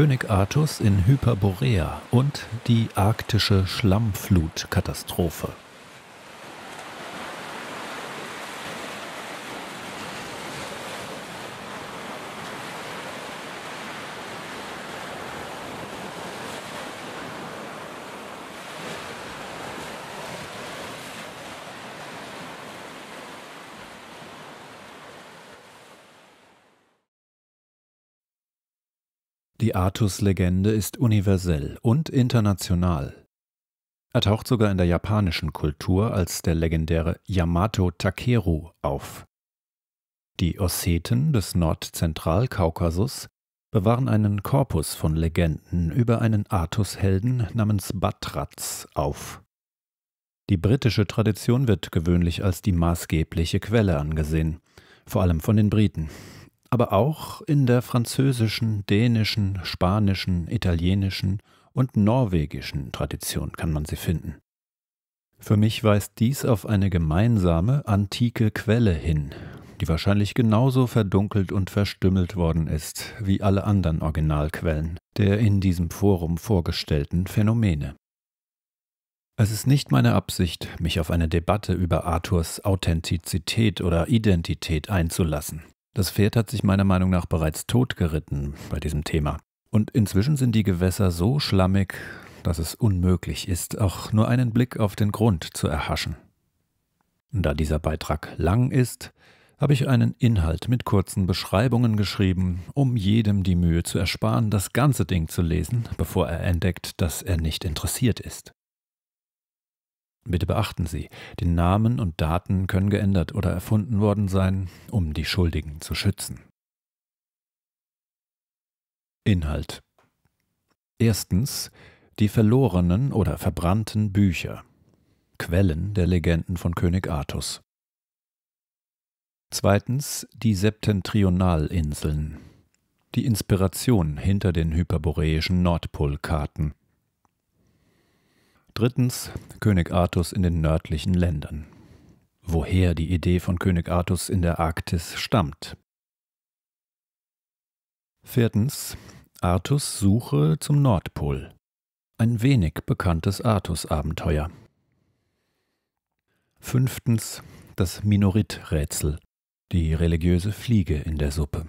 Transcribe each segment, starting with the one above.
König Artus in Hyperborea und die arktische Schlammflutkatastrophe. Artus-Legende ist universell und international. Er taucht sogar in der japanischen Kultur als der legendäre Yamato Takeru auf. Die Osseten des Nordzentralkaukasus bewahren einen Korpus von Legenden über einen Artus-Helden namens Batratz auf. Die britische Tradition wird gewöhnlich als die maßgebliche Quelle angesehen, vor allem von den Briten aber auch in der französischen, dänischen, spanischen, italienischen und norwegischen Tradition kann man sie finden. Für mich weist dies auf eine gemeinsame, antike Quelle hin, die wahrscheinlich genauso verdunkelt und verstümmelt worden ist wie alle anderen Originalquellen der in diesem Forum vorgestellten Phänomene. Es ist nicht meine Absicht, mich auf eine Debatte über Arthurs Authentizität oder Identität einzulassen. Das Pferd hat sich meiner Meinung nach bereits totgeritten bei diesem Thema. Und inzwischen sind die Gewässer so schlammig, dass es unmöglich ist, auch nur einen Blick auf den Grund zu erhaschen. Da dieser Beitrag lang ist, habe ich einen Inhalt mit kurzen Beschreibungen geschrieben, um jedem die Mühe zu ersparen, das ganze Ding zu lesen, bevor er entdeckt, dass er nicht interessiert ist. Bitte beachten Sie, den Namen und Daten können geändert oder erfunden worden sein, um die Schuldigen zu schützen. Inhalt Erstens die verlorenen oder verbrannten Bücher Quellen der Legenden von König Artus. Zweitens die Septentrionalinseln die Inspiration hinter den hyperboreischen Nordpolkarten Drittens König Artus in den nördlichen Ländern. Woher die Idee von König Artus in der Arktis stammt. Viertens Artus Suche zum Nordpol. Ein wenig bekanntes Artus-Abenteuer. Fünftens das Minorit-Rätsel, die religiöse Fliege in der Suppe.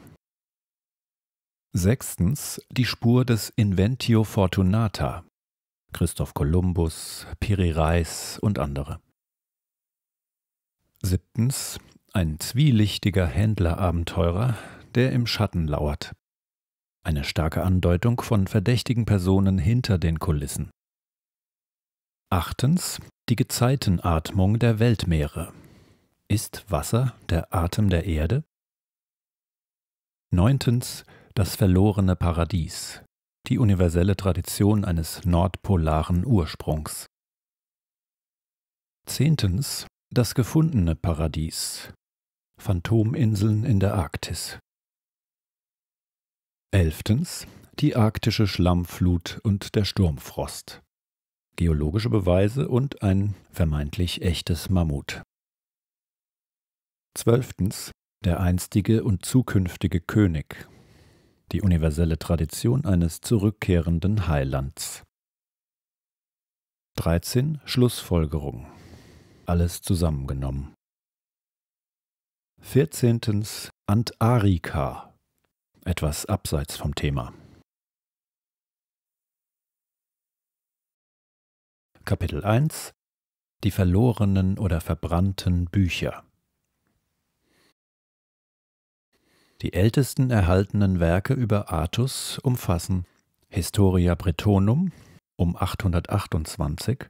Sechstens die Spur des Inventio Fortunata, Christoph Kolumbus, Piri Reis und andere. Siebtens. Ein zwielichtiger Händlerabenteurer, der im Schatten lauert. Eine starke Andeutung von verdächtigen Personen hinter den Kulissen. Achtens. Die Gezeitenatmung der Weltmeere. Ist Wasser der Atem der Erde? Neuntens. Das verlorene Paradies die universelle Tradition eines nordpolaren Ursprungs. Zehntens. Das gefundene Paradies. Phantominseln in der Arktis. Elftens. Die arktische Schlammflut und der Sturmfrost. Geologische Beweise und ein vermeintlich echtes Mammut. Zwölftens. Der einstige und zukünftige König die universelle Tradition eines zurückkehrenden Heilands. 13. Schlussfolgerung. Alles zusammengenommen. 14. Antarika. Etwas abseits vom Thema. Kapitel 1 Die verlorenen oder verbrannten Bücher Die ältesten erhaltenen Werke über Artus umfassen Historia Bretonum um 828,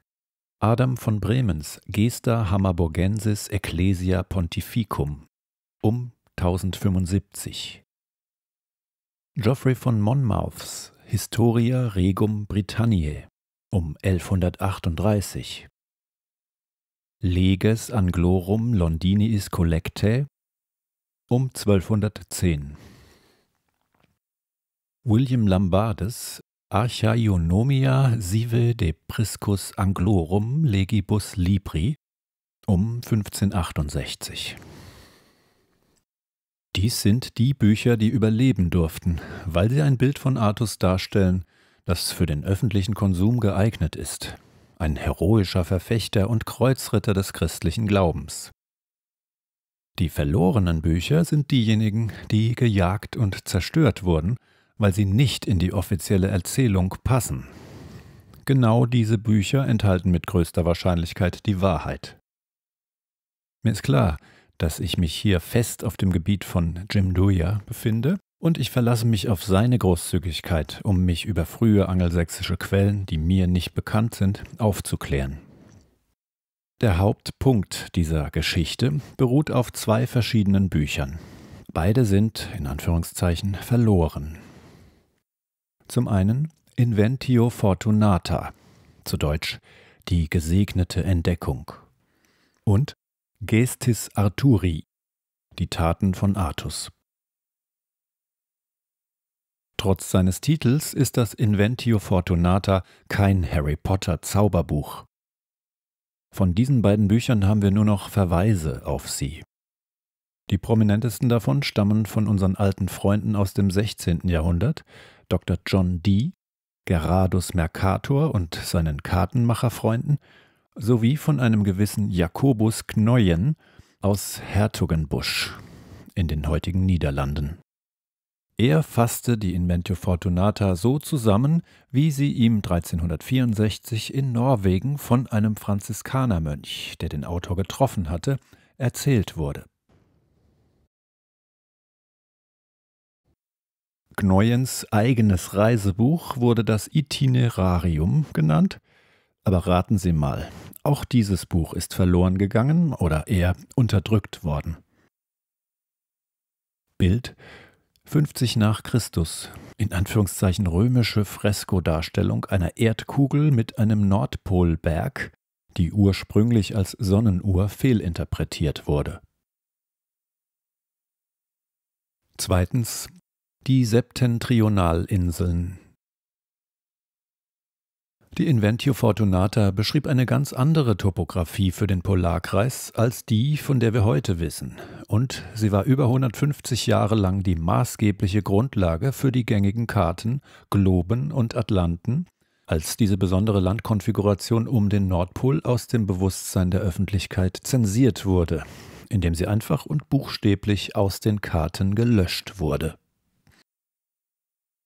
Adam von Bremens Gesta Hammerburgensis Ecclesia Pontificum um 1075, Geoffrey von Monmouths Historia Regum Britanniae um 1138, Leges Anglorum Londiniis Collectae um 1210. William Lambardes Archaionomia sive de priscus Anglorum legibus libri um 1568. Dies sind die Bücher, die überleben durften, weil sie ein Bild von Artus darstellen, das für den öffentlichen Konsum geeignet ist, ein heroischer Verfechter und Kreuzritter des christlichen Glaubens. Die verlorenen Bücher sind diejenigen, die gejagt und zerstört wurden, weil sie nicht in die offizielle Erzählung passen. Genau diese Bücher enthalten mit größter Wahrscheinlichkeit die Wahrheit. Mir ist klar, dass ich mich hier fest auf dem Gebiet von Jim Duya befinde und ich verlasse mich auf seine Großzügigkeit, um mich über frühe angelsächsische Quellen, die mir nicht bekannt sind, aufzuklären. Der Hauptpunkt dieser Geschichte beruht auf zwei verschiedenen Büchern. Beide sind, in Anführungszeichen, verloren. Zum einen Inventio Fortunata, zu Deutsch die gesegnete Entdeckung, und Gestis Arturi, die Taten von Artus. Trotz seines Titels ist das Inventio Fortunata kein Harry Potter Zauberbuch. Von diesen beiden Büchern haben wir nur noch Verweise auf sie. Die prominentesten davon stammen von unseren alten Freunden aus dem 16. Jahrhundert, Dr. John Dee, Gerardus Mercator und seinen Kartenmacherfreunden, sowie von einem gewissen Jakobus Knoyen aus Hertogenbusch in den heutigen Niederlanden. Er fasste die Inventio Fortunata so zusammen, wie sie ihm 1364 in Norwegen von einem Franziskanermönch, der den Autor getroffen hatte, erzählt wurde. Gnoyens eigenes Reisebuch wurde das Itinerarium genannt. Aber raten Sie mal, auch dieses Buch ist verloren gegangen oder eher unterdrückt worden. Bild 50 nach Christus. In Anführungszeichen römische Freskodarstellung einer Erdkugel mit einem Nordpolberg, die ursprünglich als Sonnenuhr fehlinterpretiert wurde. Zweitens die Septentrionalinseln. Die Inventio Fortunata beschrieb eine ganz andere Topographie für den Polarkreis als die, von der wir heute wissen, und sie war über 150 Jahre lang die maßgebliche Grundlage für die gängigen Karten, Globen und Atlanten, als diese besondere Landkonfiguration um den Nordpol aus dem Bewusstsein der Öffentlichkeit zensiert wurde, indem sie einfach und buchstäblich aus den Karten gelöscht wurde.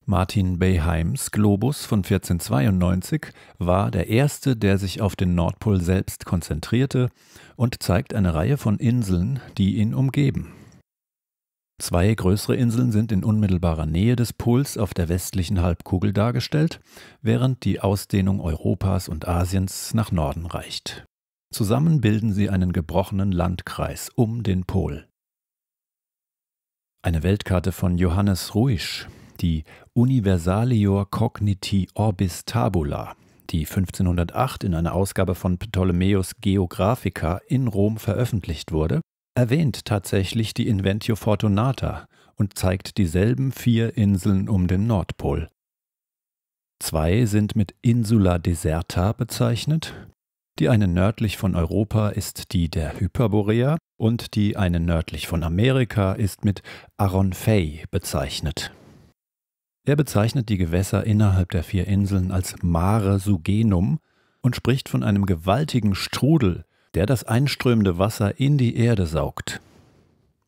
Martin Bayheims Globus von 1492 war der erste, der sich auf den Nordpol selbst konzentrierte und zeigt eine Reihe von Inseln, die ihn umgeben. Zwei größere Inseln sind in unmittelbarer Nähe des Pols auf der westlichen Halbkugel dargestellt, während die Ausdehnung Europas und Asiens nach Norden reicht. Zusammen bilden sie einen gebrochenen Landkreis um den Pol. Eine Weltkarte von Johannes Ruisch die Universalior Cogniti Orbis Tabula, die 1508 in einer Ausgabe von Ptolemäus Geographica in Rom veröffentlicht wurde, erwähnt tatsächlich die Inventio Fortunata und zeigt dieselben vier Inseln um den Nordpol. Zwei sind mit Insula Deserta bezeichnet, die eine nördlich von Europa ist die der Hyperborea und die eine nördlich von Amerika ist mit Aronfei bezeichnet. Er bezeichnet die Gewässer innerhalb der vier Inseln als Mare Sugenum und spricht von einem gewaltigen Strudel, der das einströmende Wasser in die Erde saugt.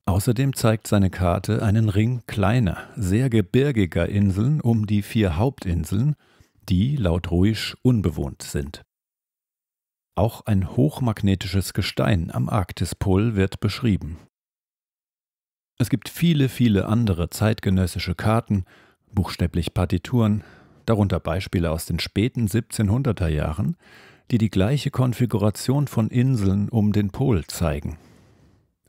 Außerdem zeigt seine Karte einen Ring kleiner, sehr gebirgiger Inseln um die vier Hauptinseln, die laut Ruisch unbewohnt sind. Auch ein hochmagnetisches Gestein am Arktispol wird beschrieben. Es gibt viele, viele andere zeitgenössische Karten, buchstäblich Partituren, darunter Beispiele aus den späten 1700er Jahren, die die gleiche Konfiguration von Inseln um den Pol zeigen.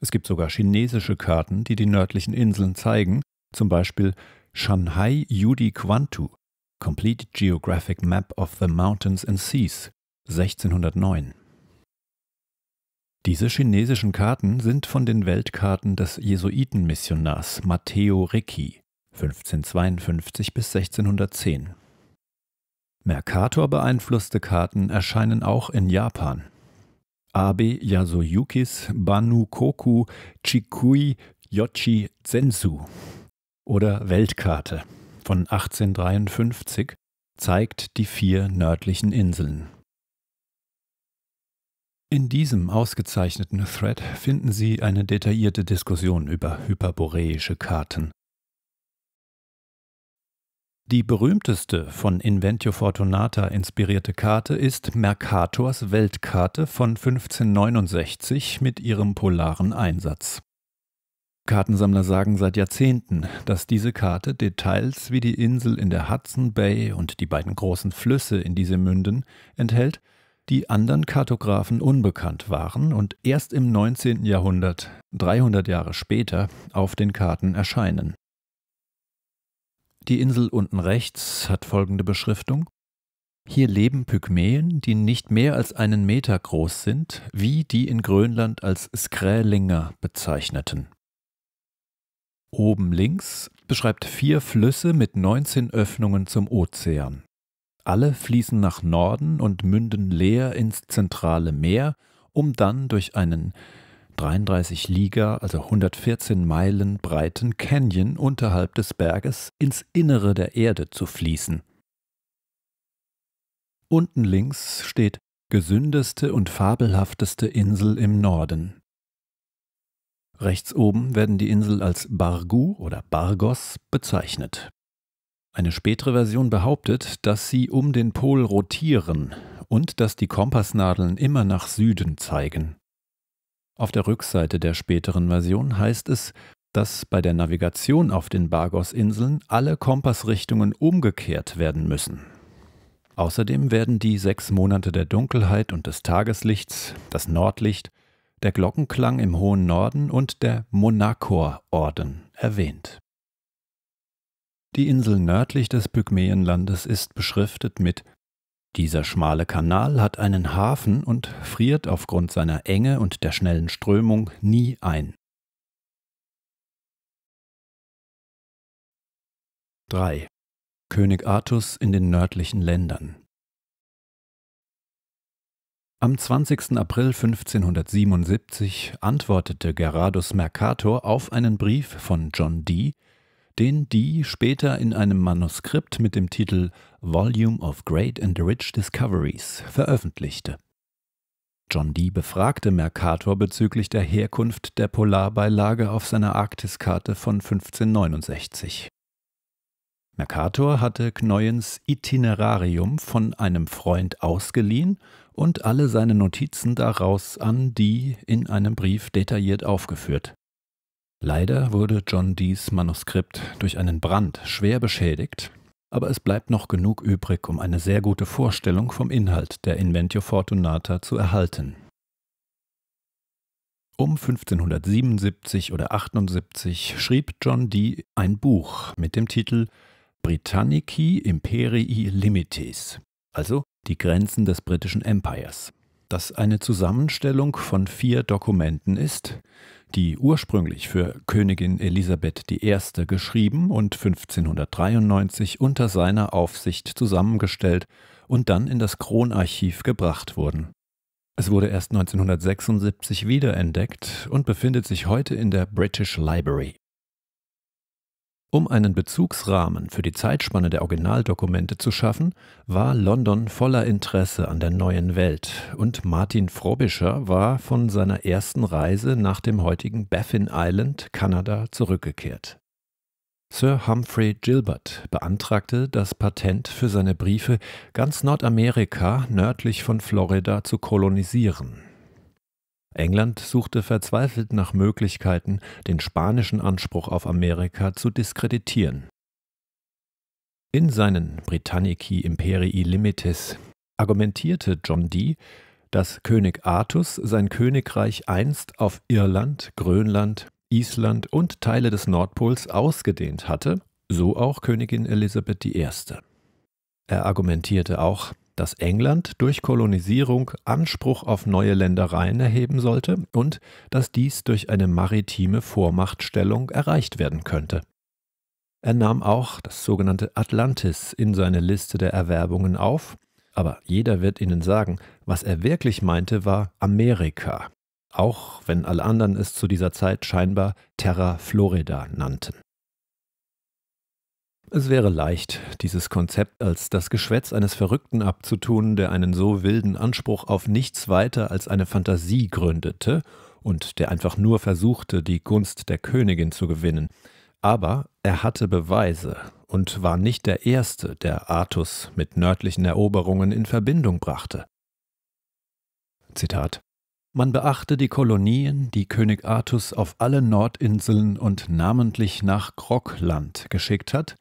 Es gibt sogar chinesische Karten, die die nördlichen Inseln zeigen, zum Beispiel Shanghai Yudi Quantu, Complete Geographic Map of the Mountains and Seas, 1609. Diese chinesischen Karten sind von den Weltkarten des Jesuitenmissionars Matteo Ricci, 1552 bis 1610. Mercator beeinflusste Karten erscheinen auch in Japan. Abe Yasuyukis Banu Koku Chikui Yochi Zensu oder Weltkarte von 1853 zeigt die vier nördlichen Inseln. In diesem ausgezeichneten Thread finden Sie eine detaillierte Diskussion über hyperboreische Karten. Die berühmteste von Inventio Fortunata inspirierte Karte ist Mercators Weltkarte von 1569 mit ihrem polaren Einsatz. Kartensammler sagen seit Jahrzehnten, dass diese Karte Details wie die Insel in der Hudson Bay und die beiden großen Flüsse, in die sie münden, enthält, die anderen Kartografen unbekannt waren und erst im 19. Jahrhundert, 300 Jahre später, auf den Karten erscheinen die Insel unten rechts hat folgende Beschriftung. Hier leben Pygmäen, die nicht mehr als einen Meter groß sind, wie die in Grönland als Skrälinger bezeichneten. Oben links beschreibt vier Flüsse mit 19 Öffnungen zum Ozean. Alle fließen nach Norden und münden leer ins zentrale Meer, um dann durch einen 33 Liga, also 114 Meilen breiten Canyon unterhalb des Berges ins Innere der Erde zu fließen. Unten links steht gesündeste und fabelhafteste Insel im Norden. Rechts oben werden die Insel als Bargu oder Bargos bezeichnet. Eine spätere Version behauptet, dass sie um den Pol rotieren und dass die Kompassnadeln immer nach Süden zeigen. Auf der Rückseite der späteren Version heißt es, dass bei der Navigation auf den Bargos-Inseln alle Kompassrichtungen umgekehrt werden müssen. Außerdem werden die sechs Monate der Dunkelheit und des Tageslichts, das Nordlicht, der Glockenklang im hohen Norden und der Monachor-Orden erwähnt. Die Insel nördlich des Pygmäenlandes ist beschriftet mit dieser schmale Kanal hat einen Hafen und friert aufgrund seiner Enge und der schnellen Strömung nie ein. 3. König Artus in den nördlichen Ländern am 20. April 1577 antwortete Gerardus Mercator auf einen Brief von John Dee, den Dee später in einem Manuskript mit dem Titel Volume of Great and Rich Discoveries veröffentlichte. John Dee befragte Mercator bezüglich der Herkunft der Polarbeilage auf seiner Arktiskarte von 1569. Mercator hatte Knoyens Itinerarium von einem Freund ausgeliehen und alle seine Notizen daraus an Dee in einem Brief detailliert aufgeführt. Leider wurde John Dees Manuskript durch einen Brand schwer beschädigt, aber es bleibt noch genug übrig, um eine sehr gute Vorstellung vom Inhalt der Inventio Fortunata zu erhalten. Um 1577 oder 78 schrieb John Dee ein Buch mit dem Titel Britannici Imperii Limites, also die Grenzen des britischen Empires, das eine Zusammenstellung von vier Dokumenten ist, die ursprünglich für Königin Elisabeth I. geschrieben und 1593 unter seiner Aufsicht zusammengestellt und dann in das Kronarchiv gebracht wurden. Es wurde erst 1976 wiederentdeckt und befindet sich heute in der British Library. Um einen Bezugsrahmen für die Zeitspanne der Originaldokumente zu schaffen, war London voller Interesse an der neuen Welt und Martin Frobisher war von seiner ersten Reise nach dem heutigen Baffin Island, Kanada, zurückgekehrt. Sir Humphrey Gilbert beantragte das Patent für seine Briefe, ganz Nordamerika nördlich von Florida zu kolonisieren England suchte verzweifelt nach Möglichkeiten, den spanischen Anspruch auf Amerika zu diskreditieren. In seinen Britannici Imperii Limites argumentierte John Dee, dass König Artus sein Königreich einst auf Irland, Grönland, Island und Teile des Nordpols ausgedehnt hatte, so auch Königin Elisabeth I. Er argumentierte auch, dass England durch Kolonisierung Anspruch auf neue Ländereien erheben sollte und dass dies durch eine maritime Vormachtstellung erreicht werden könnte. Er nahm auch das sogenannte Atlantis in seine Liste der Erwerbungen auf, aber jeder wird Ihnen sagen, was er wirklich meinte, war Amerika, auch wenn alle anderen es zu dieser Zeit scheinbar Terra Florida nannten. Es wäre leicht, dieses Konzept als das Geschwätz eines Verrückten abzutun, der einen so wilden Anspruch auf nichts weiter als eine Fantasie gründete und der einfach nur versuchte, die Gunst der Königin zu gewinnen. Aber er hatte Beweise und war nicht der Erste, der Artus mit nördlichen Eroberungen in Verbindung brachte. Zitat man beachte die Kolonien, die König Artus auf alle Nordinseln und namentlich nach Grogland geschickt hat,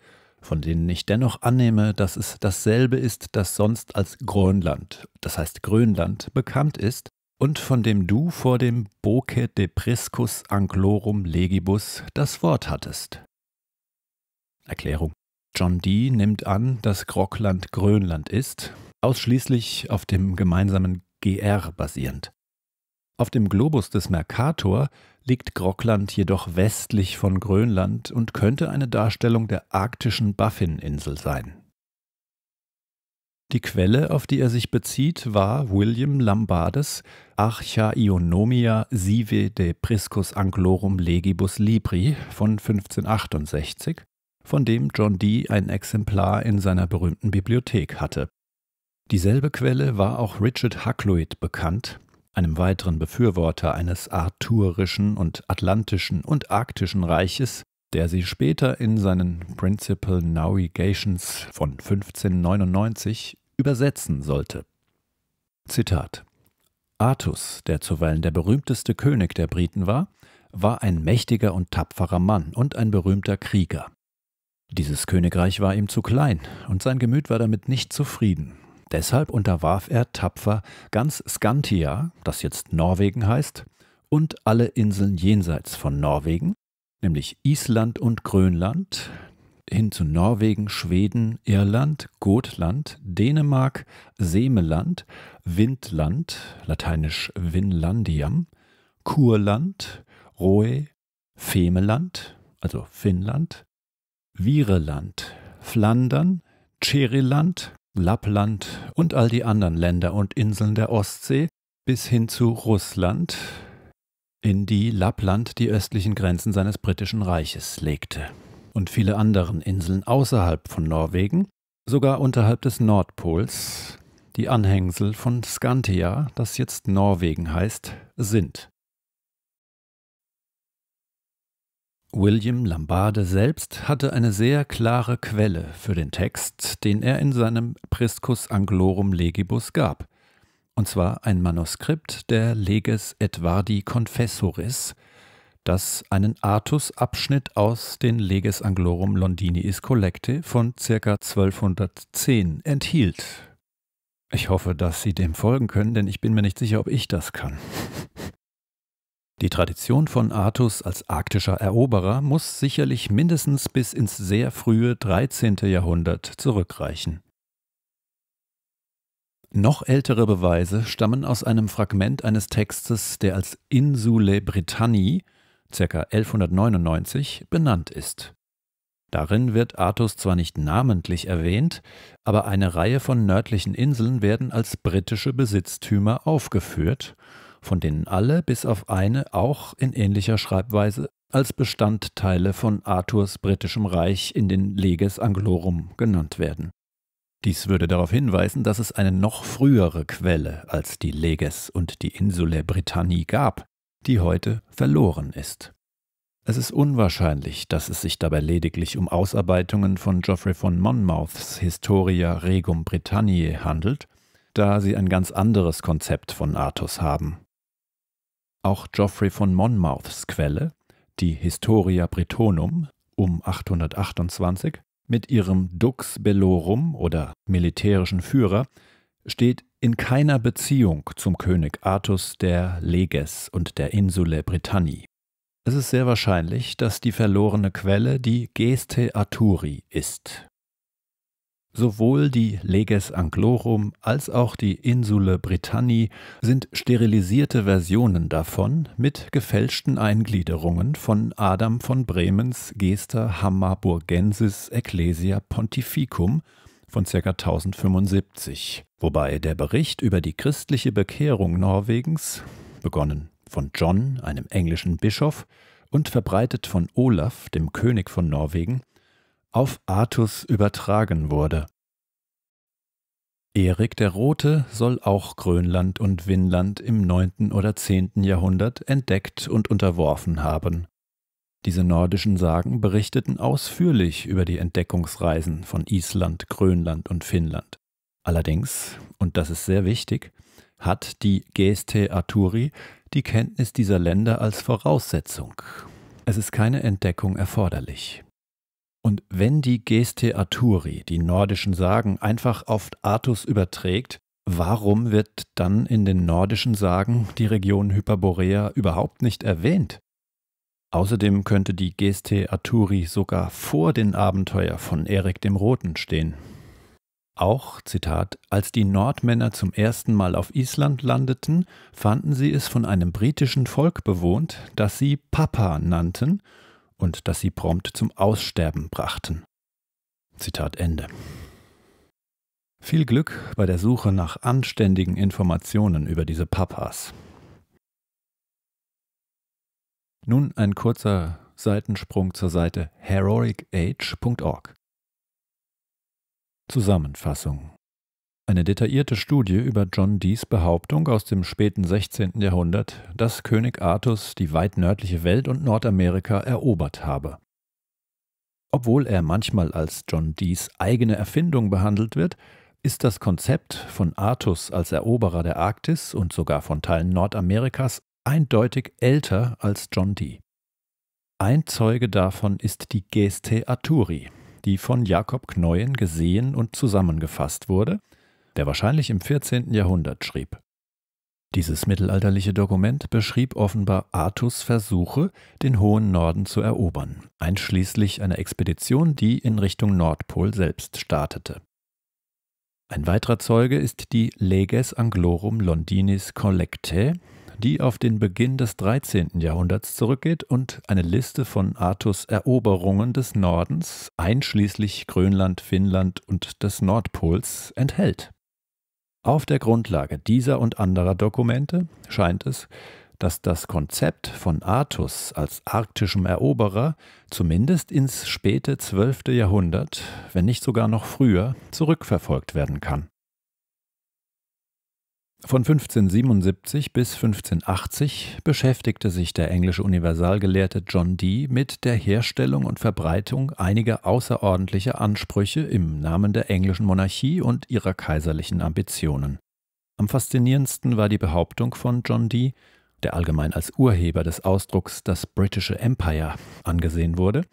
von denen ich dennoch annehme, dass es dasselbe ist, das sonst als Grönland, das heißt Grönland, bekannt ist und von dem du vor dem Boke de Priscus Anglorum Legibus das Wort hattest. Erklärung. John Dee nimmt an, dass Grockland Grönland ist, ausschließlich auf dem gemeinsamen GR basierend. Auf dem Globus des Mercator liegt Grockland jedoch westlich von Grönland und könnte eine Darstellung der arktischen Baffin-Insel sein. Die Quelle, auf die er sich bezieht, war William Lambardes Archaeonomia sive de priscus anglorum legibus libri von 1568, von dem John Dee ein Exemplar in seiner berühmten Bibliothek hatte. Dieselbe Quelle war auch Richard Hakluyt bekannt, einem weiteren Befürworter eines arthurischen und atlantischen und arktischen Reiches, der sie später in seinen Principal Navigations von 1599 übersetzen sollte. Zitat Artus, der zuweilen der berühmteste König der Briten war, war ein mächtiger und tapferer Mann und ein berühmter Krieger. Dieses Königreich war ihm zu klein, und sein Gemüt war damit nicht zufrieden, Deshalb unterwarf er tapfer ganz Skantia, das jetzt Norwegen heißt, und alle Inseln jenseits von Norwegen, nämlich Island und Grönland, hin zu Norwegen, Schweden, Irland, Gotland, Dänemark, Semeland, Windland, lateinisch Vinlandium, Kurland, Roe, Femeland, also Finnland, Vireland, Flandern, Cheriland, Lappland und all die anderen Länder und Inseln der Ostsee bis hin zu Russland, in die Lappland die östlichen Grenzen seines britischen Reiches legte, und viele anderen Inseln außerhalb von Norwegen, sogar unterhalb des Nordpols, die Anhängsel von Skantia, das jetzt Norwegen heißt, sind. William Lambarde selbst hatte eine sehr klare Quelle für den Text, den er in seinem Priscus Anglorum Legibus gab, und zwar ein Manuskript der Leges Edvardi Confessoris, das einen Artus-Abschnitt aus den Leges Anglorum Londiniis Collecte von ca. 1210 enthielt. Ich hoffe, dass Sie dem folgen können, denn ich bin mir nicht sicher, ob ich das kann. Die Tradition von Artus als arktischer Eroberer muss sicherlich mindestens bis ins sehr frühe 13. Jahrhundert zurückreichen. Noch ältere Beweise stammen aus einem Fragment eines Textes, der als Insule Britanni ca. 1199 benannt ist. Darin wird Artus zwar nicht namentlich erwähnt, aber eine Reihe von nördlichen Inseln werden als britische Besitztümer aufgeführt von denen alle bis auf eine auch in ähnlicher Schreibweise als Bestandteile von Arthurs britischem Reich in den Leges Anglorum genannt werden. Dies würde darauf hinweisen, dass es eine noch frühere Quelle als die Leges und die Insulae Britannie gab, die heute verloren ist. Es ist unwahrscheinlich, dass es sich dabei lediglich um Ausarbeitungen von Geoffrey von Monmouths Historia Regum Britanniae handelt, da sie ein ganz anderes Konzept von Artus haben. Auch Geoffrey von Monmouths Quelle, die Historia Britonum um 828, mit ihrem Dux Bellorum oder militärischen Führer, steht in keiner Beziehung zum König Artus der Leges und der Insule Britanni. Es ist sehr wahrscheinlich, dass die verlorene Quelle die Geste Arturi ist, Sowohl die Leges Anglorum als auch die Insule Britanni sind sterilisierte Versionen davon mit gefälschten Eingliederungen von Adam von Bremens Gesta Hammerburgensis Ecclesia Pontificum von ca. 1075, wobei der Bericht über die christliche Bekehrung Norwegens, begonnen von John, einem englischen Bischof, und verbreitet von Olaf, dem König von Norwegen, auf Artus übertragen wurde. Erik der Rote soll auch Grönland und Vinland im 9. oder 10. Jahrhundert entdeckt und unterworfen haben. Diese nordischen Sagen berichteten ausführlich über die Entdeckungsreisen von Island, Grönland und Finnland. Allerdings, und das ist sehr wichtig, hat die Geste Arturi die Kenntnis dieser Länder als Voraussetzung. Es ist keine Entdeckung erforderlich. Und wenn die Geste Arturi, die nordischen Sagen, einfach auf Artus überträgt, warum wird dann in den nordischen Sagen die Region Hyperborea überhaupt nicht erwähnt? Außerdem könnte die Geste Arturi sogar vor den Abenteuer von Erik dem Roten stehen. Auch, Zitat, als die Nordmänner zum ersten Mal auf Island landeten, fanden sie es von einem britischen Volk bewohnt, das sie Papa nannten und dass sie prompt zum Aussterben brachten. Zitat Ende. Viel Glück bei der Suche nach anständigen Informationen über diese Papas. Nun ein kurzer Seitensprung zur Seite heroicage.org. Zusammenfassung eine detaillierte Studie über John Dees Behauptung aus dem späten 16. Jahrhundert, dass König Artus die weit nördliche Welt und Nordamerika erobert habe. Obwohl er manchmal als John Dees eigene Erfindung behandelt wird, ist das Konzept von Artus als Eroberer der Arktis und sogar von Teilen Nordamerikas eindeutig älter als John Dee. Ein Zeuge davon ist die Geste Arturi, die von Jakob Knoyen gesehen und zusammengefasst wurde – der wahrscheinlich im 14. Jahrhundert schrieb. Dieses mittelalterliche Dokument beschrieb offenbar Artus Versuche, den hohen Norden zu erobern, einschließlich einer Expedition, die in Richtung Nordpol selbst startete. Ein weiterer Zeuge ist die Leges Anglorum Londinis Collectae, die auf den Beginn des 13. Jahrhunderts zurückgeht und eine Liste von Artus Eroberungen des Nordens, einschließlich Grönland, Finnland und des Nordpols, enthält. Auf der Grundlage dieser und anderer Dokumente scheint es, dass das Konzept von Artus als arktischem Eroberer zumindest ins späte 12. Jahrhundert, wenn nicht sogar noch früher, zurückverfolgt werden kann. Von 1577 bis 1580 beschäftigte sich der englische Universalgelehrte John Dee mit der Herstellung und Verbreitung einiger außerordentlicher Ansprüche im Namen der englischen Monarchie und ihrer kaiserlichen Ambitionen. Am faszinierendsten war die Behauptung von John Dee, der allgemein als Urheber des Ausdrucks das britische Empire angesehen wurde,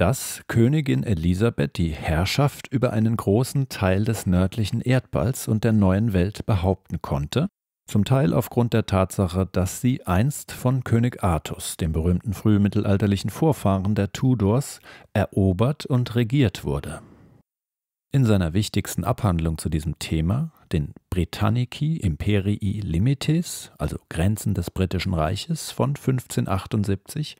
dass Königin Elisabeth die Herrschaft über einen großen Teil des nördlichen Erdballs und der neuen Welt behaupten konnte, zum Teil aufgrund der Tatsache, dass sie einst von König Artus, dem berühmten frühmittelalterlichen Vorfahren der Tudors, erobert und regiert wurde. In seiner wichtigsten Abhandlung zu diesem Thema, den Britannici Imperii Limites, also Grenzen des Britischen Reiches von 1578,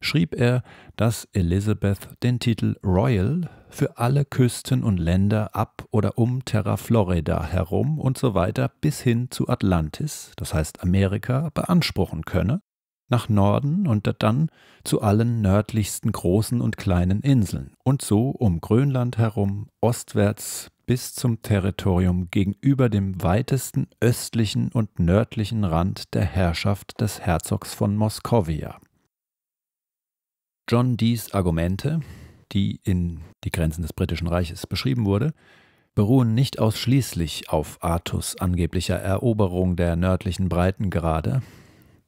schrieb er, dass Elizabeth den Titel Royal für alle Küsten und Länder ab oder um Terra Florida herum und so weiter bis hin zu Atlantis, das heißt Amerika, beanspruchen könne, nach Norden und dann zu allen nördlichsten großen und kleinen Inseln und so um Grönland herum ostwärts bis zum Territorium gegenüber dem weitesten östlichen und nördlichen Rand der Herrschaft des Herzogs von Moskowia. John Dees Argumente, die in die Grenzen des Britischen Reiches beschrieben wurde, beruhen nicht ausschließlich auf Artus angeblicher Eroberung der nördlichen Breitengrade.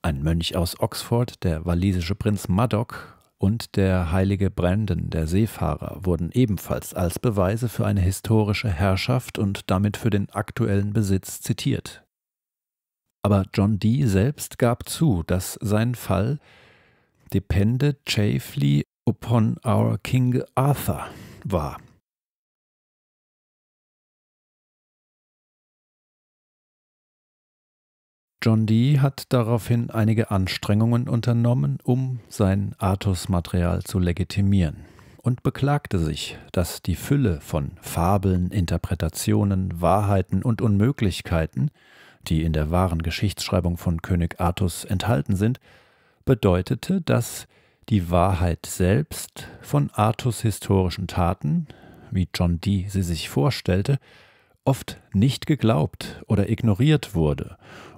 Ein Mönch aus Oxford, der walisische Prinz Madoc und der heilige Brandon, der Seefahrer, wurden ebenfalls als Beweise für eine historische Herrschaft und damit für den aktuellen Besitz zitiert. Aber John Dee selbst gab zu, dass sein Fall depended chiefly upon our King Arthur war. John Dee hat daraufhin einige Anstrengungen unternommen, um sein Artus-Material zu legitimieren und beklagte sich, dass die Fülle von Fabeln, Interpretationen, Wahrheiten und Unmöglichkeiten, die in der wahren Geschichtsschreibung von König Artus enthalten sind, bedeutete, dass die Wahrheit selbst von Artus historischen Taten, wie John Dee sie sich vorstellte, oft nicht geglaubt oder ignoriert wurde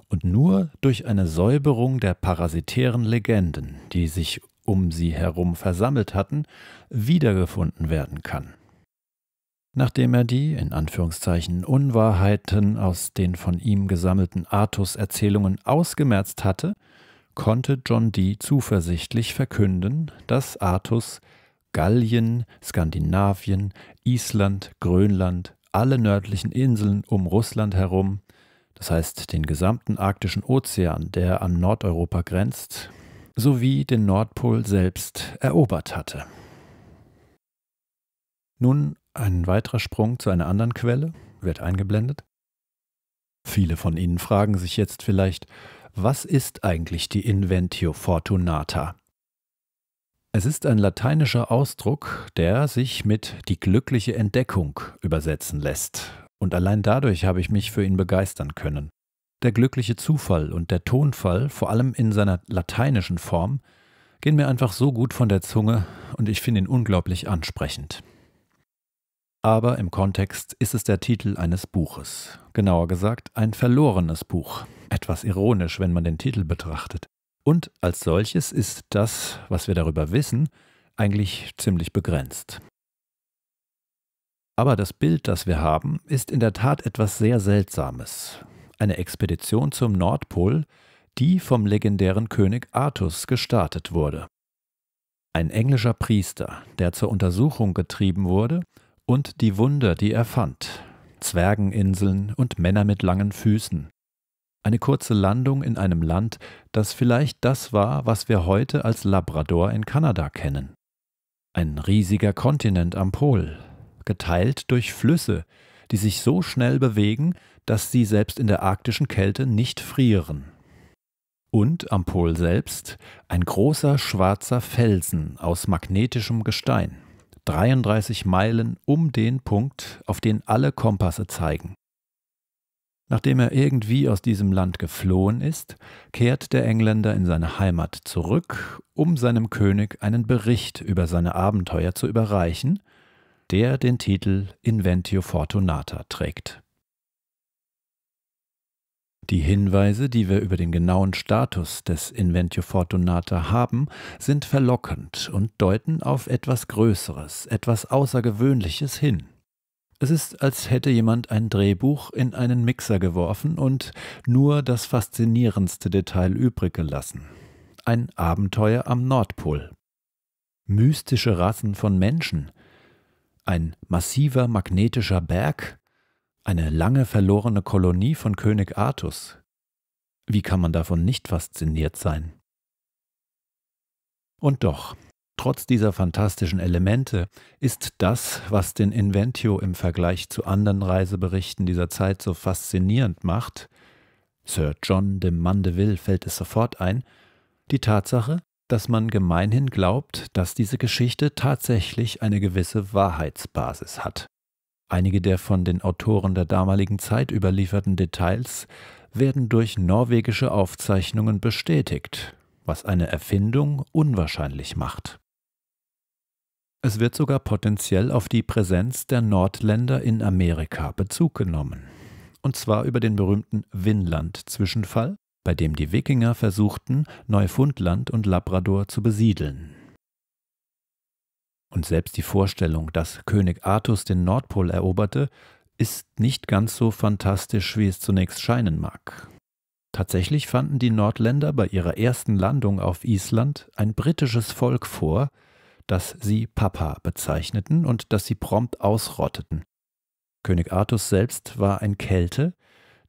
und nur durch eine Säuberung der parasitären Legenden, die sich um sie herum versammelt hatten, wiedergefunden werden kann. Nachdem er die, in Anführungszeichen, Unwahrheiten aus den von ihm gesammelten Artus-Erzählungen ausgemerzt hatte, konnte John Dee zuversichtlich verkünden, dass Artus Gallien, Skandinavien, Island, Grönland, alle nördlichen Inseln um Russland herum, das heißt den gesamten arktischen Ozean, der an Nordeuropa grenzt, sowie den Nordpol selbst erobert hatte. Nun ein weiterer Sprung zu einer anderen Quelle, wird eingeblendet. Viele von Ihnen fragen sich jetzt vielleicht, was ist eigentlich die Inventio Fortunata? Es ist ein lateinischer Ausdruck, der sich mit die glückliche Entdeckung übersetzen lässt. Und allein dadurch habe ich mich für ihn begeistern können. Der glückliche Zufall und der Tonfall, vor allem in seiner lateinischen Form, gehen mir einfach so gut von der Zunge und ich finde ihn unglaublich ansprechend aber im Kontext ist es der Titel eines Buches, genauer gesagt ein verlorenes Buch, etwas ironisch, wenn man den Titel betrachtet. Und als solches ist das, was wir darüber wissen, eigentlich ziemlich begrenzt. Aber das Bild, das wir haben, ist in der Tat etwas sehr Seltsames. Eine Expedition zum Nordpol, die vom legendären König Artus gestartet wurde. Ein englischer Priester, der zur Untersuchung getrieben wurde und die Wunder, die er fand. Zwergeninseln und Männer mit langen Füßen. Eine kurze Landung in einem Land, das vielleicht das war, was wir heute als Labrador in Kanada kennen. Ein riesiger Kontinent am Pol, geteilt durch Flüsse, die sich so schnell bewegen, dass sie selbst in der arktischen Kälte nicht frieren. Und am Pol selbst ein großer schwarzer Felsen aus magnetischem Gestein. 33 Meilen um den Punkt, auf den alle Kompasse zeigen. Nachdem er irgendwie aus diesem Land geflohen ist, kehrt der Engländer in seine Heimat zurück, um seinem König einen Bericht über seine Abenteuer zu überreichen, der den Titel Inventio Fortunata trägt. Die Hinweise, die wir über den genauen Status des Inventio Fortunata haben, sind verlockend und deuten auf etwas Größeres, etwas Außergewöhnliches hin. Es ist, als hätte jemand ein Drehbuch in einen Mixer geworfen und nur das faszinierendste Detail übrig gelassen. Ein Abenteuer am Nordpol. Mystische Rassen von Menschen. Ein massiver magnetischer Berg. Eine lange verlorene Kolonie von König Artus. Wie kann man davon nicht fasziniert sein? Und doch, trotz dieser fantastischen Elemente ist das, was den Inventio im Vergleich zu anderen Reiseberichten dieser Zeit so faszinierend macht, Sir John de Mandeville fällt es sofort ein, die Tatsache, dass man gemeinhin glaubt, dass diese Geschichte tatsächlich eine gewisse Wahrheitsbasis hat. Einige der von den Autoren der damaligen Zeit überlieferten Details werden durch norwegische Aufzeichnungen bestätigt, was eine Erfindung unwahrscheinlich macht. Es wird sogar potenziell auf die Präsenz der Nordländer in Amerika Bezug genommen, und zwar über den berühmten Vinland-Zwischenfall, bei dem die Wikinger versuchten, Neufundland und Labrador zu besiedeln. Und selbst die Vorstellung, dass König Artus den Nordpol eroberte, ist nicht ganz so fantastisch, wie es zunächst scheinen mag. Tatsächlich fanden die Nordländer bei ihrer ersten Landung auf Island ein britisches Volk vor, das sie Papa bezeichneten und das sie prompt ausrotteten. König Artus selbst war ein Kelte,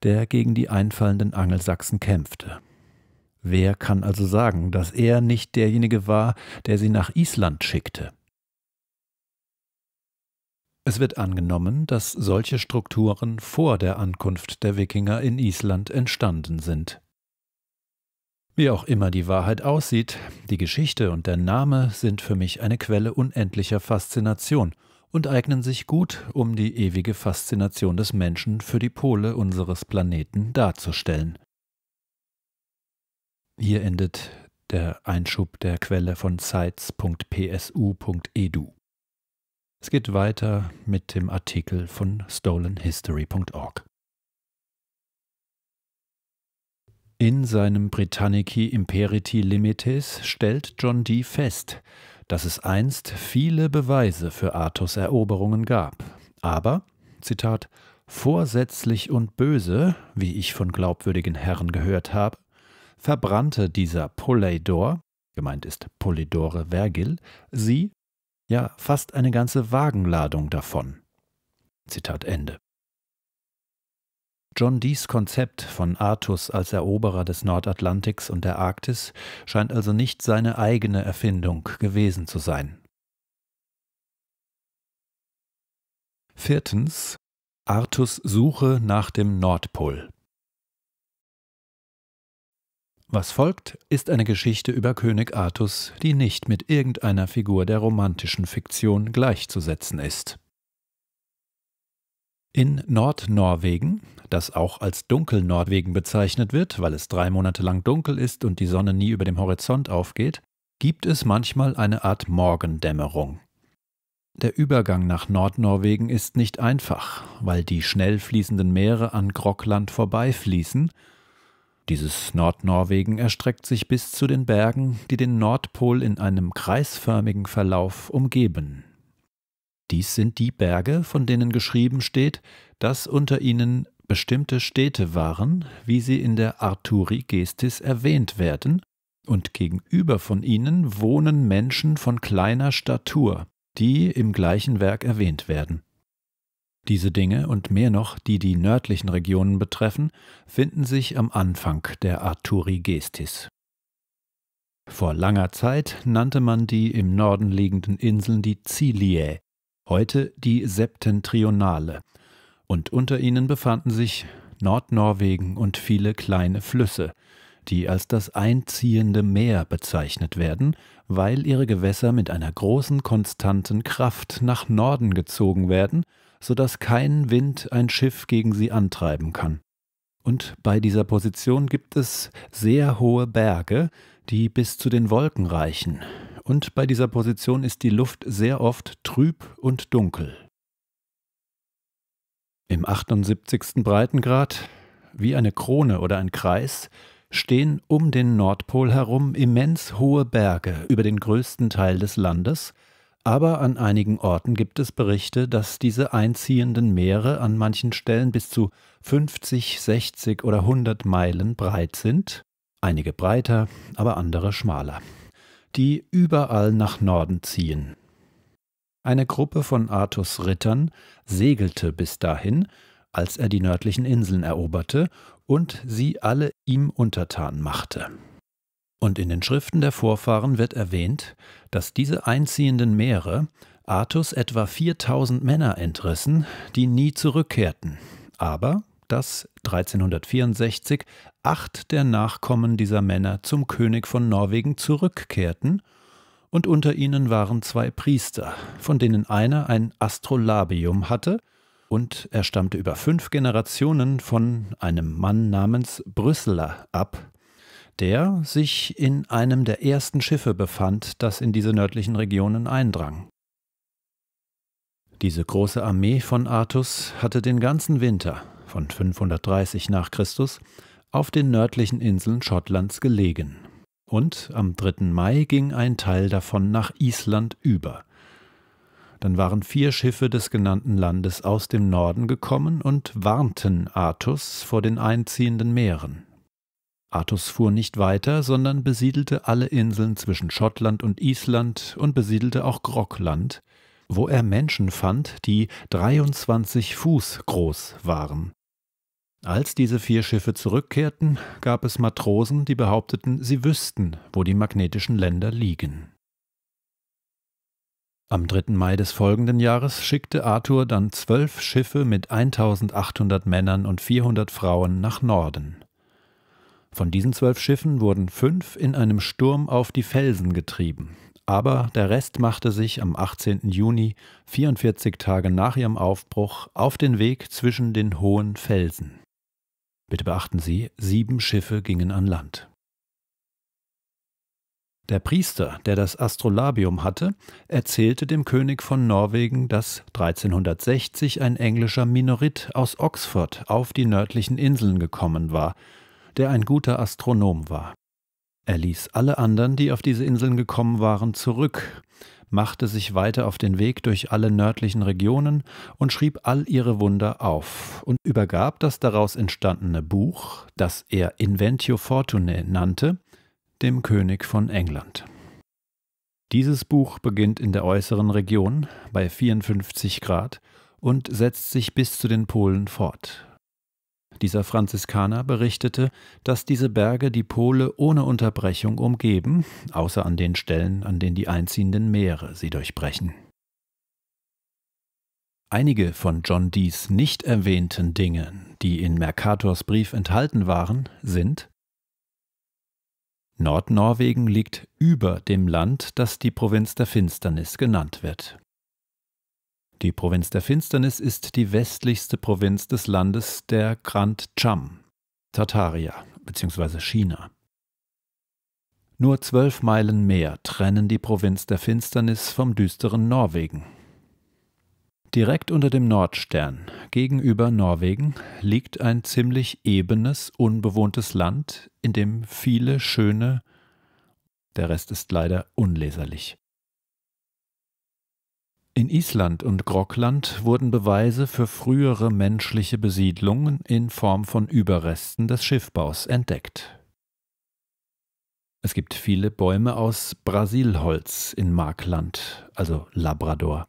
der gegen die einfallenden Angelsachsen kämpfte. Wer kann also sagen, dass er nicht derjenige war, der sie nach Island schickte? Es wird angenommen, dass solche Strukturen vor der Ankunft der Wikinger in Island entstanden sind. Wie auch immer die Wahrheit aussieht, die Geschichte und der Name sind für mich eine Quelle unendlicher Faszination und eignen sich gut, um die ewige Faszination des Menschen für die Pole unseres Planeten darzustellen. Hier endet der Einschub der Quelle von zeitz.psu.edu. Es geht weiter mit dem Artikel von stolenhistory.org. In seinem Britannici Imperiti Limites stellt John Dee fest, dass es einst viele Beweise für Arthurs Eroberungen gab, aber, Zitat, vorsätzlich und böse, wie ich von glaubwürdigen Herren gehört habe, verbrannte dieser Polydor, gemeint ist Polydore Vergil, sie ja fast eine ganze Wagenladung davon. Zitat Ende. John Dees Konzept von Artus als Eroberer des Nordatlantiks und der Arktis scheint also nicht seine eigene Erfindung gewesen zu sein. Viertens. Artus Suche nach dem Nordpol. Was folgt, ist eine Geschichte über König Artus, die nicht mit irgendeiner Figur der romantischen Fiktion gleichzusetzen ist. In Nordnorwegen, das auch als Dunkelnorwegen bezeichnet wird, weil es drei Monate lang dunkel ist und die Sonne nie über dem Horizont aufgeht, gibt es manchmal eine Art Morgendämmerung. Der Übergang nach Nordnorwegen ist nicht einfach, weil die schnell fließenden Meere an Grogland vorbeifließen – dieses Nordnorwegen erstreckt sich bis zu den Bergen, die den Nordpol in einem kreisförmigen Verlauf umgeben. Dies sind die Berge, von denen geschrieben steht, dass unter ihnen bestimmte Städte waren, wie sie in der Arturi Gestis erwähnt werden, und gegenüber von ihnen wohnen Menschen von kleiner Statur, die im gleichen Werk erwähnt werden. Diese Dinge und mehr noch, die die nördlichen Regionen betreffen, finden sich am Anfang der Arturigestis. Vor langer Zeit nannte man die im Norden liegenden Inseln die Ciliae, heute die Septentrionale, und unter ihnen befanden sich Nordnorwegen und viele kleine Flüsse, die als das einziehende Meer bezeichnet werden, weil ihre Gewässer mit einer großen konstanten Kraft nach Norden gezogen werden so dass kein Wind ein Schiff gegen sie antreiben kann. Und bei dieser Position gibt es sehr hohe Berge, die bis zu den Wolken reichen. Und bei dieser Position ist die Luft sehr oft trüb und dunkel. Im 78. Breitengrad, wie eine Krone oder ein Kreis, stehen um den Nordpol herum immens hohe Berge über den größten Teil des Landes, aber an einigen Orten gibt es Berichte, dass diese einziehenden Meere an manchen Stellen bis zu 50, 60 oder 100 Meilen breit sind, einige breiter, aber andere schmaler, die überall nach Norden ziehen. Eine Gruppe von Artus Rittern segelte bis dahin, als er die nördlichen Inseln eroberte und sie alle ihm untertan machte. Und in den Schriften der Vorfahren wird erwähnt, dass diese einziehenden Meere Artus etwa 4000 Männer entrissen, die nie zurückkehrten. Aber dass 1364 acht der Nachkommen dieser Männer zum König von Norwegen zurückkehrten, und unter ihnen waren zwei Priester, von denen einer ein Astrolabium hatte, und er stammte über fünf Generationen von einem Mann namens Brüsseler ab, der sich in einem der ersten Schiffe befand, das in diese nördlichen Regionen eindrang. Diese große Armee von Artus hatte den ganzen Winter von 530 nach Christus auf den nördlichen Inseln Schottlands gelegen. Und am 3. Mai ging ein Teil davon nach Island über. Dann waren vier Schiffe des genannten Landes aus dem Norden gekommen und warnten Artus vor den einziehenden Meeren. Artus fuhr nicht weiter, sondern besiedelte alle Inseln zwischen Schottland und Island und besiedelte auch Grogland, wo er Menschen fand, die 23 Fuß groß waren. Als diese vier Schiffe zurückkehrten, gab es Matrosen, die behaupteten, sie wüssten, wo die magnetischen Länder liegen. Am 3. Mai des folgenden Jahres schickte Arthur dann zwölf Schiffe mit 1800 Männern und 400 Frauen nach Norden. Von diesen zwölf Schiffen wurden fünf in einem Sturm auf die Felsen getrieben, aber der Rest machte sich am 18. Juni, 44 Tage nach ihrem Aufbruch, auf den Weg zwischen den hohen Felsen. Bitte beachten Sie, sieben Schiffe gingen an Land. Der Priester, der das Astrolabium hatte, erzählte dem König von Norwegen, dass 1360 ein englischer Minorit aus Oxford auf die nördlichen Inseln gekommen war, der ein guter Astronom war. Er ließ alle anderen, die auf diese Inseln gekommen waren, zurück, machte sich weiter auf den Weg durch alle nördlichen Regionen und schrieb all ihre Wunder auf und übergab das daraus entstandene Buch, das er Inventio Fortunae nannte, dem König von England. Dieses Buch beginnt in der äußeren Region bei 54 Grad und setzt sich bis zu den Polen fort, dieser Franziskaner berichtete, dass diese Berge die Pole ohne Unterbrechung umgeben, außer an den Stellen, an denen die einziehenden Meere sie durchbrechen. Einige von John Dees nicht erwähnten Dinge, die in Mercators Brief enthalten waren, sind Nordnorwegen liegt über dem Land, das die Provinz der Finsternis genannt wird. Die Provinz der Finsternis ist die westlichste Provinz des Landes der Grand Cham, Tartaria bzw. China. Nur zwölf Meilen mehr trennen die Provinz der Finsternis vom düsteren Norwegen. Direkt unter dem Nordstern, gegenüber Norwegen, liegt ein ziemlich ebenes, unbewohntes Land, in dem viele schöne, der Rest ist leider unleserlich, in Island und Grogland wurden Beweise für frühere menschliche Besiedlungen in Form von Überresten des Schiffbaus entdeckt. Es gibt viele Bäume aus Brasilholz in Markland, also Labrador.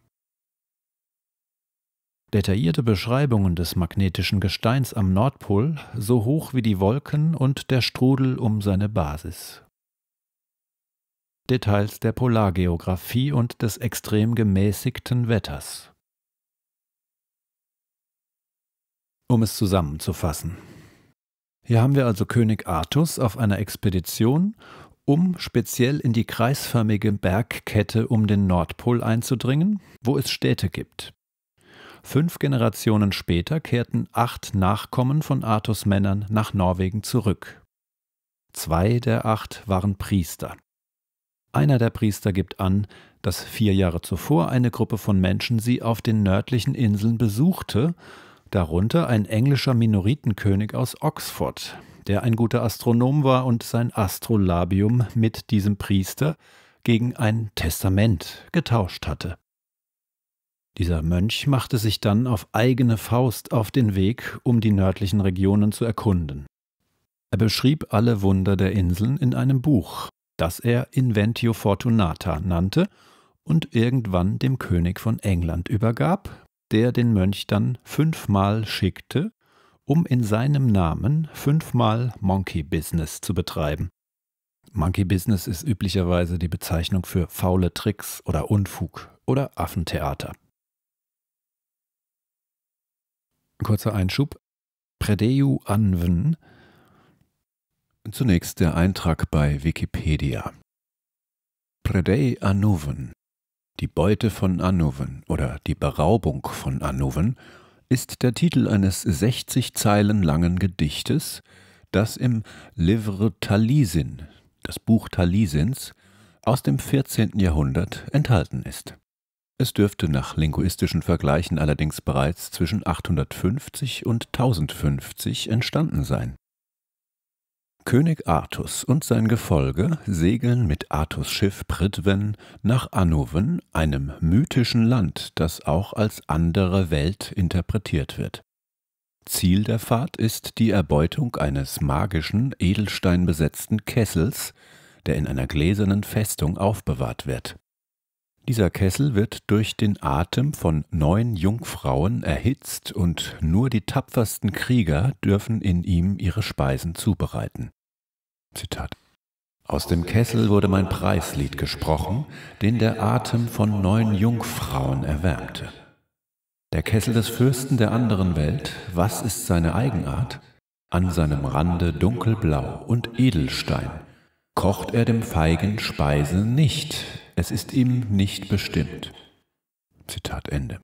Detaillierte Beschreibungen des magnetischen Gesteins am Nordpol, so hoch wie die Wolken und der Strudel um seine Basis. Details der Polargeographie und des extrem gemäßigten Wetters. Um es zusammenzufassen. Hier haben wir also König Artus auf einer Expedition, um speziell in die kreisförmige Bergkette um den Nordpol einzudringen, wo es Städte gibt. Fünf Generationen später kehrten acht Nachkommen von Artus Männern nach Norwegen zurück. Zwei der acht waren Priester. Einer der Priester gibt an, dass vier Jahre zuvor eine Gruppe von Menschen sie auf den nördlichen Inseln besuchte, darunter ein englischer Minoritenkönig aus Oxford, der ein guter Astronom war und sein Astrolabium mit diesem Priester gegen ein Testament getauscht hatte. Dieser Mönch machte sich dann auf eigene Faust auf den Weg, um die nördlichen Regionen zu erkunden. Er beschrieb alle Wunder der Inseln in einem Buch, das er Inventio Fortunata nannte und irgendwann dem König von England übergab, der den Mönch dann fünfmal schickte, um in seinem Namen fünfmal Monkey Business zu betreiben. Monkey Business ist üblicherweise die Bezeichnung für faule Tricks oder Unfug oder Affentheater. Kurzer Einschub. Predeju Anven Zunächst der Eintrag bei Wikipedia. Predei Anuven. Die Beute von Anuven oder die Beraubung von Anuven ist der Titel eines 60 Zeilen langen Gedichtes, das im Livre Talisin, das Buch Talisins, aus dem 14. Jahrhundert enthalten ist. Es dürfte nach linguistischen Vergleichen allerdings bereits zwischen 850 und 1050 entstanden sein. König Artus und sein Gefolge segeln mit Artus Schiff Pridven nach Anuven, einem mythischen Land, das auch als andere Welt interpretiert wird. Ziel der Fahrt ist die Erbeutung eines magischen, edelsteinbesetzten Kessels, der in einer gläsernen Festung aufbewahrt wird. Dieser Kessel wird durch den Atem von neun Jungfrauen erhitzt und nur die tapfersten Krieger dürfen in ihm ihre Speisen zubereiten. Zitat. Aus dem Kessel wurde mein Preislied gesprochen, den der Atem von neun Jungfrauen erwärmte. Der Kessel des Fürsten der anderen Welt, was ist seine Eigenart? An seinem Rande dunkelblau und Edelstein. Kocht er dem feigen Speise nicht, es ist ihm nicht bestimmt. Zitat Ende.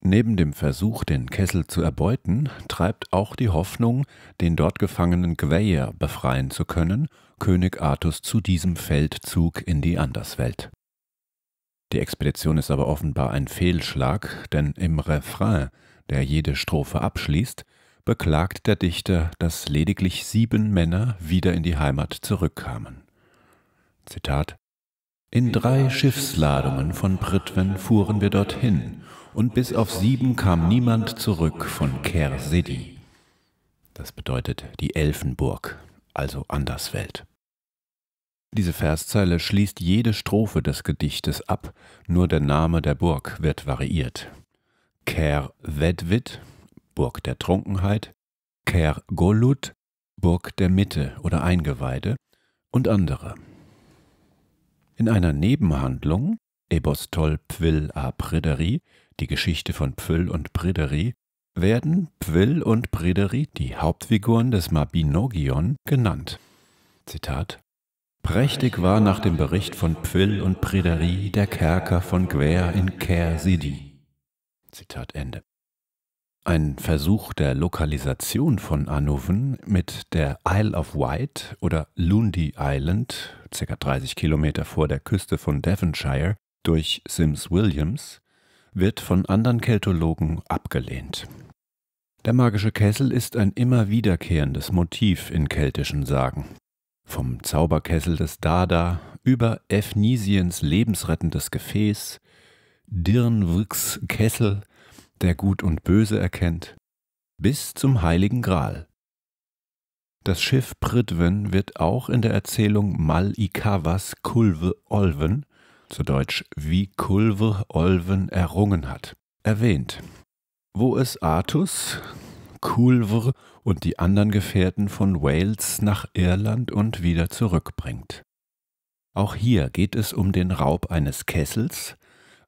Neben dem Versuch, den Kessel zu erbeuten, treibt auch die Hoffnung, den dort gefangenen Gweyer befreien zu können, König Artus zu diesem Feldzug in die Anderswelt. Die Expedition ist aber offenbar ein Fehlschlag, denn im Refrain, der jede Strophe abschließt, beklagt der Dichter, dass lediglich sieben Männer wieder in die Heimat zurückkamen. Zitat In drei Schiffsladungen von Britwen fuhren wir dorthin und bis auf sieben kam niemand zurück von Ker Sedi. Das bedeutet die Elfenburg, also Anderswelt. Diese Verszeile schließt jede Strophe des Gedichtes ab, nur der Name der Burg wird variiert. Ker Vedvid, Burg der Trunkenheit, Ker Golud, Burg der Mitte oder Eingeweide und andere. In einer Nebenhandlung, Ebostol Pvil a Prideri, die Geschichte von Pfüll und Predery, werden Pfüll und Predery, die Hauptfiguren des Mabinogion, genannt. Zitat Prächtig war nach dem Bericht von Pfüll und Predery der Kerker von Gwer in Caer Sidi. Zitat Ende. Ein Versuch der Lokalisation von Anuven mit der Isle of Wight oder Lundy Island, ca. 30 Kilometer vor der Küste von Devonshire, durch Sims Williams, wird von anderen Keltologen abgelehnt. Der magische Kessel ist ein immer wiederkehrendes Motiv in keltischen Sagen. Vom Zauberkessel des Dada über Ephnisiens lebensrettendes Gefäß, Dirnwrks Kessel, der Gut und Böse erkennt, bis zum Heiligen Gral. Das Schiff Pridwen wird auch in der Erzählung Mal-Ikavas Kulve Olven zu Deutsch wie Kulve Olven errungen hat, erwähnt. Wo es Artus, Kulver und die anderen Gefährten von Wales nach Irland und wieder zurückbringt. Auch hier geht es um den Raub eines Kessels,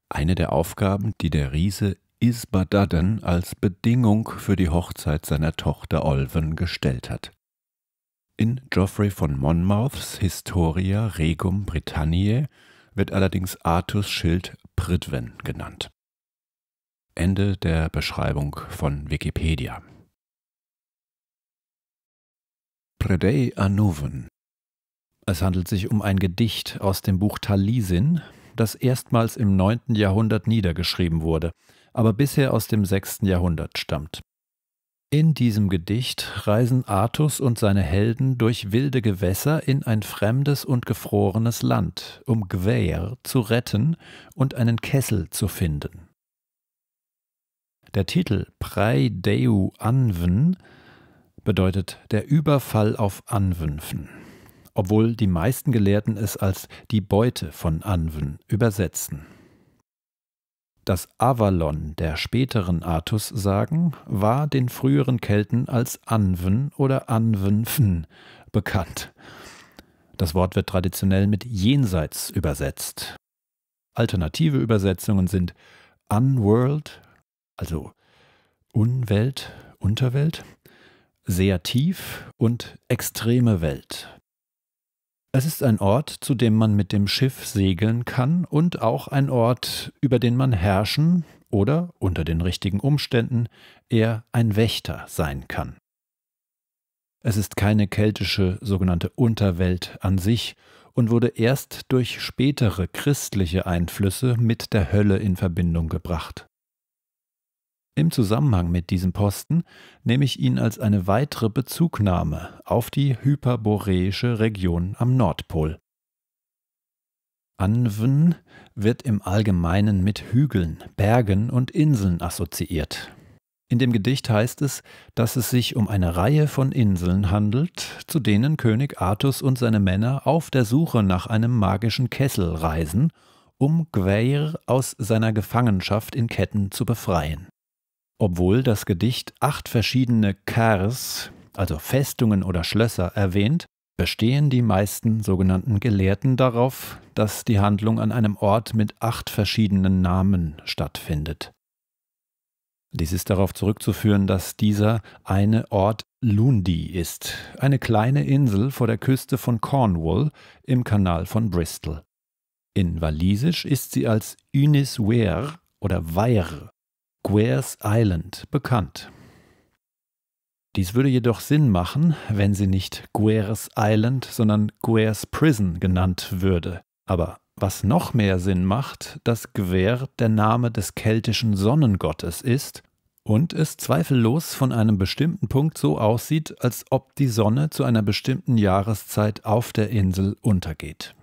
eine der Aufgaben, die der Riese Isbadadan als Bedingung für die Hochzeit seiner Tochter Olven gestellt hat. In Geoffrey von Monmouths Historia Regum Britanniae wird allerdings Artus Schild Pridwen genannt. Ende der Beschreibung von Wikipedia. Predei Anuven. Es handelt sich um ein Gedicht aus dem Buch Talisin, das erstmals im 9. Jahrhundert niedergeschrieben wurde, aber bisher aus dem 6. Jahrhundert stammt. In diesem Gedicht reisen Artus und seine Helden durch wilde Gewässer in ein fremdes und gefrorenes Land, um Gwäer zu retten und einen Kessel zu finden. Der Titel Prei Deu Anwen bedeutet der Überfall auf Anwünfen, obwohl die meisten Gelehrten es als die Beute von Anwen übersetzen. Das Avalon der späteren Artus-Sagen war den früheren Kelten als Anwen oder Anwenfn bekannt. Das Wort wird traditionell mit Jenseits übersetzt. Alternative Übersetzungen sind Unworld, also Unwelt, Unterwelt, sehr tief und extreme Welt. Es ist ein Ort, zu dem man mit dem Schiff segeln kann und auch ein Ort, über den man herrschen oder unter den richtigen Umständen eher ein Wächter sein kann. Es ist keine keltische sogenannte Unterwelt an sich und wurde erst durch spätere christliche Einflüsse mit der Hölle in Verbindung gebracht. Im Zusammenhang mit diesem Posten nehme ich ihn als eine weitere Bezugnahme auf die hyperboreische Region am Nordpol. Anven wird im Allgemeinen mit Hügeln, Bergen und Inseln assoziiert. In dem Gedicht heißt es, dass es sich um eine Reihe von Inseln handelt, zu denen König Artus und seine Männer auf der Suche nach einem magischen Kessel reisen, um Gweir aus seiner Gefangenschaft in Ketten zu befreien obwohl das Gedicht acht verschiedene Kars, also Festungen oder Schlösser, erwähnt, bestehen die meisten sogenannten Gelehrten darauf, dass die Handlung an einem Ort mit acht verschiedenen Namen stattfindet. Dies ist darauf zurückzuführen, dass dieser eine Ort Lundi ist, eine kleine Insel vor der Küste von Cornwall im Kanal von Bristol. In Walisisch ist sie als Unis Weir oder Weir Guer's Island bekannt. Dies würde jedoch Sinn machen, wenn sie nicht Guer's Island, sondern Guer's Prison genannt würde. Aber was noch mehr Sinn macht, dass Gwer der Name des keltischen Sonnengottes ist und es zweifellos von einem bestimmten Punkt so aussieht, als ob die Sonne zu einer bestimmten Jahreszeit auf der Insel untergeht.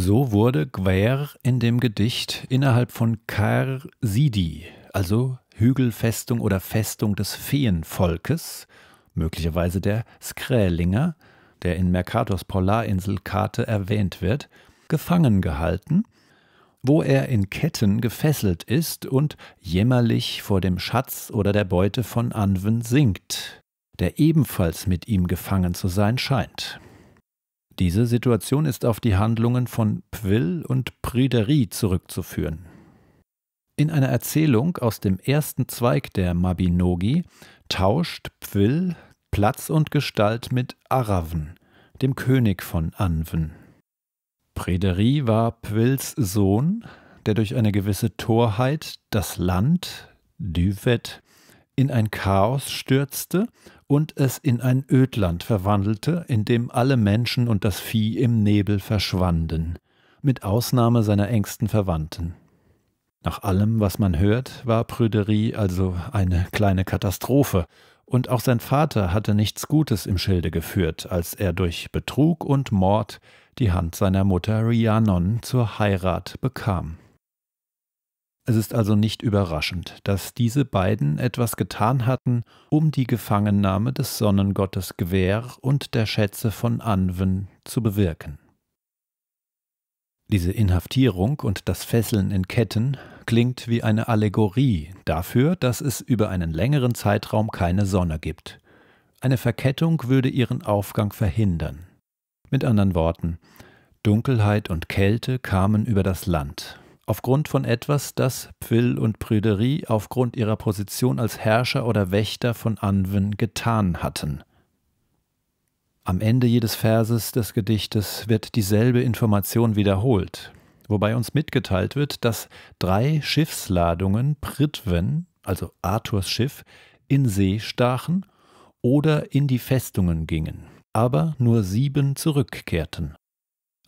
So wurde Gwer in dem Gedicht innerhalb von Kar Sidi, also Hügelfestung oder Festung des Feenvolkes, möglicherweise der Skrälinger, der in Mercators Polarinselkarte erwähnt wird, gefangen gehalten, wo er in Ketten gefesselt ist und jämmerlich vor dem Schatz oder der Beute von Anwen sinkt, der ebenfalls mit ihm gefangen zu sein scheint. Diese Situation ist auf die Handlungen von Pwyll und Pryderi zurückzuführen. In einer Erzählung aus dem ersten Zweig der Mabinogi tauscht Pwyll Platz und Gestalt mit Araven, dem König von Anven. Pryderi war Pwills Sohn, der durch eine gewisse Torheit das Land, Düvet, in ein Chaos stürzte und es in ein Ödland verwandelte, in dem alle Menschen und das Vieh im Nebel verschwanden, mit Ausnahme seiner engsten Verwandten. Nach allem, was man hört, war Prüderie also eine kleine Katastrophe, und auch sein Vater hatte nichts Gutes im Schilde geführt, als er durch Betrug und Mord die Hand seiner Mutter Rhiannon zur Heirat bekam. Es ist also nicht überraschend, dass diese beiden etwas getan hatten, um die Gefangennahme des Sonnengottes Gewehr und der Schätze von Anwen zu bewirken. Diese Inhaftierung und das Fesseln in Ketten klingt wie eine Allegorie dafür, dass es über einen längeren Zeitraum keine Sonne gibt. Eine Verkettung würde ihren Aufgang verhindern. Mit anderen Worten, Dunkelheit und Kälte kamen über das Land, aufgrund von etwas, das Pfil und Prüderie aufgrund ihrer Position als Herrscher oder Wächter von Anwen getan hatten. Am Ende jedes Verses des Gedichtes wird dieselbe Information wiederholt, wobei uns mitgeteilt wird, dass drei Schiffsladungen Pritwen, also Arthurs Schiff, in See stachen oder in die Festungen gingen, aber nur sieben zurückkehrten.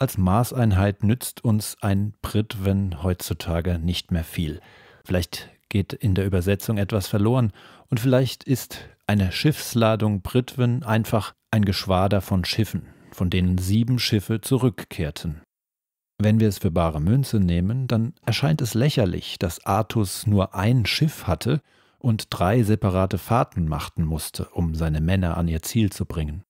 Als Maßeinheit nützt uns ein Britwen heutzutage nicht mehr viel. Vielleicht geht in der Übersetzung etwas verloren und vielleicht ist eine Schiffsladung Britwen einfach ein Geschwader von Schiffen, von denen sieben Schiffe zurückkehrten. Wenn wir es für bare Münze nehmen, dann erscheint es lächerlich, dass Artus nur ein Schiff hatte und drei separate Fahrten machten musste, um seine Männer an ihr Ziel zu bringen.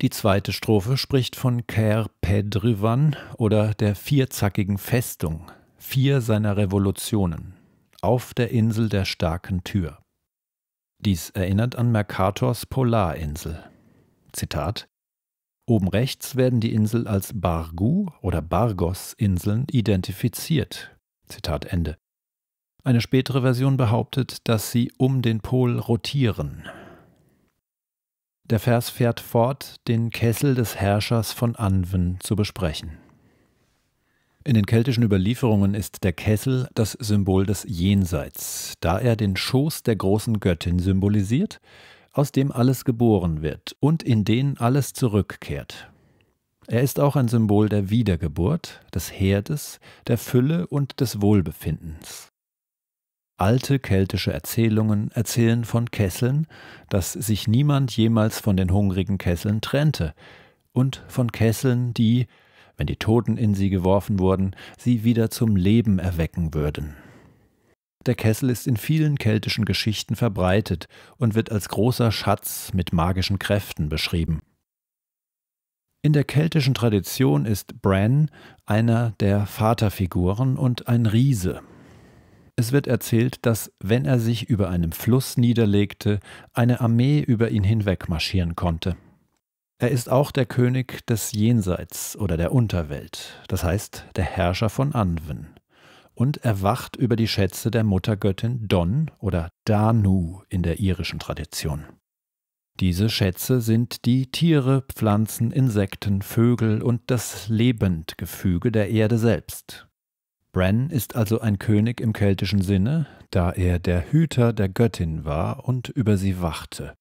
Die zweite Strophe spricht von Ker Pedrivan oder der vierzackigen Festung, vier seiner Revolutionen, auf der Insel der starken Tür. Dies erinnert an Mercators Polarinsel. Zitat Oben rechts werden die Insel als Bargu oder Bargos-Inseln identifiziert. Zitat Ende. Eine spätere Version behauptet, dass sie um den Pol rotieren, der Vers fährt fort, den Kessel des Herrschers von Anwen zu besprechen. In den keltischen Überlieferungen ist der Kessel das Symbol des Jenseits, da er den Schoß der großen Göttin symbolisiert, aus dem alles geboren wird und in den alles zurückkehrt. Er ist auch ein Symbol der Wiedergeburt, des Herdes, der Fülle und des Wohlbefindens. Alte keltische Erzählungen erzählen von Kesseln, dass sich niemand jemals von den hungrigen Kesseln trennte, und von Kesseln, die, wenn die Toten in sie geworfen wurden, sie wieder zum Leben erwecken würden. Der Kessel ist in vielen keltischen Geschichten verbreitet und wird als großer Schatz mit magischen Kräften beschrieben. In der keltischen Tradition ist Bran einer der Vaterfiguren und ein Riese, es wird erzählt, dass wenn er sich über einem Fluss niederlegte, eine Armee über ihn hinweg marschieren konnte. Er ist auch der König des Jenseits oder der Unterwelt, das heißt der Herrscher von Anwen. Und er wacht über die Schätze der Muttergöttin Don oder Danu in der irischen Tradition. Diese Schätze sind die Tiere, Pflanzen, Insekten, Vögel und das Lebendgefüge der Erde selbst, Bran ist also ein König im keltischen Sinne, da er der Hüter der Göttin war und über sie wachte.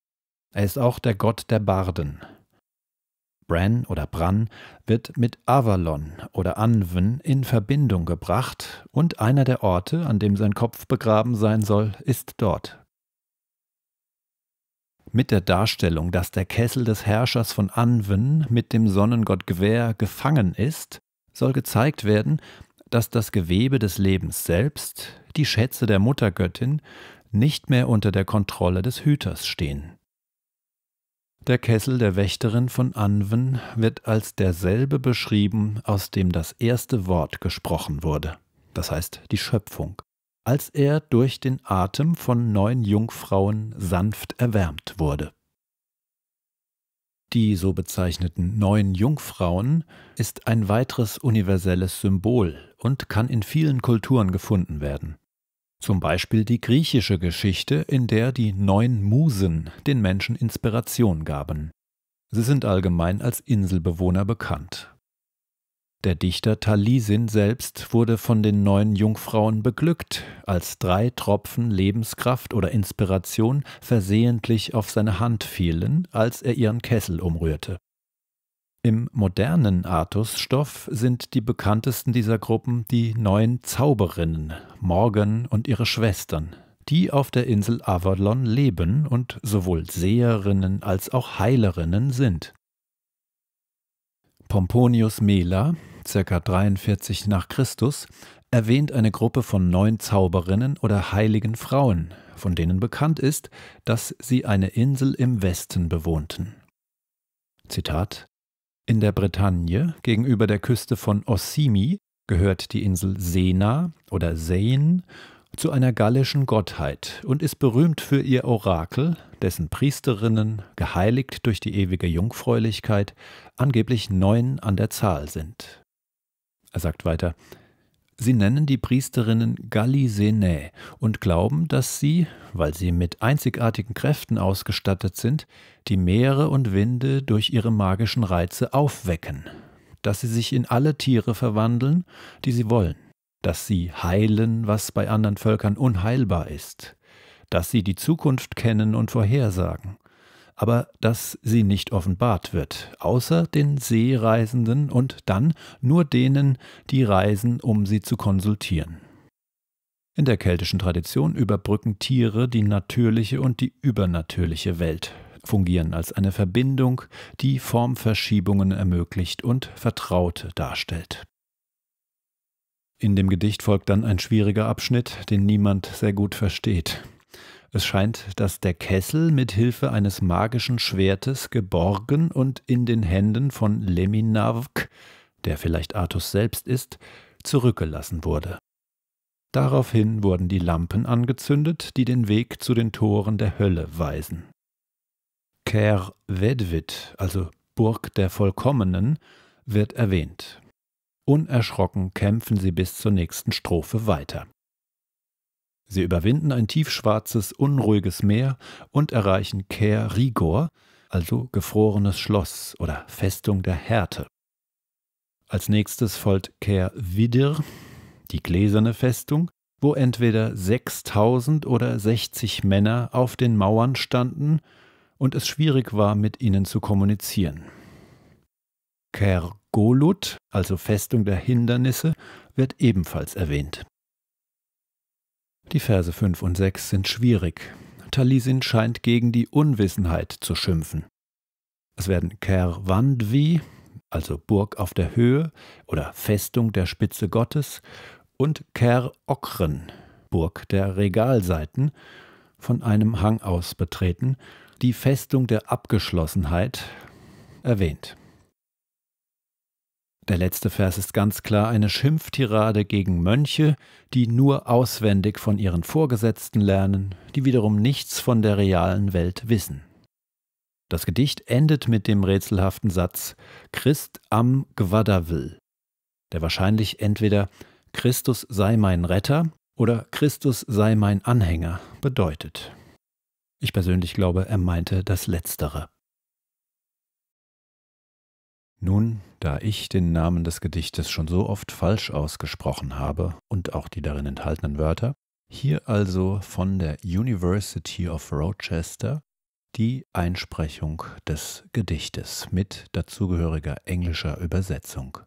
Er ist auch der Gott der Barden. Bran oder Bran wird mit Avalon oder Anwen in Verbindung gebracht und einer der Orte, an dem sein Kopf begraben sein soll, ist dort. Mit der Darstellung, dass der Kessel des Herrschers von Anwen mit dem Sonnengott Gwer gefangen ist, soll gezeigt werden, dass das Gewebe des Lebens selbst, die Schätze der Muttergöttin, nicht mehr unter der Kontrolle des Hüters stehen. Der Kessel der Wächterin von Anwen wird als derselbe beschrieben, aus dem das erste Wort gesprochen wurde, das heißt die Schöpfung, als er durch den Atem von neun Jungfrauen sanft erwärmt wurde. Die so bezeichneten neun Jungfrauen ist ein weiteres universelles Symbol und kann in vielen Kulturen gefunden werden. Zum Beispiel die griechische Geschichte, in der die neun Musen den Menschen Inspiration gaben. Sie sind allgemein als Inselbewohner bekannt. Der Dichter Talisin selbst wurde von den neun Jungfrauen beglückt, als drei Tropfen Lebenskraft oder Inspiration versehentlich auf seine Hand fielen, als er ihren Kessel umrührte. Im modernen Artusstoff sind die bekanntesten dieser Gruppen die neun Zauberinnen, Morgan und ihre Schwestern, die auf der Insel Avalon leben und sowohl Seherinnen als auch Heilerinnen sind. Pomponius Mela, ca. 43 nach Christus, erwähnt eine Gruppe von neun Zauberinnen oder heiligen Frauen, von denen bekannt ist, dass sie eine Insel im Westen bewohnten. Zitat in der Bretagne, gegenüber der Küste von Ossimi, gehört die Insel Sena oder Sein zu einer gallischen Gottheit und ist berühmt für ihr Orakel, dessen Priesterinnen, geheiligt durch die ewige Jungfräulichkeit, angeblich neun an der Zahl sind. Er sagt weiter, Sie nennen die Priesterinnen Galisenä und glauben, dass sie, weil sie mit einzigartigen Kräften ausgestattet sind, die Meere und Winde durch ihre magischen Reize aufwecken, dass sie sich in alle Tiere verwandeln, die sie wollen, dass sie heilen, was bei anderen Völkern unheilbar ist, dass sie die Zukunft kennen und vorhersagen, aber dass sie nicht offenbart wird, außer den Seereisenden und dann nur denen, die reisen, um sie zu konsultieren. In der keltischen Tradition überbrücken Tiere die natürliche und die übernatürliche Welt, fungieren als eine Verbindung, die Formverschiebungen ermöglicht und Vertraute darstellt. In dem Gedicht folgt dann ein schwieriger Abschnitt, den niemand sehr gut versteht. Es scheint, dass der Kessel mit Hilfe eines magischen Schwertes geborgen und in den Händen von Leminavk, der vielleicht Artus selbst ist, zurückgelassen wurde. Daraufhin wurden die Lampen angezündet, die den Weg zu den Toren der Hölle weisen. Ker Vedvit, also Burg der Vollkommenen, wird erwähnt. Unerschrocken kämpfen sie bis zur nächsten Strophe weiter. Sie überwinden ein tiefschwarzes, unruhiges Meer und erreichen Caer Rigor, also gefrorenes Schloss oder Festung der Härte. Als nächstes folgt Caer Vidir, die gläserne Festung, wo entweder 6000 oder 60 Männer auf den Mauern standen und es schwierig war, mit ihnen zu kommunizieren. Ker Kergolut, also Festung der Hindernisse, wird ebenfalls erwähnt. Die Verse 5 und 6 sind schwierig. Talisin scheint gegen die Unwissenheit zu schimpfen. Es werden Kerwandvi, also Burg auf der Höhe oder Festung der Spitze Gottes, und Kerokren, Burg der Regalseiten, von einem Hang aus betreten, die Festung der Abgeschlossenheit erwähnt. Der letzte Vers ist ganz klar eine Schimpftirade gegen Mönche, die nur auswendig von ihren Vorgesetzten lernen, die wiederum nichts von der realen Welt wissen. Das Gedicht endet mit dem rätselhaften Satz Christ am Gwadavil, der wahrscheinlich entweder Christus sei mein Retter oder Christus sei mein Anhänger bedeutet. Ich persönlich glaube, er meinte das Letztere. Nun da ich den Namen des Gedichtes schon so oft falsch ausgesprochen habe und auch die darin enthaltenen Wörter. Hier also von der University of Rochester die Einsprechung des Gedichtes mit dazugehöriger englischer Übersetzung.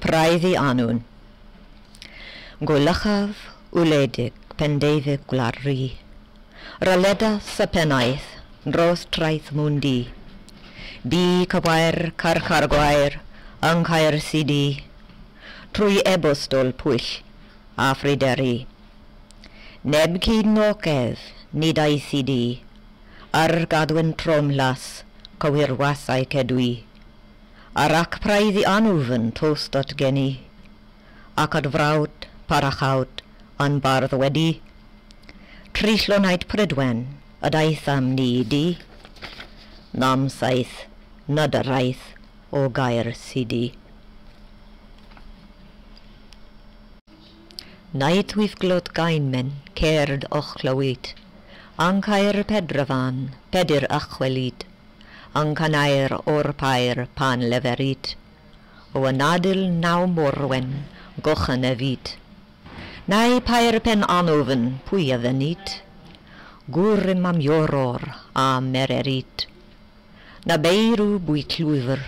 Preidhi anun. Golachav uledik pendevik glarri. Raleda sapenaeth, dros traeth mundi. Bi cabair car cargwair, ancair sidi. Trwy ebostol pwyll, a frideri. Neb cyd nocedd, nid ai sidi. Ar gadwyn tromlas, wasau cedwi. Ar ac praidd i anwfyn tostot geni. Ac ad frawd, yn bardd wedi. Tríslonait prydwen, a daeth am ni di. Nam saith, nad a raith, o gair si di. Nait wyf glod gain men, cerdd och clywyd. Ancair pedrafan, pedir achwelid. Ancanair o'r pair pan leferyd. O anadil naw morwen, gochan y fyd. Nai pair pen anofyn, pwy a ddenit. Gwrym am ioror a mererit. Na beirw bwy clwyfr,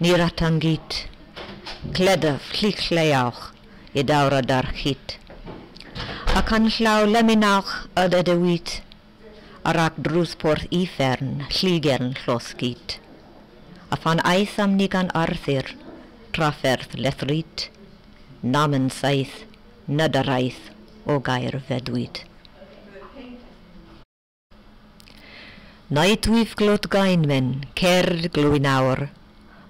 ni ratangit. Cledaf llich leiawch, i dawr a darchit. Ac an llaw leminawch y dedewit. A rac drws porth ifern, lligern llosgit. A fan aeth am ni gan Arthur, trafferth lethrit. Namen saith, nad aeth o gair fedwyd. Naid wyf glwt gainmen, cerdd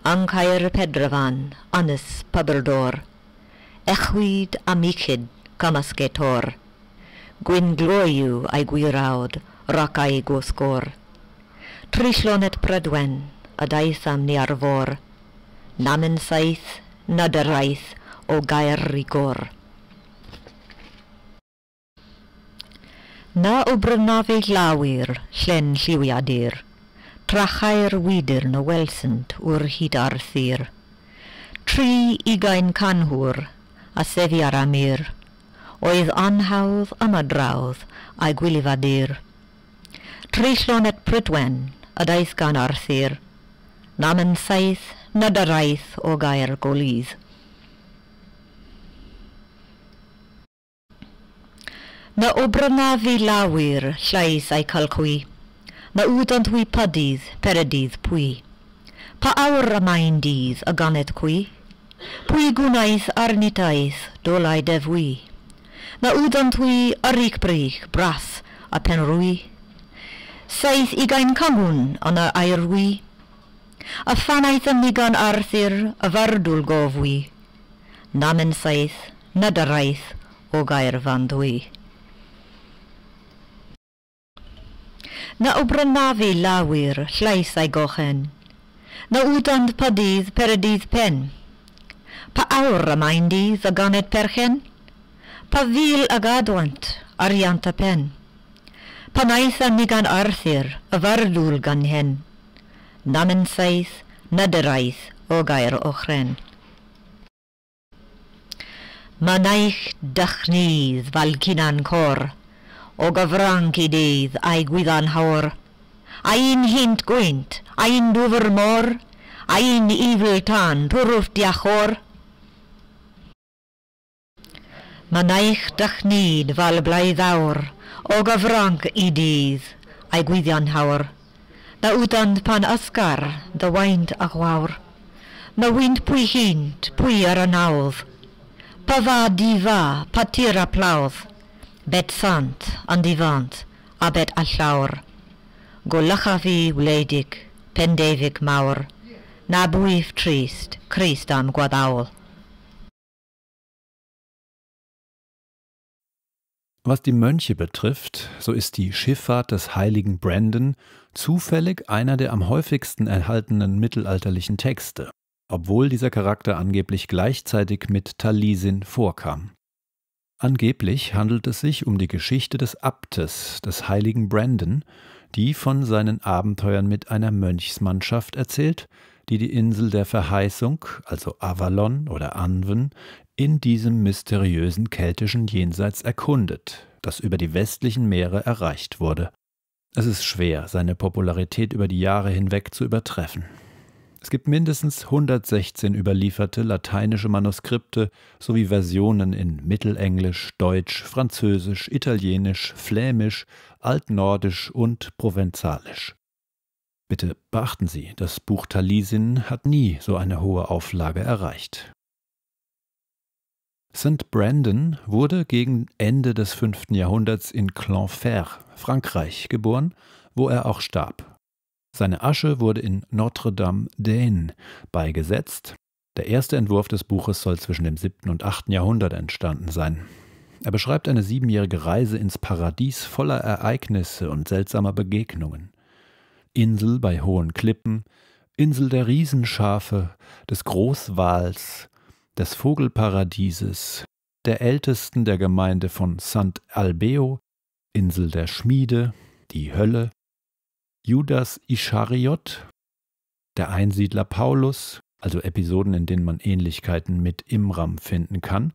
yng Nghaer pedrafan, Anys Pabrdor, echwyd gamasge tor, gwyn glwyw a'i gwirawd, racau gwsgor. et prydwen, a daeth am ni arfor, namen saith, nad aeth, o gair rigor. Na o brynaf ei lawyr, llen lliwiadur, trachau'r wydr na welsynt o'r hyd thyr. Tri gain canhwr a sefi ar amir, oedd anhawdd am adrawdd a'i gwylifadur. llon at Prydwen a daeth gan thyr, nam yn saith na daraeth o gair golydd. Na obrana fi lawir llais a'i calcwi, Na wdant wy padydd peredydd pwy. Pa awr y mae'n dydd y ganed cwi, Pwy gwnaeth arnitaeth dolai defwy, Na wdant wy arig brych brath a pen rwy, i gain cangwn yn y air wy, A phanaeth ymddigon Arthur y fardwl gofwy, Namen saith, nad araith o gair fan dwy. na obrynafu lawyr llais a'i gochen, na wdand pa dydd per y dydd pen, pa awr y mae'n dydd a ganed perchen, pa fil gadwant ar iant a pen, pa naeth am ni gan arthyr y fardwl gan hen, Na yn saith na yr o gair ochren. Mae naich dychnydd fal cynan cor, o gyfranc i dydd a'i gwyddan hawr. A un hint gwynt, a un dwfr mor, a un ifl tan twrwf diachor. naich dychnid fal blaidd awr, o gyfranc i dydd a'i gwyddan hawr. Na wdond pan ysgar, dy waint a chwawr. Na wynt pwy hint, pwy ar y nawdd. Pa fa di fa, pa tir a plawdd. an بتسانت انديفانت أبد أشاور Golachavi Uledik, pendevig Maur, Nabuif Trist, Christam Guadaul. Was die Mönche betrifft, so ist die Schifffahrt des heiligen Brandon zufällig einer der am häufigsten erhaltenen mittelalterlichen Texte, obwohl dieser Charakter angeblich gleichzeitig mit Talisin vorkam. Angeblich handelt es sich um die Geschichte des Abtes, des heiligen Brandon, die von seinen Abenteuern mit einer Mönchsmannschaft erzählt, die die Insel der Verheißung, also Avalon oder Anwen, in diesem mysteriösen keltischen Jenseits erkundet, das über die westlichen Meere erreicht wurde. Es ist schwer, seine Popularität über die Jahre hinweg zu übertreffen. Es gibt mindestens 116 überlieferte lateinische Manuskripte sowie Versionen in Mittelenglisch, Deutsch, Französisch, Italienisch, Flämisch, Altnordisch und Provenzalisch. Bitte beachten Sie, das Buch Talisin hat nie so eine hohe Auflage erreicht. St. Brandon wurde gegen Ende des 5. Jahrhunderts in Clanfer, Frankreich, geboren, wo er auch starb seine Asche wurde in Notre-Dame d'Ain beigesetzt. Der erste Entwurf des Buches soll zwischen dem 7. und 8. Jahrhundert entstanden sein. Er beschreibt eine siebenjährige Reise ins Paradies voller Ereignisse und seltsamer Begegnungen. Insel bei hohen Klippen, Insel der Riesenschafe, des Großwals, des Vogelparadieses, der ältesten der Gemeinde von St. Albeo, Insel der Schmiede, die Hölle, Judas Ischariot, der Einsiedler Paulus, also Episoden, in denen man Ähnlichkeiten mit Imram finden kann,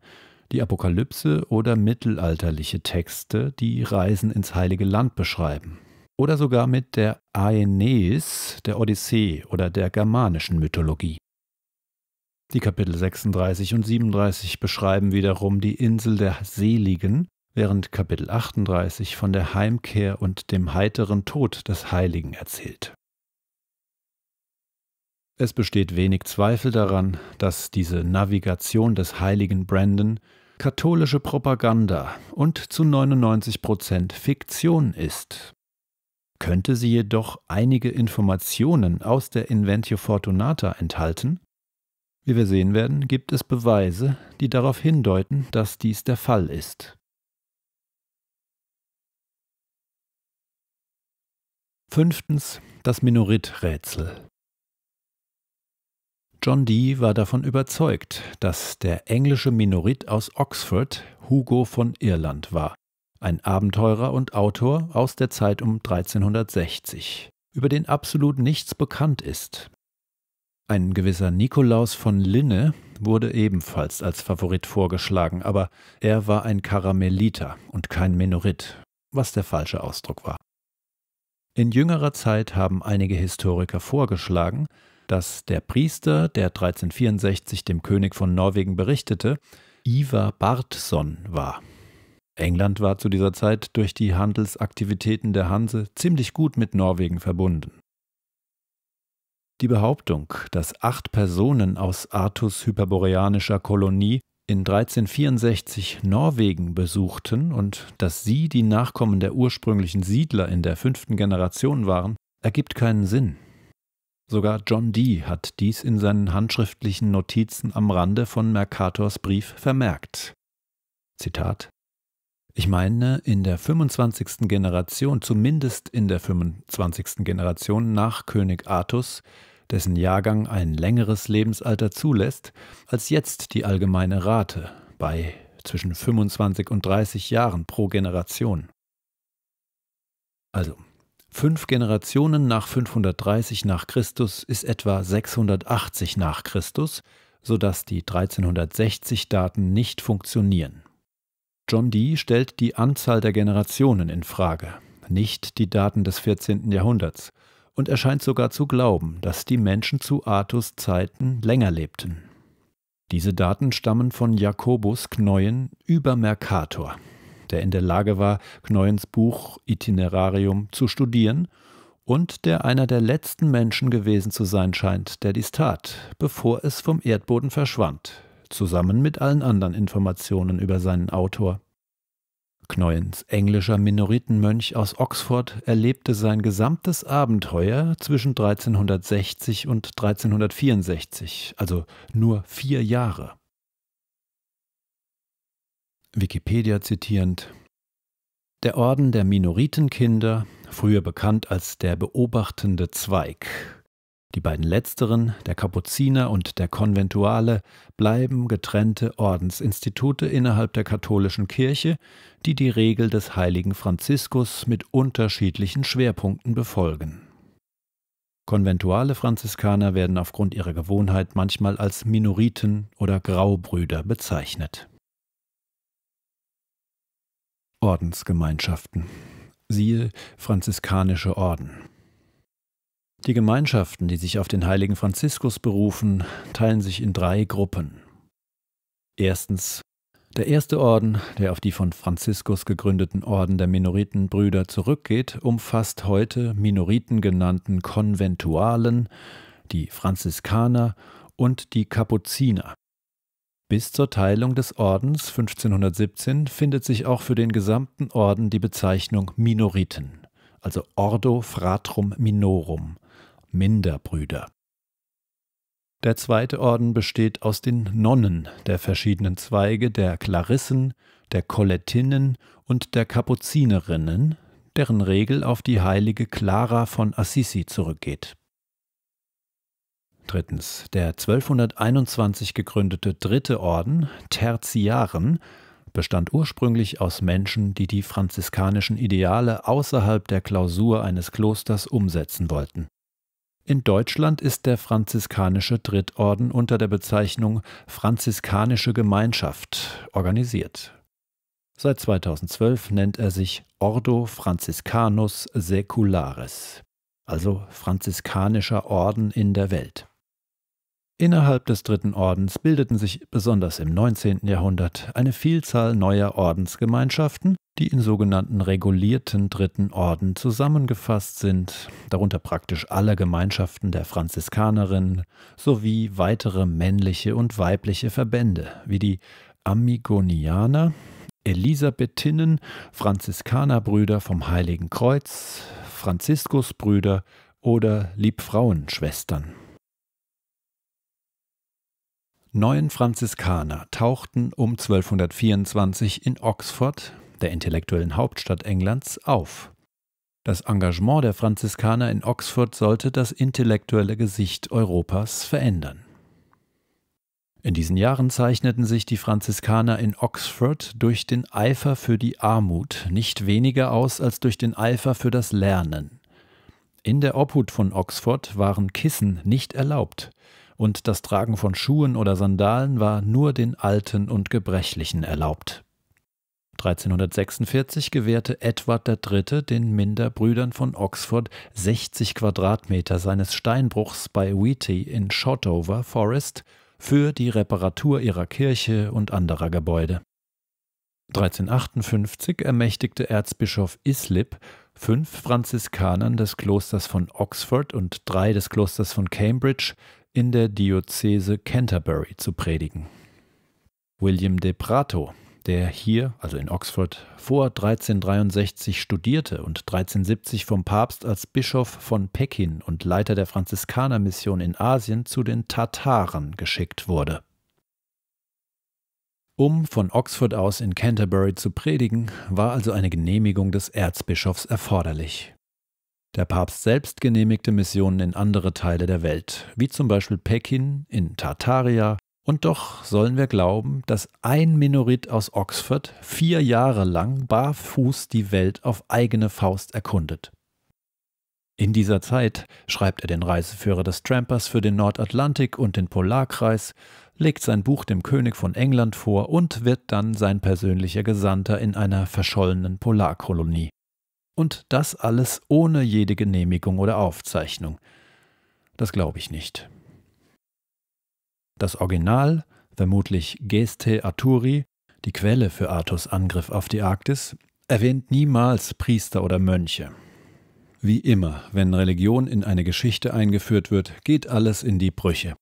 die Apokalypse oder mittelalterliche Texte, die Reisen ins Heilige Land beschreiben. Oder sogar mit der Aeneis, der Odyssee oder der germanischen Mythologie. Die Kapitel 36 und 37 beschreiben wiederum die Insel der Seligen, während Kapitel 38 von der Heimkehr und dem heiteren Tod des Heiligen erzählt. Es besteht wenig Zweifel daran, dass diese Navigation des heiligen Brandon katholische Propaganda und zu 99 Prozent Fiktion ist. Könnte sie jedoch einige Informationen aus der Inventio Fortunata enthalten? Wie wir sehen werden, gibt es Beweise, die darauf hindeuten, dass dies der Fall ist. Fünftens das Minorit-Rätsel. John Dee war davon überzeugt, dass der englische Minorit aus Oxford Hugo von Irland war, ein Abenteurer und Autor aus der Zeit um 1360, über den absolut nichts bekannt ist. Ein gewisser Nikolaus von Linne wurde ebenfalls als Favorit vorgeschlagen, aber er war ein Karamelliter und kein Minorit, was der falsche Ausdruck war. In jüngerer Zeit haben einige Historiker vorgeschlagen, dass der Priester, der 1364 dem König von Norwegen berichtete, Ivar Bartson war. England war zu dieser Zeit durch die Handelsaktivitäten der Hanse ziemlich gut mit Norwegen verbunden. Die Behauptung, dass acht Personen aus Artus hyperboreanischer Kolonie in 1364 Norwegen besuchten und dass sie die Nachkommen der ursprünglichen Siedler in der fünften Generation waren, ergibt keinen Sinn. Sogar John Dee hat dies in seinen handschriftlichen Notizen am Rande von Mercators Brief vermerkt. Zitat Ich meine, in der 25. Generation, zumindest in der 25. Generation nach König Artus, dessen Jahrgang ein längeres Lebensalter zulässt, als jetzt die allgemeine Rate bei zwischen 25 und 30 Jahren pro Generation. Also, fünf Generationen nach 530 nach Christus ist etwa 680 nach Christus, sodass die 1360-Daten nicht funktionieren. John Dee stellt die Anzahl der Generationen in Frage, nicht die Daten des 14. Jahrhunderts – und er scheint sogar zu glauben, dass die Menschen zu Artus Zeiten länger lebten. Diese Daten stammen von Jakobus Knoyen über Mercator, der in der Lage war, Knoyens Buch Itinerarium zu studieren und der einer der letzten Menschen gewesen zu sein scheint, der dies tat, bevor es vom Erdboden verschwand, zusammen mit allen anderen Informationen über seinen Autor. Knollens englischer Minoritenmönch aus Oxford erlebte sein gesamtes Abenteuer zwischen 1360 und 1364, also nur vier Jahre. Wikipedia zitierend Der Orden der Minoritenkinder, früher bekannt als der beobachtende Zweig, die beiden letzteren, der Kapuziner und der Konventuale, bleiben getrennte Ordensinstitute innerhalb der katholischen Kirche, die die Regel des heiligen Franziskus mit unterschiedlichen Schwerpunkten befolgen. Konventuale Franziskaner werden aufgrund ihrer Gewohnheit manchmal als Minoriten oder Graubrüder bezeichnet. Ordensgemeinschaften. Siehe Franziskanische Orden. Die Gemeinschaften, die sich auf den heiligen Franziskus berufen, teilen sich in drei Gruppen. Erstens der erste Orden, der auf die von Franziskus gegründeten Orden der Minoritenbrüder zurückgeht, umfasst heute Minoriten genannten Konventualen, die Franziskaner und die Kapuziner. Bis zur Teilung des Ordens 1517 findet sich auch für den gesamten Orden die Bezeichnung Minoriten, also Ordo Fratrum Minorum, Minderbrüder. Der zweite Orden besteht aus den Nonnen der verschiedenen Zweige der Klarissen, der Kollettinnen und der Kapuzinerinnen, deren Regel auf die heilige Clara von Assisi zurückgeht. Drittens. Der 1221 gegründete Dritte Orden, Tertiaren, bestand ursprünglich aus Menschen, die die franziskanischen Ideale außerhalb der Klausur eines Klosters umsetzen wollten. In Deutschland ist der Franziskanische Drittorden unter der Bezeichnung Franziskanische Gemeinschaft organisiert. Seit 2012 nennt er sich Ordo Franciscanus Secularis, also Franziskanischer Orden in der Welt. Innerhalb des Dritten Ordens bildeten sich besonders im 19. Jahrhundert eine Vielzahl neuer Ordensgemeinschaften, die in sogenannten regulierten Dritten Orden zusammengefasst sind, darunter praktisch alle Gemeinschaften der Franziskanerinnen sowie weitere männliche und weibliche Verbände, wie die Amigonianer, Elisabethinnen, Franziskanerbrüder vom Heiligen Kreuz, Franziskusbrüder oder Liebfrauenschwestern. Neuen Franziskaner tauchten um 1224 in Oxford, der intellektuellen Hauptstadt Englands, auf. Das Engagement der Franziskaner in Oxford sollte das intellektuelle Gesicht Europas verändern. In diesen Jahren zeichneten sich die Franziskaner in Oxford durch den Eifer für die Armut nicht weniger aus als durch den Eifer für das Lernen. In der Obhut von Oxford waren Kissen nicht erlaubt und das Tragen von Schuhen oder Sandalen war nur den Alten und Gebrechlichen erlaubt. 1346 gewährte Edward III. den Minderbrüdern von Oxford 60 Quadratmeter seines Steinbruchs bei Wheaty in Shotover Forest für die Reparatur ihrer Kirche und anderer Gebäude. 1358 ermächtigte Erzbischof Islip fünf Franziskanern des Klosters von Oxford und drei des Klosters von Cambridge, in der Diözese Canterbury zu predigen. William de Prato, der hier, also in Oxford, vor 1363 studierte und 1370 vom Papst als Bischof von Pekin und Leiter der Franziskanermission in Asien zu den Tataren geschickt wurde. Um von Oxford aus in Canterbury zu predigen, war also eine Genehmigung des Erzbischofs erforderlich. Der Papst selbst genehmigte Missionen in andere Teile der Welt, wie zum Beispiel Pekin, in Tartaria, und doch sollen wir glauben, dass ein Minorit aus Oxford vier Jahre lang barfuß die Welt auf eigene Faust erkundet. In dieser Zeit schreibt er den Reiseführer des Trampers für den Nordatlantik und den Polarkreis, legt sein Buch dem König von England vor und wird dann sein persönlicher Gesandter in einer verschollenen Polarkolonie. Und das alles ohne jede Genehmigung oder Aufzeichnung. Das glaube ich nicht. Das Original, vermutlich Geste Arturi, die Quelle für Arthurs Angriff auf die Arktis, erwähnt niemals Priester oder Mönche. Wie immer, wenn Religion in eine Geschichte eingeführt wird, geht alles in die Brüche.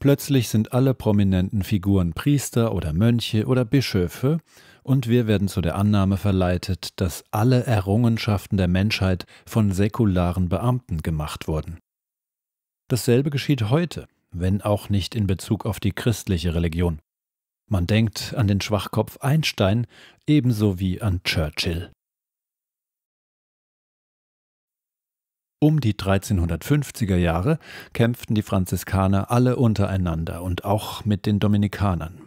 Plötzlich sind alle prominenten Figuren Priester oder Mönche oder Bischöfe und wir werden zu der Annahme verleitet, dass alle Errungenschaften der Menschheit von säkularen Beamten gemacht wurden. Dasselbe geschieht heute, wenn auch nicht in Bezug auf die christliche Religion. Man denkt an den Schwachkopf Einstein ebenso wie an Churchill. Um die 1350er Jahre kämpften die Franziskaner alle untereinander und auch mit den Dominikanern.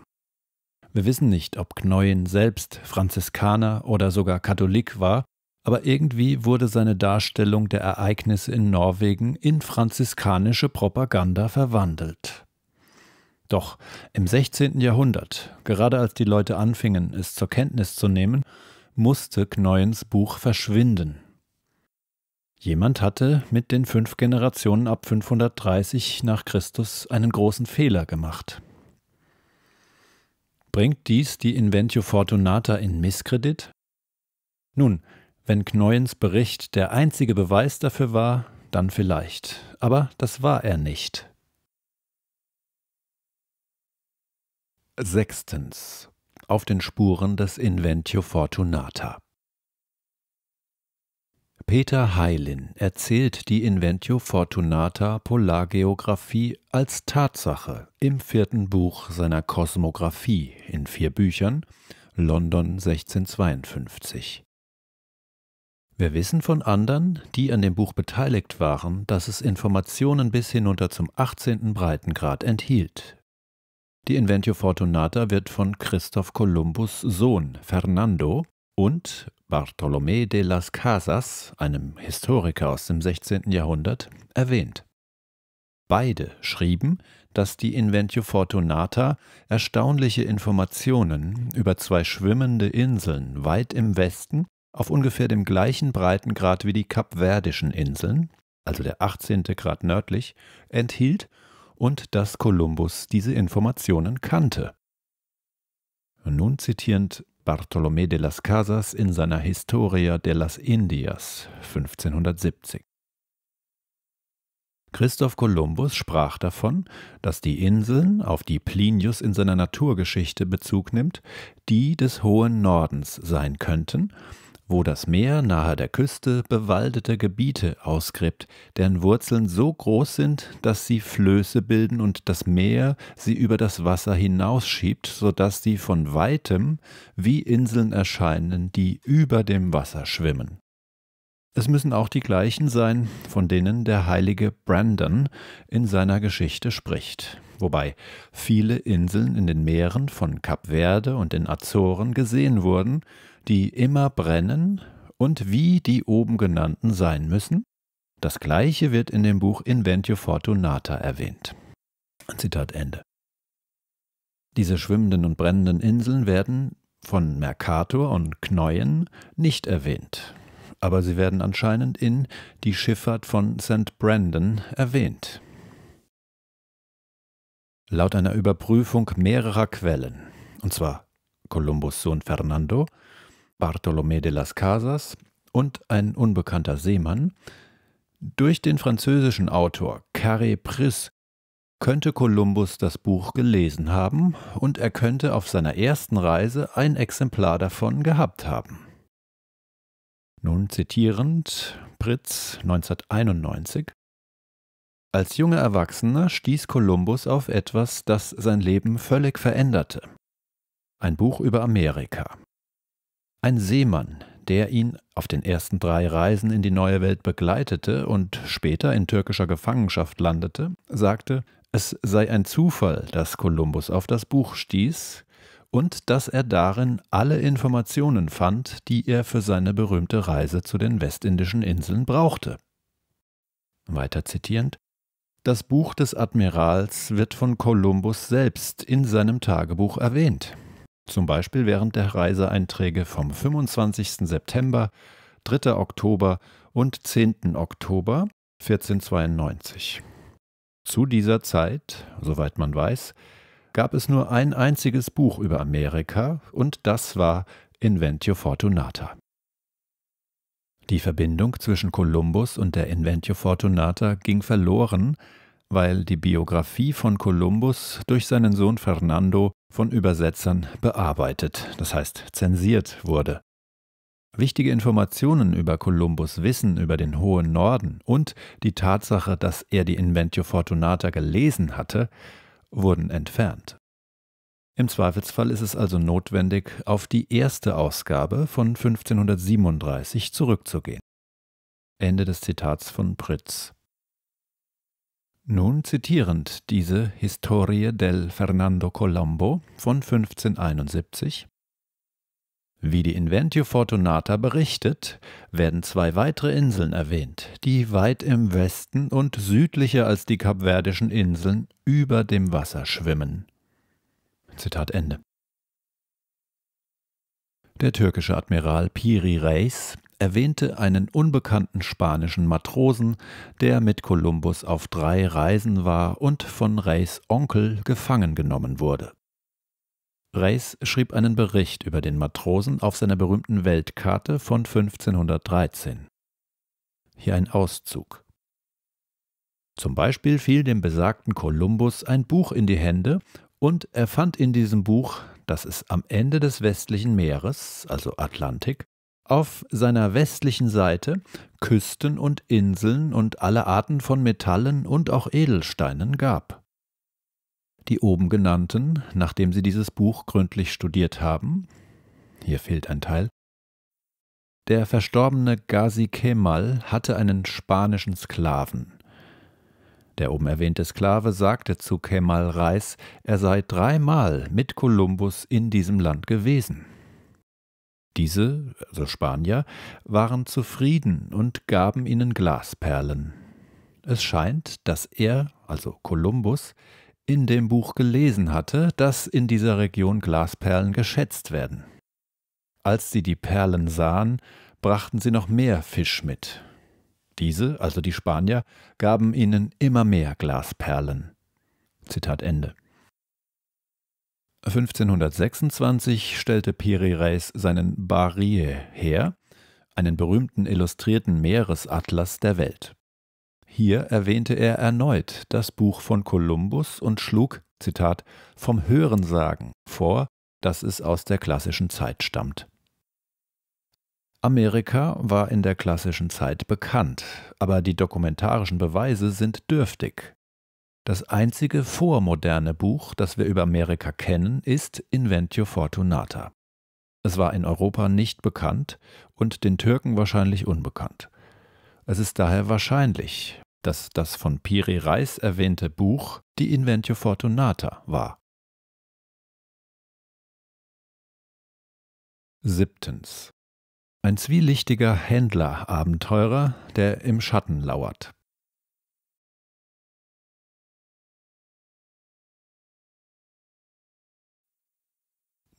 Wir wissen nicht, ob Knoyen selbst Franziskaner oder sogar Katholik war, aber irgendwie wurde seine Darstellung der Ereignisse in Norwegen in franziskanische Propaganda verwandelt. Doch im 16. Jahrhundert, gerade als die Leute anfingen, es zur Kenntnis zu nehmen, musste Knoyens Buch verschwinden. Jemand hatte mit den fünf Generationen ab 530 nach Christus einen großen Fehler gemacht. Bringt dies die Inventio Fortunata in Misskredit? Nun, wenn Knoyens Bericht der einzige Beweis dafür war, dann vielleicht. Aber das war er nicht. Sechstens. Auf den Spuren des Inventio Fortunata. Peter Heilin erzählt die Inventio Fortunata Polargeographie als Tatsache im vierten Buch seiner Kosmographie in vier Büchern, London 1652. Wir wissen von anderen, die an dem Buch beteiligt waren, dass es Informationen bis hinunter zum 18. Breitengrad enthielt. Die Inventio Fortunata wird von Christoph Kolumbus Sohn Fernando und Bartolomé de las Casas, einem Historiker aus dem 16. Jahrhundert, erwähnt. Beide schrieben, dass die Inventio Fortunata erstaunliche Informationen über zwei schwimmende Inseln weit im Westen auf ungefähr dem gleichen Breitengrad wie die Kapverdischen Inseln, also der 18. Grad nördlich, enthielt und dass Kolumbus diese Informationen kannte. Nun zitierend Bartolomé de las Casas in seiner Historia de las Indias 1570. Christoph Kolumbus sprach davon, dass die Inseln, auf die Plinius in seiner Naturgeschichte Bezug nimmt, die des hohen Nordens sein könnten wo das Meer nahe der Küste bewaldete Gebiete ausgräbt, deren Wurzeln so groß sind, dass sie Flöße bilden und das Meer sie über das Wasser hinausschiebt, so dass sie von weitem wie Inseln erscheinen, die über dem Wasser schwimmen. Es müssen auch die gleichen sein, von denen der heilige Brandon in seiner Geschichte spricht, wobei viele Inseln in den Meeren von Kap Verde und den Azoren gesehen wurden, die immer brennen und wie die oben genannten sein müssen. Das gleiche wird in dem Buch Inventio Fortunata erwähnt. Zitat Ende. Diese schwimmenden und brennenden Inseln werden von Mercator und Knoien nicht erwähnt, aber sie werden anscheinend in Die Schifffahrt von St. Brandon erwähnt. Laut einer Überprüfung mehrerer Quellen, und zwar Kolumbus Sohn Fernando, Bartolomé de las Casas und ein unbekannter Seemann, durch den französischen Autor Carré Pris könnte Kolumbus das Buch gelesen haben und er könnte auf seiner ersten Reise ein Exemplar davon gehabt haben. Nun zitierend Pritz 1991 Als junger Erwachsener stieß Kolumbus auf etwas, das sein Leben völlig veränderte. Ein Buch über Amerika. Ein Seemann, der ihn auf den ersten drei Reisen in die neue Welt begleitete und später in türkischer Gefangenschaft landete, sagte, es sei ein Zufall, dass Kolumbus auf das Buch stieß und dass er darin alle Informationen fand, die er für seine berühmte Reise zu den westindischen Inseln brauchte. Weiter zitierend, das Buch des Admirals wird von Kolumbus selbst in seinem Tagebuch erwähnt. Zum Beispiel während der Reiseeinträge vom 25. September, 3. Oktober und 10. Oktober 1492. Zu dieser Zeit, soweit man weiß, gab es nur ein einziges Buch über Amerika und das war Inventio Fortunata. Die Verbindung zwischen Kolumbus und der Inventio Fortunata ging verloren, weil die Biografie von Kolumbus durch seinen Sohn Fernando von Übersetzern bearbeitet, das heißt zensiert wurde. Wichtige Informationen über Kolumbus Wissen über den hohen Norden und die Tatsache, dass er die Inventio Fortunata gelesen hatte, wurden entfernt. Im Zweifelsfall ist es also notwendig, auf die erste Ausgabe von 1537 zurückzugehen. Ende des Zitats von Pritz. Nun zitierend diese Historie del Fernando Colombo von 1571. Wie die Inventio Fortunata berichtet, werden zwei weitere Inseln erwähnt, die weit im Westen und südlicher als die Kapverdischen Inseln über dem Wasser schwimmen. Zitat Ende. Der türkische Admiral Piri Reis erwähnte einen unbekannten spanischen Matrosen, der mit Kolumbus auf drei Reisen war und von Reys Onkel gefangen genommen wurde. Reis schrieb einen Bericht über den Matrosen auf seiner berühmten Weltkarte von 1513. Hier ein Auszug. Zum Beispiel fiel dem besagten Kolumbus ein Buch in die Hände und er fand in diesem Buch, dass es am Ende des westlichen Meeres, also Atlantik, auf seiner westlichen Seite Küsten und Inseln und alle Arten von Metallen und auch Edelsteinen gab. Die oben genannten, nachdem sie dieses Buch gründlich studiert haben, hier fehlt ein Teil, der verstorbene Ghazi Kemal hatte einen spanischen Sklaven. Der oben erwähnte Sklave sagte zu Kemal Reis, er sei dreimal mit Kolumbus in diesem Land gewesen. Diese, also Spanier, waren zufrieden und gaben ihnen Glasperlen. Es scheint, dass er, also Kolumbus, in dem Buch gelesen hatte, dass in dieser Region Glasperlen geschätzt werden. Als sie die Perlen sahen, brachten sie noch mehr Fisch mit. Diese, also die Spanier, gaben ihnen immer mehr Glasperlen. Zitat Ende. 1526 stellte Piri Reis seinen Barye her, einen berühmten illustrierten Meeresatlas der Welt. Hier erwähnte er erneut das Buch von Kolumbus und schlug, Zitat, vom Hörensagen vor, dass es aus der klassischen Zeit stammt. Amerika war in der klassischen Zeit bekannt, aber die dokumentarischen Beweise sind dürftig. Das einzige vormoderne Buch, das wir über Amerika kennen, ist Inventio Fortunata. Es war in Europa nicht bekannt und den Türken wahrscheinlich unbekannt. Es ist daher wahrscheinlich, dass das von Piri Reis erwähnte Buch die Inventio Fortunata war. Siebtens. Ein zwielichtiger Händler-Abenteurer, der im Schatten lauert.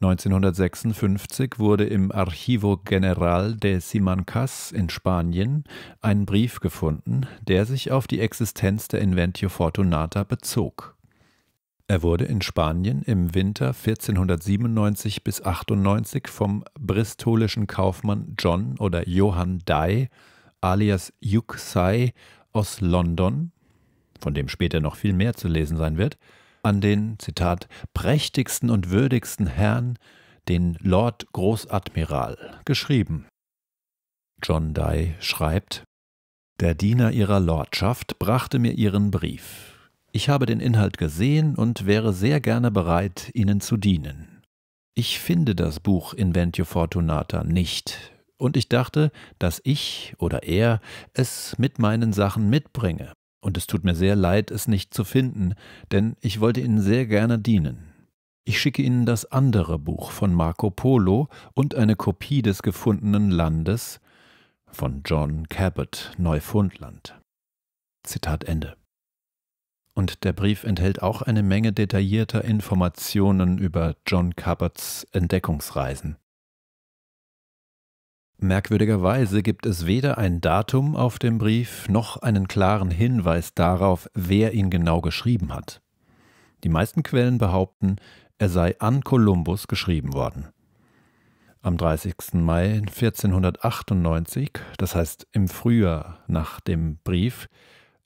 1956 wurde im Archivo General de Simancas in Spanien ein Brief gefunden, der sich auf die Existenz der Inventio Fortunata bezog. Er wurde in Spanien im Winter 1497 bis 98 vom bristolischen Kaufmann John oder Johann Dye alias Yuxai aus London, von dem später noch viel mehr zu lesen sein wird, an den, Zitat, prächtigsten und würdigsten Herrn, den Lord Großadmiral, geschrieben. John Dye schreibt, Der Diener ihrer Lordschaft brachte mir ihren Brief. Ich habe den Inhalt gesehen und wäre sehr gerne bereit, Ihnen zu dienen. Ich finde das Buch Inventio Fortunata nicht, und ich dachte, dass ich oder er es mit meinen Sachen mitbringe. Und es tut mir sehr leid, es nicht zu finden, denn ich wollte Ihnen sehr gerne dienen. Ich schicke Ihnen das andere Buch von Marco Polo und eine Kopie des gefundenen Landes von John Cabot, Neufundland. Zitat Ende. Und der Brief enthält auch eine Menge detaillierter Informationen über John Cabots Entdeckungsreisen. Merkwürdigerweise gibt es weder ein Datum auf dem Brief noch einen klaren Hinweis darauf, wer ihn genau geschrieben hat. Die meisten Quellen behaupten, er sei an Kolumbus geschrieben worden. Am 30. Mai 1498, das heißt im Frühjahr nach dem Brief,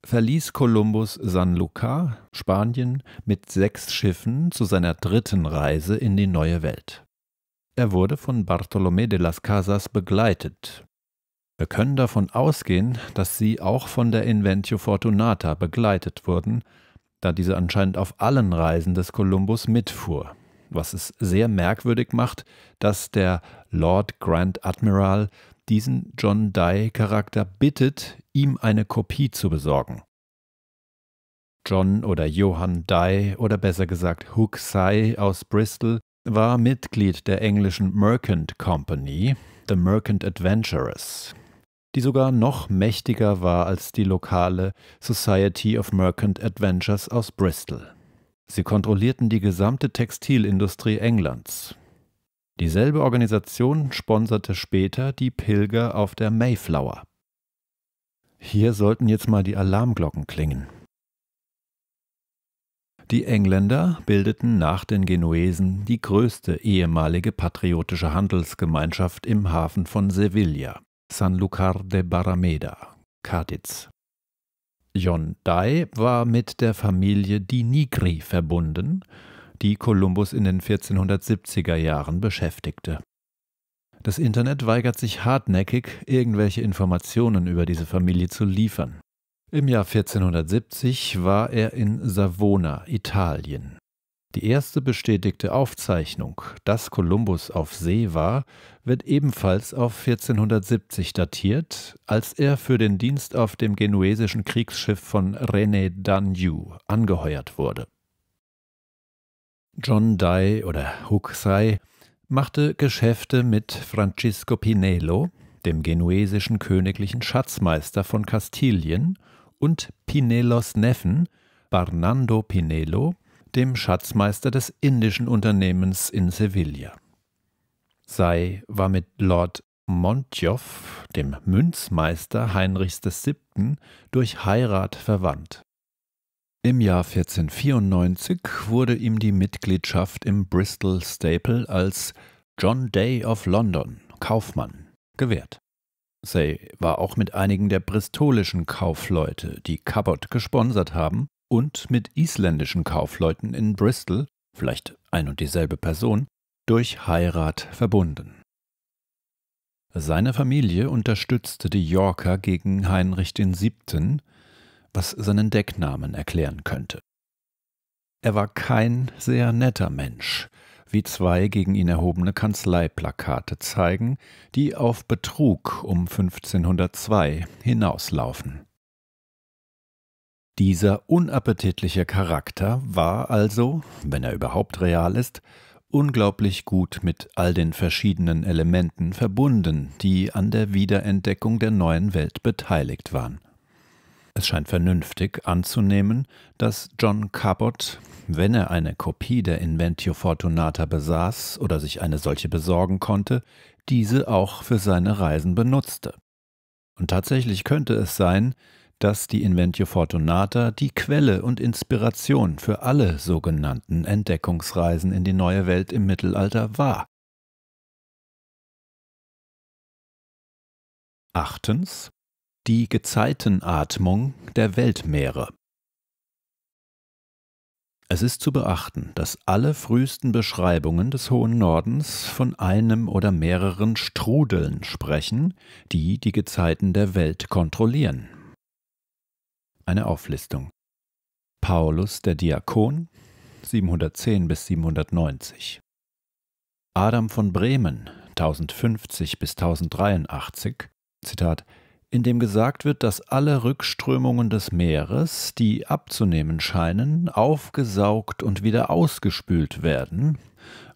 verließ Kolumbus San Luca, Spanien, mit sechs Schiffen zu seiner dritten Reise in die neue Welt. Er wurde von Bartolomé de las Casas begleitet. Wir können davon ausgehen, dass sie auch von der Inventio Fortunata begleitet wurden, da diese anscheinend auf allen Reisen des Kolumbus mitfuhr, was es sehr merkwürdig macht, dass der Lord Grand Admiral diesen John Dye-Charakter bittet, ihm eine Kopie zu besorgen. John oder Johann Dye oder besser gesagt Hook Sai aus Bristol war Mitglied der englischen Merchant Company, The Merchant Adventurers, die sogar noch mächtiger war als die lokale Society of Merchant Adventures aus Bristol. Sie kontrollierten die gesamte Textilindustrie Englands. Dieselbe Organisation sponserte später die Pilger auf der Mayflower. Hier sollten jetzt mal die Alarmglocken klingen. Die Engländer bildeten nach den Genuesen die größte ehemalige patriotische Handelsgemeinschaft im Hafen von Sevilla, Sanlúcar de Barrameda, Cadiz. John Dye war mit der Familie Di Nigri verbunden, die Kolumbus in den 1470er Jahren beschäftigte. Das Internet weigert sich hartnäckig, irgendwelche Informationen über diese Familie zu liefern. Im Jahr 1470 war er in Savona, Italien. Die erste bestätigte Aufzeichnung, dass Kolumbus auf See war, wird ebenfalls auf 1470 datiert, als er für den Dienst auf dem genuesischen Kriegsschiff von René Danjou angeheuert wurde. John Dye oder Huxley machte Geschäfte mit Francisco Pinelo, dem genuesischen königlichen Schatzmeister von Kastilien, und Pinelos Neffen, Barnando Pinelo, dem Schatzmeister des indischen Unternehmens in Sevilla. Sei war mit Lord Montjoff, dem Münzmeister Heinrichs VII., durch Heirat verwandt. Im Jahr 1494 wurde ihm die Mitgliedschaft im Bristol Staple als John Day of London, Kaufmann, gewährt. Say war auch mit einigen der bristolischen Kaufleute, die Cabot gesponsert haben, und mit isländischen Kaufleuten in Bristol, vielleicht ein und dieselbe Person, durch Heirat verbunden. Seine Familie unterstützte die Yorker gegen Heinrich VII., was seinen Decknamen erklären könnte. Er war kein sehr netter Mensch, wie zwei gegen ihn erhobene Kanzleiplakate zeigen, die auf Betrug um 1502 hinauslaufen. Dieser unappetitliche Charakter war also, wenn er überhaupt real ist, unglaublich gut mit all den verschiedenen Elementen verbunden, die an der Wiederentdeckung der neuen Welt beteiligt waren. Es scheint vernünftig anzunehmen, dass John Cabot, wenn er eine Kopie der Inventio Fortunata besaß oder sich eine solche besorgen konnte, diese auch für seine Reisen benutzte. Und tatsächlich könnte es sein, dass die Inventio Fortunata die Quelle und Inspiration für alle sogenannten Entdeckungsreisen in die neue Welt im Mittelalter war. Achtens die Gezeitenatmung der Weltmeere. Es ist zu beachten, dass alle frühesten Beschreibungen des hohen Nordens von einem oder mehreren Strudeln sprechen, die die Gezeiten der Welt kontrollieren. Eine Auflistung. Paulus der Diakon 710 bis 790. Adam von Bremen 1050 bis 1083 Zitat in dem gesagt wird, dass alle Rückströmungen des Meeres, die abzunehmen scheinen, aufgesaugt und wieder ausgespült werden,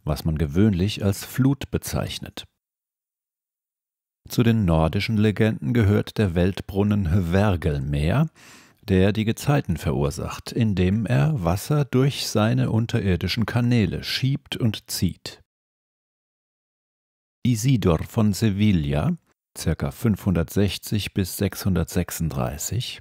was man gewöhnlich als Flut bezeichnet. Zu den nordischen Legenden gehört der Weltbrunnen Wergelmeer, der die Gezeiten verursacht, indem er Wasser durch seine unterirdischen Kanäle schiebt und zieht. Isidor von Sevilla, ca. 560 bis 636,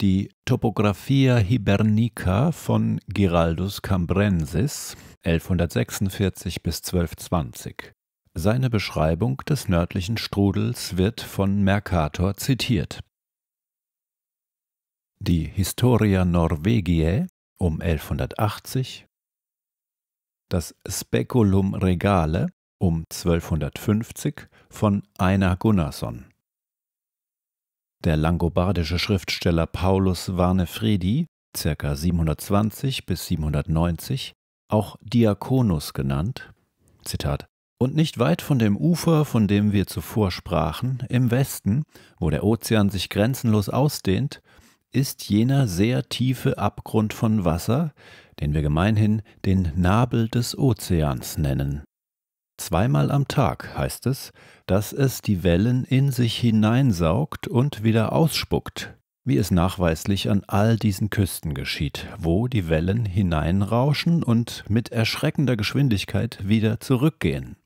die Topographia Hibernica von Giraldus Cambrensis 1146 bis 1220. Seine Beschreibung des nördlichen Strudels wird von Mercator zitiert. Die Historia Norvegiae um 1180, das Speculum Regale um 1250 von Einar Gunnarsson. Der langobardische Schriftsteller Paulus Warnefredi, ca. 720 bis 790, auch Diakonus genannt, Zitat, und nicht weit von dem Ufer, von dem wir zuvor sprachen, im Westen, wo der Ozean sich grenzenlos ausdehnt, ist jener sehr tiefe Abgrund von Wasser, den wir gemeinhin den Nabel des Ozeans nennen. Zweimal am Tag heißt es, dass es die Wellen in sich hineinsaugt und wieder ausspuckt, wie es nachweislich an all diesen Küsten geschieht, wo die Wellen hineinrauschen und mit erschreckender Geschwindigkeit wieder zurückgehen.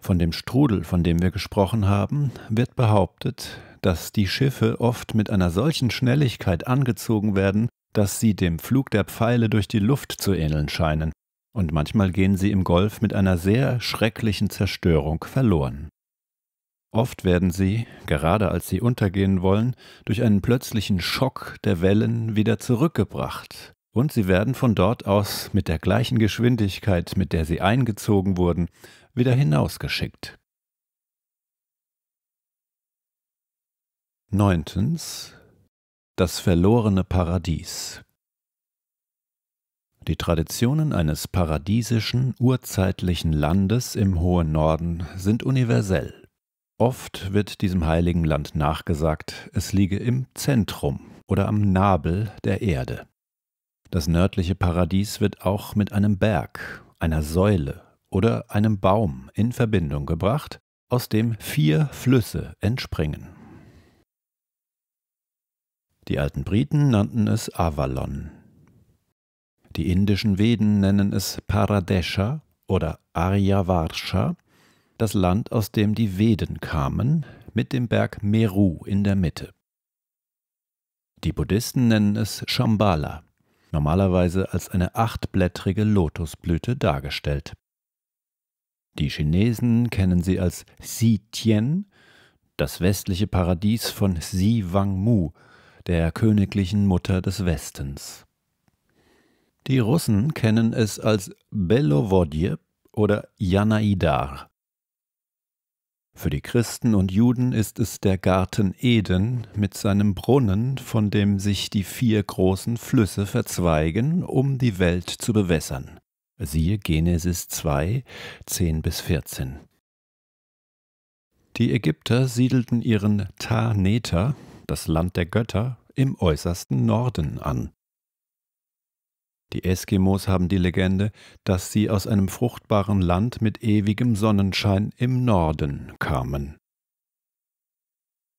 Von dem Strudel, von dem wir gesprochen haben, wird behauptet, dass die Schiffe oft mit einer solchen Schnelligkeit angezogen werden, dass sie dem Flug der Pfeile durch die Luft zu ähneln scheinen, und manchmal gehen sie im Golf mit einer sehr schrecklichen Zerstörung verloren. Oft werden sie, gerade als sie untergehen wollen, durch einen plötzlichen Schock der Wellen wieder zurückgebracht, und sie werden von dort aus mit der gleichen Geschwindigkeit, mit der sie eingezogen wurden, wieder hinausgeschickt. Neuntens. Das verlorene Paradies die Traditionen eines paradiesischen, urzeitlichen Landes im hohen Norden sind universell. Oft wird diesem heiligen Land nachgesagt, es liege im Zentrum oder am Nabel der Erde. Das nördliche Paradies wird auch mit einem Berg, einer Säule oder einem Baum in Verbindung gebracht, aus dem vier Flüsse entspringen. Die alten Briten nannten es Avalon, die indischen Veden nennen es Paradesha oder Aryavarsha, das Land, aus dem die Veden kamen, mit dem Berg Meru in der Mitte. Die Buddhisten nennen es Shambhala, normalerweise als eine achtblättrige Lotusblüte dargestellt. Die Chinesen kennen sie als Si Tien, das westliche Paradies von Si Wang Mu, der königlichen Mutter des Westens. Die Russen kennen es als Belovodje oder Janaidar. Für die Christen und Juden ist es der Garten Eden mit seinem Brunnen, von dem sich die vier großen Flüsse verzweigen, um die Welt zu bewässern. Siehe Genesis 2, 10 bis 14. Die Ägypter siedelten ihren Taneter, das Land der Götter, im äußersten Norden an. Die Eskimos haben die Legende, dass sie aus einem fruchtbaren Land mit ewigem Sonnenschein im Norden kamen.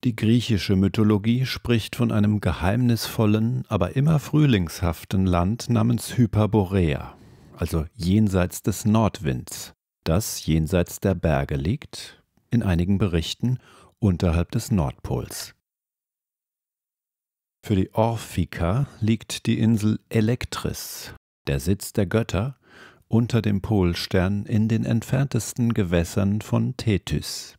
Die griechische Mythologie spricht von einem geheimnisvollen, aber immer frühlingshaften Land namens Hyperborea, also jenseits des Nordwinds, das jenseits der Berge liegt, in einigen Berichten unterhalb des Nordpols. Für die Orphiker liegt die Insel Elektris, der Sitz der Götter, unter dem Polstern in den entferntesten Gewässern von Tethys.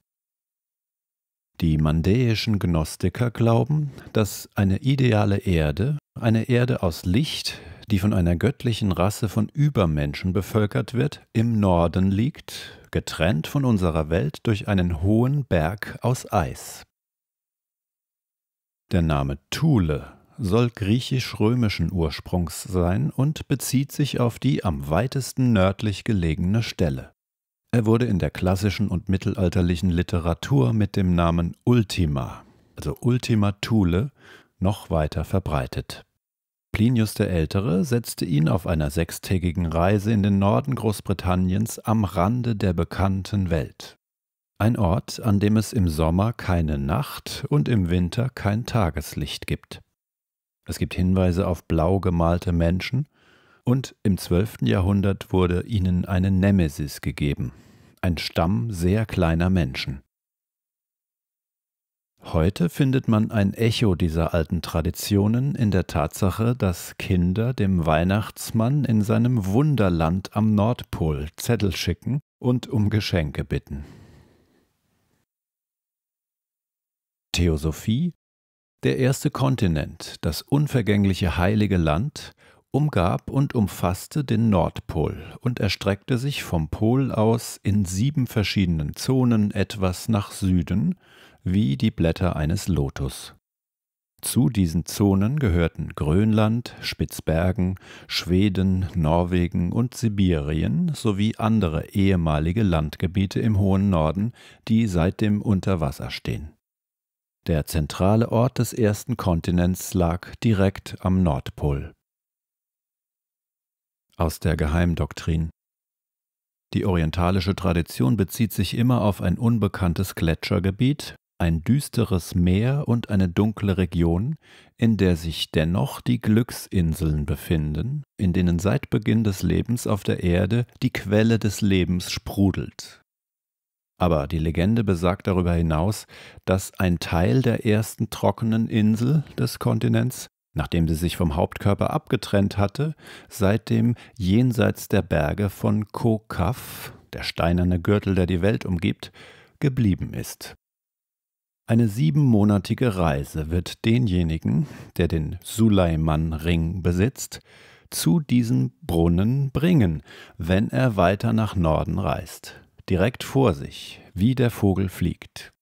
Die mandäischen Gnostiker glauben, dass eine ideale Erde, eine Erde aus Licht, die von einer göttlichen Rasse von Übermenschen bevölkert wird, im Norden liegt, getrennt von unserer Welt durch einen hohen Berg aus Eis. Der Name Thule soll griechisch-römischen Ursprungs sein und bezieht sich auf die am weitesten nördlich gelegene Stelle. Er wurde in der klassischen und mittelalterlichen Literatur mit dem Namen Ultima, also Ultima Thule, noch weiter verbreitet. Plinius der Ältere setzte ihn auf einer sechstägigen Reise in den Norden Großbritanniens am Rande der bekannten Welt. Ein Ort, an dem es im Sommer keine Nacht und im Winter kein Tageslicht gibt. Es gibt Hinweise auf blau gemalte Menschen und im 12. Jahrhundert wurde ihnen eine Nemesis gegeben, ein Stamm sehr kleiner Menschen. Heute findet man ein Echo dieser alten Traditionen in der Tatsache, dass Kinder dem Weihnachtsmann in seinem Wunderland am Nordpol Zettel schicken und um Geschenke bitten. Theosophie, der erste Kontinent, das unvergängliche heilige Land, umgab und umfasste den Nordpol und erstreckte sich vom Pol aus in sieben verschiedenen Zonen etwas nach Süden, wie die Blätter eines Lotus. Zu diesen Zonen gehörten Grönland, Spitzbergen, Schweden, Norwegen und Sibirien sowie andere ehemalige Landgebiete im hohen Norden, die seitdem unter Wasser stehen. Der zentrale Ort des ersten Kontinents lag direkt am Nordpol. Aus der Geheimdoktrin Die orientalische Tradition bezieht sich immer auf ein unbekanntes Gletschergebiet, ein düsteres Meer und eine dunkle Region, in der sich dennoch die Glücksinseln befinden, in denen seit Beginn des Lebens auf der Erde die Quelle des Lebens sprudelt. Aber die Legende besagt darüber hinaus, dass ein Teil der ersten trockenen Insel des Kontinents, nachdem sie sich vom Hauptkörper abgetrennt hatte, seitdem jenseits der Berge von Kokaf, der steinerne Gürtel, der die Welt umgibt, geblieben ist. Eine siebenmonatige Reise wird denjenigen, der den Suleiman-Ring besitzt, zu diesem Brunnen bringen, wenn er weiter nach Norden reist direkt vor sich, wie der Vogel fliegt.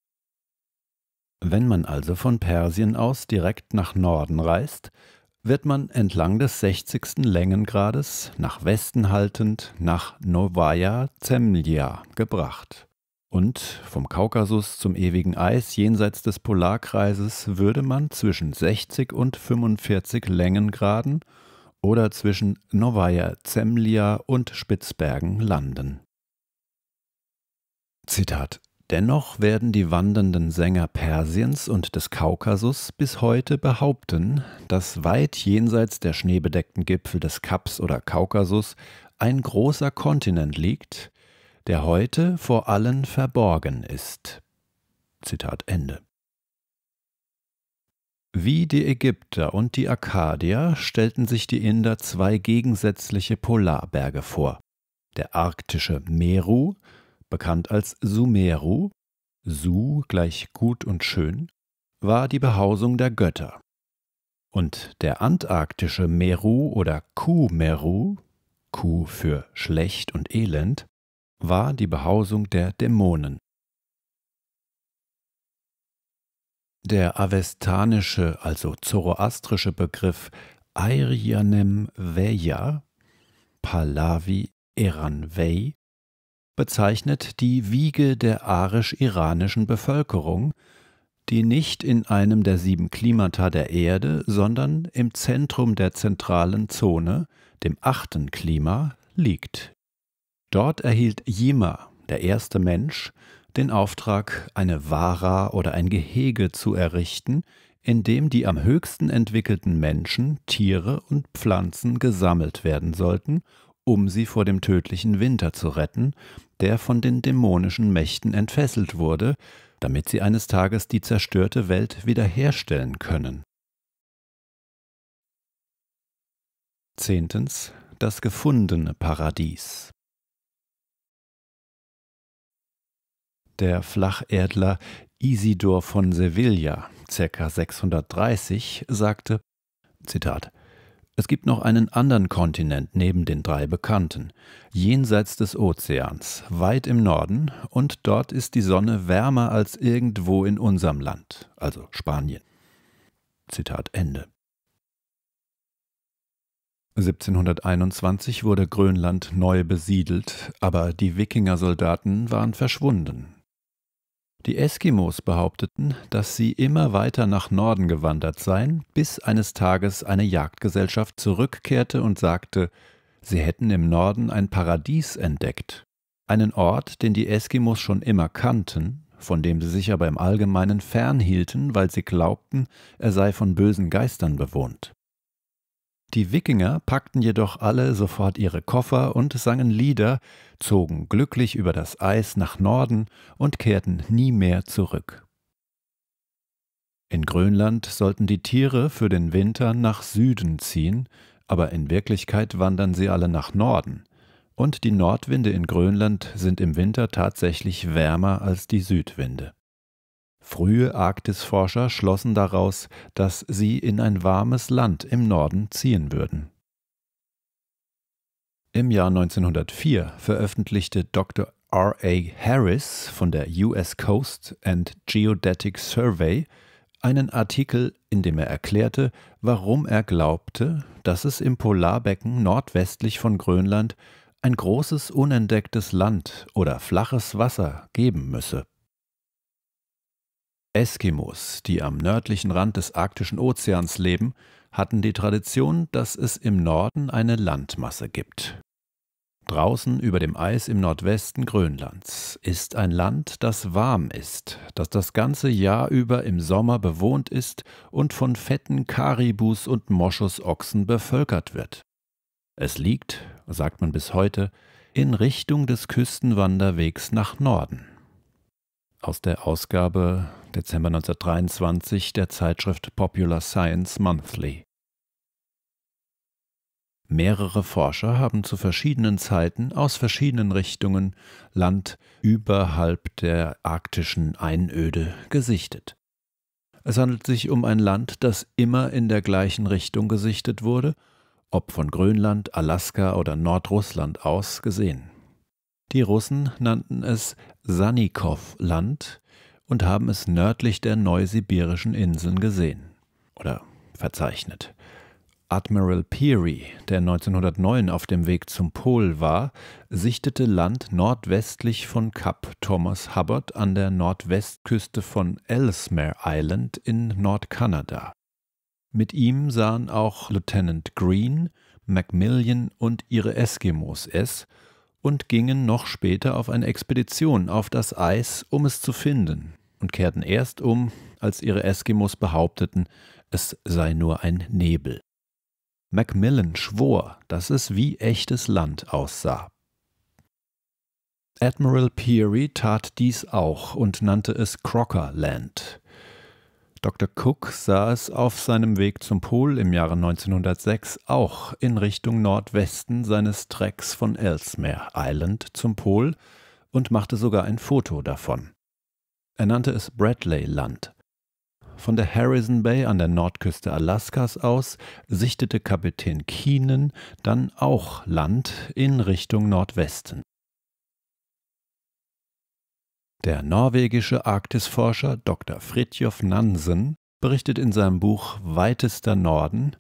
Wenn man also von Persien aus direkt nach Norden reist, wird man entlang des 60. Längengrades nach Westen haltend nach Novaya Zemlya gebracht. Und vom Kaukasus zum ewigen Eis jenseits des Polarkreises würde man zwischen 60 und 45 Längengraden oder zwischen Novaya Zemlya und Spitzbergen landen. Zitat Dennoch werden die wandernden Sänger Persiens und des Kaukasus bis heute behaupten, dass weit jenseits der schneebedeckten Gipfel des Kaps oder Kaukasus ein großer Kontinent liegt, der heute vor allen verborgen ist. Zitat Ende. Wie die Ägypter und die Akkadier stellten sich die Inder zwei gegensätzliche Polarberge vor, der arktische Meru bekannt als Sumeru, Su gleich gut und schön, war die Behausung der Götter. Und der antarktische Meru oder Ku-Meru, Ku für schlecht und elend, war die Behausung der Dämonen. Der avestanische, also zoroastrische Begriff Airyanem Veya, Pahlavi Eranvei, bezeichnet die Wiege der arisch-iranischen Bevölkerung, die nicht in einem der sieben Klimata der Erde, sondern im Zentrum der zentralen Zone, dem achten Klima, liegt. Dort erhielt Jima, der erste Mensch, den Auftrag, eine Vara oder ein Gehege zu errichten, in dem die am höchsten entwickelten Menschen, Tiere und Pflanzen gesammelt werden sollten um sie vor dem tödlichen Winter zu retten, der von den dämonischen Mächten entfesselt wurde, damit sie eines Tages die zerstörte Welt wiederherstellen können. Zehntens. Das gefundene Paradies. Der Flacherdler Isidor von Sevilla, ca. 630, sagte: Zitat es gibt noch einen anderen Kontinent neben den drei bekannten, jenseits des Ozeans, weit im Norden, und dort ist die Sonne wärmer als irgendwo in unserem Land, also Spanien. Zitat Ende. 1721 wurde Grönland neu besiedelt, aber die Wikingersoldaten waren verschwunden die Eskimos behaupteten, dass sie immer weiter nach Norden gewandert seien, bis eines Tages eine Jagdgesellschaft zurückkehrte und sagte, sie hätten im Norden ein Paradies entdeckt, einen Ort, den die Eskimos schon immer kannten, von dem sie sich aber im Allgemeinen fernhielten, weil sie glaubten, er sei von bösen Geistern bewohnt. Die Wikinger packten jedoch alle sofort ihre Koffer und sangen Lieder, zogen glücklich über das Eis nach Norden und kehrten nie mehr zurück. In Grönland sollten die Tiere für den Winter nach Süden ziehen, aber in Wirklichkeit wandern sie alle nach Norden. Und die Nordwinde in Grönland sind im Winter tatsächlich wärmer als die Südwinde. Frühe Arktisforscher schlossen daraus, dass sie in ein warmes Land im Norden ziehen würden. Im Jahr 1904 veröffentlichte Dr. R. A. Harris von der US Coast and Geodetic Survey einen Artikel, in dem er erklärte, warum er glaubte, dass es im Polarbecken nordwestlich von Grönland ein großes unentdecktes Land oder flaches Wasser geben müsse. Eskimos, die am nördlichen Rand des arktischen Ozeans leben, hatten die Tradition, dass es im Norden eine Landmasse gibt. Draußen über dem Eis im Nordwesten Grönlands ist ein Land, das warm ist, das das ganze Jahr über im Sommer bewohnt ist und von fetten Karibus und Moschusochsen bevölkert wird. Es liegt, sagt man bis heute, in Richtung des Küstenwanderwegs nach Norden. Aus der Ausgabe Dezember 1923 der Zeitschrift Popular Science Monthly. Mehrere Forscher haben zu verschiedenen Zeiten aus verschiedenen Richtungen Land überhalb der arktischen Einöde gesichtet. Es handelt sich um ein Land, das immer in der gleichen Richtung gesichtet wurde, ob von Grönland, Alaska oder Nordrussland aus gesehen. Die Russen nannten es Sanikow-Land, und haben es nördlich der Neusibirischen Inseln gesehen oder verzeichnet. Admiral Peary, der 1909 auf dem Weg zum Pol war, sichtete Land nordwestlich von Kap Thomas Hubbard an der Nordwestküste von Ellesmere Island in Nordkanada. Mit ihm sahen auch Lieutenant Green, Macmillan und ihre Eskimos es und gingen noch später auf eine Expedition auf das Eis, um es zu finden und kehrten erst um, als ihre Eskimos behaupteten, es sei nur ein Nebel. Macmillan schwor, dass es wie echtes Land aussah. Admiral Peary tat dies auch und nannte es Crocker Land. Dr. Cook sah es auf seinem Weg zum Pol im Jahre 1906 auch in Richtung Nordwesten seines Trecks von Ellesmere Island zum Pol und machte sogar ein Foto davon. Er nannte es Bradley-Land. Von der Harrison Bay an der Nordküste Alaskas aus sichtete Kapitän Keenan dann auch Land in Richtung Nordwesten. Der norwegische Arktisforscher Dr. Fridtjof Nansen berichtet in seinem Buch Weitester Norden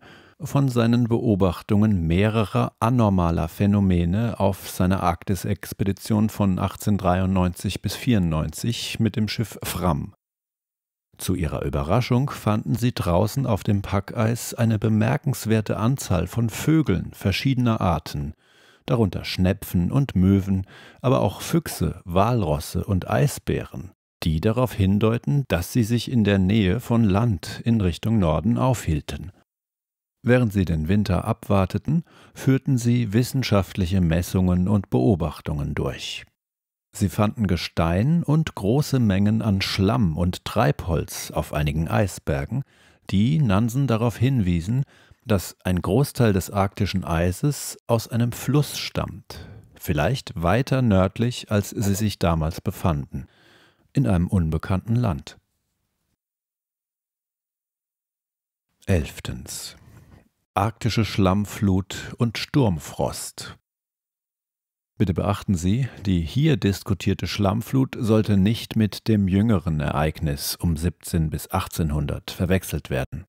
von seinen Beobachtungen mehrerer anormaler Phänomene auf seiner Arktisexpedition von 1893 bis 94 mit dem Schiff Fram. Zu ihrer Überraschung fanden sie draußen auf dem Packeis eine bemerkenswerte Anzahl von Vögeln verschiedener Arten, darunter Schnepfen und Möwen, aber auch Füchse, Walrosse und Eisbären, die darauf hindeuten, dass sie sich in der Nähe von Land in Richtung Norden aufhielten. Während sie den Winter abwarteten, führten sie wissenschaftliche Messungen und Beobachtungen durch. Sie fanden Gestein und große Mengen an Schlamm und Treibholz auf einigen Eisbergen, die Nansen darauf hinwiesen, dass ein Großteil des arktischen Eises aus einem Fluss stammt, vielleicht weiter nördlich, als sie sich damals befanden, in einem unbekannten Land. Elftens arktische Schlammflut und Sturmfrost. Bitte beachten Sie, die hier diskutierte Schlammflut sollte nicht mit dem jüngeren Ereignis um 17 bis 1800 verwechselt werden.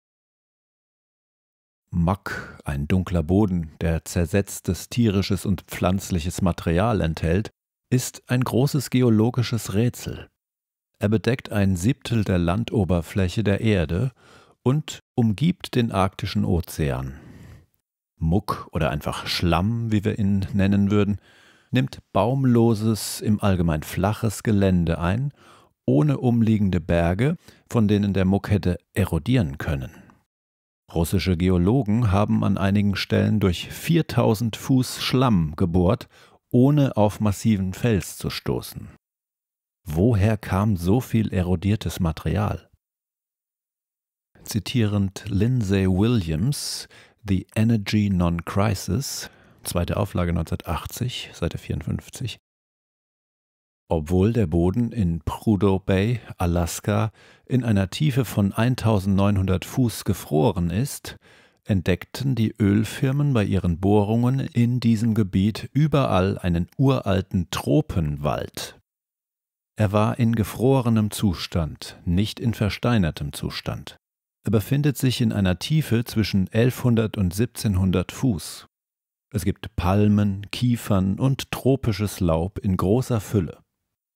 Mack, ein dunkler Boden, der zersetztes tierisches und pflanzliches Material enthält, ist ein großes geologisches Rätsel. Er bedeckt ein Siebtel der Landoberfläche der Erde und umgibt den arktischen Ozean. Muck oder einfach Schlamm, wie wir ihn nennen würden, nimmt baumloses, im Allgemeinen flaches Gelände ein, ohne umliegende Berge, von denen der Muck hätte erodieren können. Russische Geologen haben an einigen Stellen durch 4000 Fuß Schlamm gebohrt, ohne auf massiven Fels zu stoßen. Woher kam so viel erodiertes Material? zitierend Lindsay Williams, The Energy Non-Crisis, zweite Auflage 1980, Seite 54. Obwohl der Boden in Prudhoe Bay, Alaska, in einer Tiefe von 1900 Fuß gefroren ist, entdeckten die Ölfirmen bei ihren Bohrungen in diesem Gebiet überall einen uralten Tropenwald. Er war in gefrorenem Zustand, nicht in versteinertem Zustand befindet sich in einer Tiefe zwischen 1100 und 1700 Fuß. Es gibt Palmen, Kiefern und tropisches Laub in großer Fülle.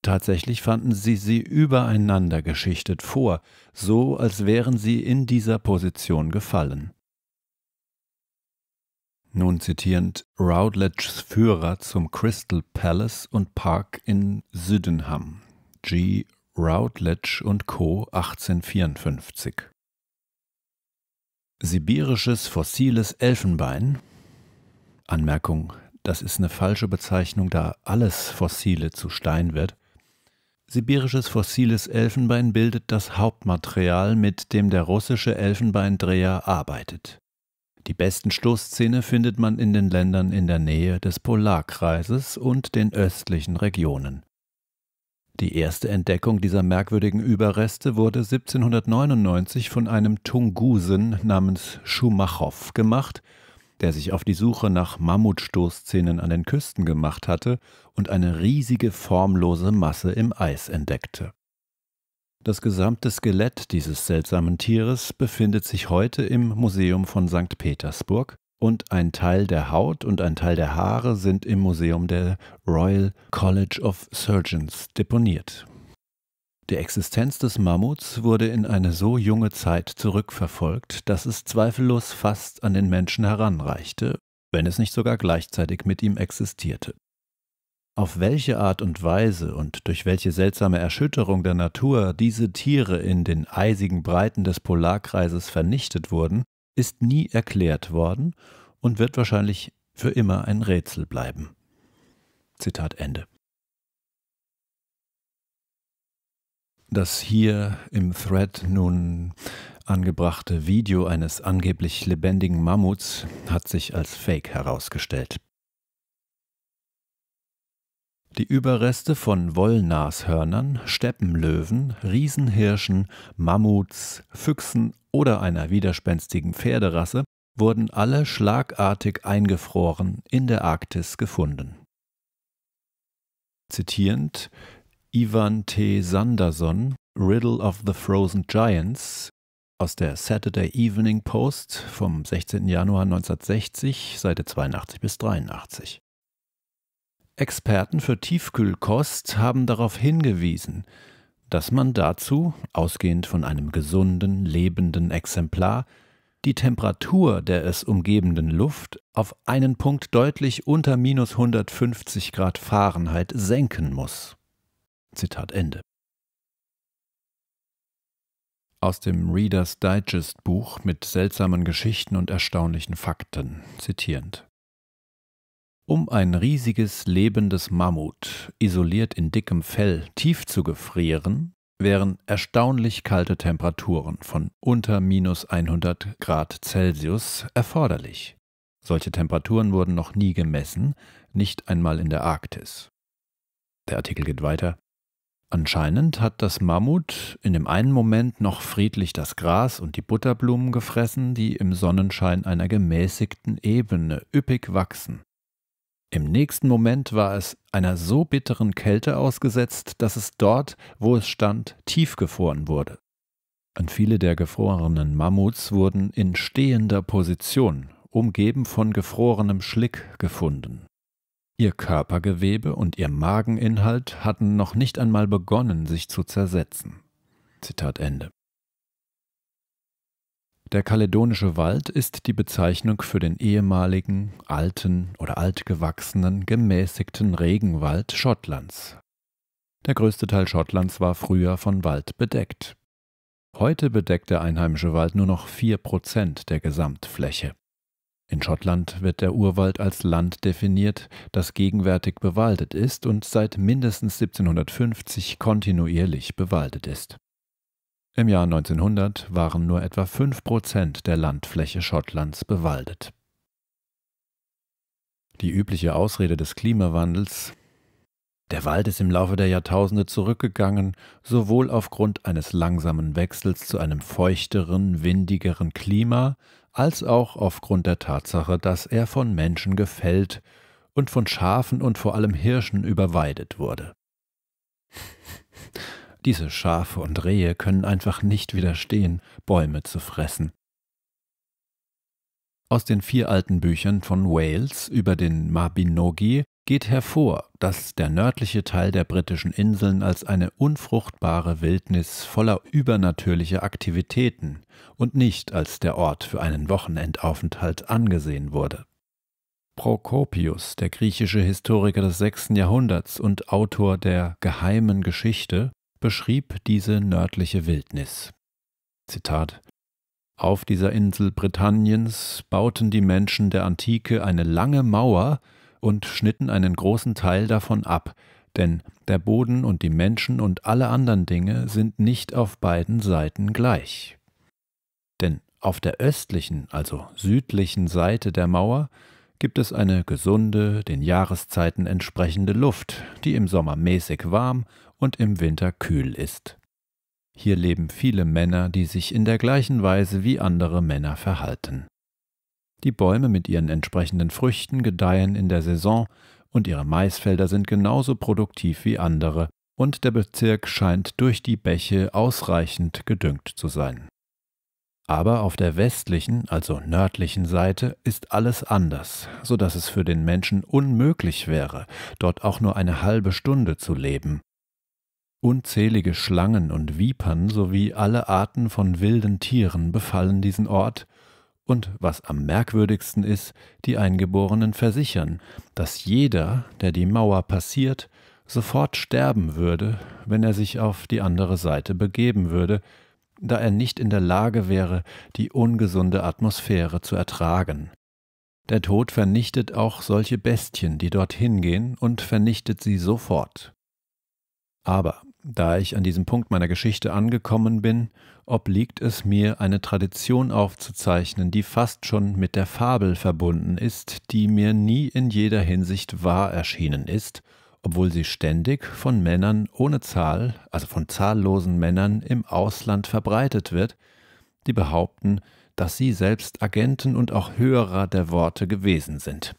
Tatsächlich fanden sie sie übereinander geschichtet vor, so als wären sie in dieser Position gefallen. Nun zitierend Routledges Führer zum Crystal Palace und Park in Sydenham, G. Routledge und Co. 1854. Sibirisches fossiles Elfenbein. Anmerkung, das ist eine falsche Bezeichnung, da alles Fossile zu Stein wird. Sibirisches fossiles Elfenbein bildet das Hauptmaterial, mit dem der russische Elfenbeindreher arbeitet. Die besten Stoßzähne findet man in den Ländern in der Nähe des Polarkreises und den östlichen Regionen. Die erste Entdeckung dieser merkwürdigen Überreste wurde 1799 von einem Tungusen namens Schumachow gemacht, der sich auf die Suche nach Mammutstoßzähnen an den Küsten gemacht hatte und eine riesige formlose Masse im Eis entdeckte. Das gesamte Skelett dieses seltsamen Tieres befindet sich heute im Museum von St. Petersburg und ein Teil der Haut und ein Teil der Haare sind im Museum der Royal College of Surgeons deponiert. Die Existenz des Mammuts wurde in eine so junge Zeit zurückverfolgt, dass es zweifellos fast an den Menschen heranreichte, wenn es nicht sogar gleichzeitig mit ihm existierte. Auf welche Art und Weise und durch welche seltsame Erschütterung der Natur diese Tiere in den eisigen Breiten des Polarkreises vernichtet wurden, ist nie erklärt worden und wird wahrscheinlich für immer ein Rätsel bleiben. Zitat Ende. Das hier im Thread nun angebrachte Video eines angeblich lebendigen Mammuts hat sich als Fake herausgestellt. Die Überreste von Wollnashörnern, Steppenlöwen, Riesenhirschen, Mammuts, Füchsen oder einer widerspenstigen Pferderasse wurden alle schlagartig eingefroren in der Arktis gefunden. Zitierend Ivan T. Sanderson, Riddle of the Frozen Giants aus der Saturday Evening Post vom 16. Januar 1960, Seite 82 bis 83. Experten für Tiefkühlkost haben darauf hingewiesen, dass man dazu, ausgehend von einem gesunden, lebenden Exemplar, die Temperatur der es umgebenden Luft auf einen Punkt deutlich unter minus 150 Grad Fahrenheit senken muss. Zitat Ende. Aus dem Reader's Digest Buch mit seltsamen Geschichten und erstaunlichen Fakten zitierend. Um ein riesiges lebendes Mammut, isoliert in dickem Fell, tief zu gefrieren, wären erstaunlich kalte Temperaturen von unter minus 100 Grad Celsius erforderlich. Solche Temperaturen wurden noch nie gemessen, nicht einmal in der Arktis. Der Artikel geht weiter. Anscheinend hat das Mammut in dem einen Moment noch friedlich das Gras und die Butterblumen gefressen, die im Sonnenschein einer gemäßigten Ebene üppig wachsen, im nächsten Moment war es einer so bitteren Kälte ausgesetzt, dass es dort, wo es stand, tiefgefroren wurde. Und viele der gefrorenen Mammuts wurden in stehender Position, umgeben von gefrorenem Schlick, gefunden. Ihr Körpergewebe und ihr Mageninhalt hatten noch nicht einmal begonnen, sich zu zersetzen. Zitat Ende. Der kaledonische Wald ist die Bezeichnung für den ehemaligen, alten oder altgewachsenen, gemäßigten Regenwald Schottlands. Der größte Teil Schottlands war früher von Wald bedeckt. Heute bedeckt der einheimische Wald nur noch 4% der Gesamtfläche. In Schottland wird der Urwald als Land definiert, das gegenwärtig bewaldet ist und seit mindestens 1750 kontinuierlich bewaldet ist. Im Jahr 1900 waren nur etwa 5% der Landfläche Schottlands bewaldet. Die übliche Ausrede des Klimawandels der Wald ist im Laufe der Jahrtausende zurückgegangen, sowohl aufgrund eines langsamen Wechsels zu einem feuchteren, windigeren Klima, als auch aufgrund der Tatsache, dass er von Menschen gefällt und von Schafen und vor allem Hirschen überweidet wurde. Diese Schafe und Rehe können einfach nicht widerstehen, Bäume zu fressen. Aus den vier alten Büchern von Wales über den Mabinogi geht hervor, dass der nördliche Teil der britischen Inseln als eine unfruchtbare Wildnis voller übernatürlicher Aktivitäten und nicht als der Ort für einen Wochenendaufenthalt angesehen wurde. Prokopius, der griechische Historiker des 6. Jahrhunderts und Autor der Geheimen Geschichte, beschrieb diese nördliche Wildnis. Zitat Auf dieser Insel Britanniens bauten die Menschen der Antike eine lange Mauer und schnitten einen großen Teil davon ab, denn der Boden und die Menschen und alle anderen Dinge sind nicht auf beiden Seiten gleich. Denn auf der östlichen, also südlichen Seite der Mauer gibt es eine gesunde, den Jahreszeiten entsprechende Luft, die im Sommer mäßig warm und im Winter kühl ist. Hier leben viele Männer, die sich in der gleichen Weise wie andere Männer verhalten. Die Bäume mit ihren entsprechenden Früchten gedeihen in der Saison und ihre Maisfelder sind genauso produktiv wie andere, und der Bezirk scheint durch die Bäche ausreichend gedüngt zu sein. Aber auf der westlichen, also nördlichen Seite ist alles anders, so dass es für den Menschen unmöglich wäre, dort auch nur eine halbe Stunde zu leben, Unzählige Schlangen und Vipern sowie alle Arten von wilden Tieren befallen diesen Ort, und was am merkwürdigsten ist, die Eingeborenen versichern, dass jeder, der die Mauer passiert, sofort sterben würde, wenn er sich auf die andere Seite begeben würde, da er nicht in der Lage wäre, die ungesunde Atmosphäre zu ertragen. Der Tod vernichtet auch solche Bestien, die dorthin gehen, und vernichtet sie sofort. Aber da ich an diesem Punkt meiner Geschichte angekommen bin, obliegt es mir, eine Tradition aufzuzeichnen, die fast schon mit der Fabel verbunden ist, die mir nie in jeder Hinsicht wahr erschienen ist, obwohl sie ständig von Männern ohne Zahl, also von zahllosen Männern im Ausland verbreitet wird, die behaupten, dass sie selbst Agenten und auch Hörer der Worte gewesen sind.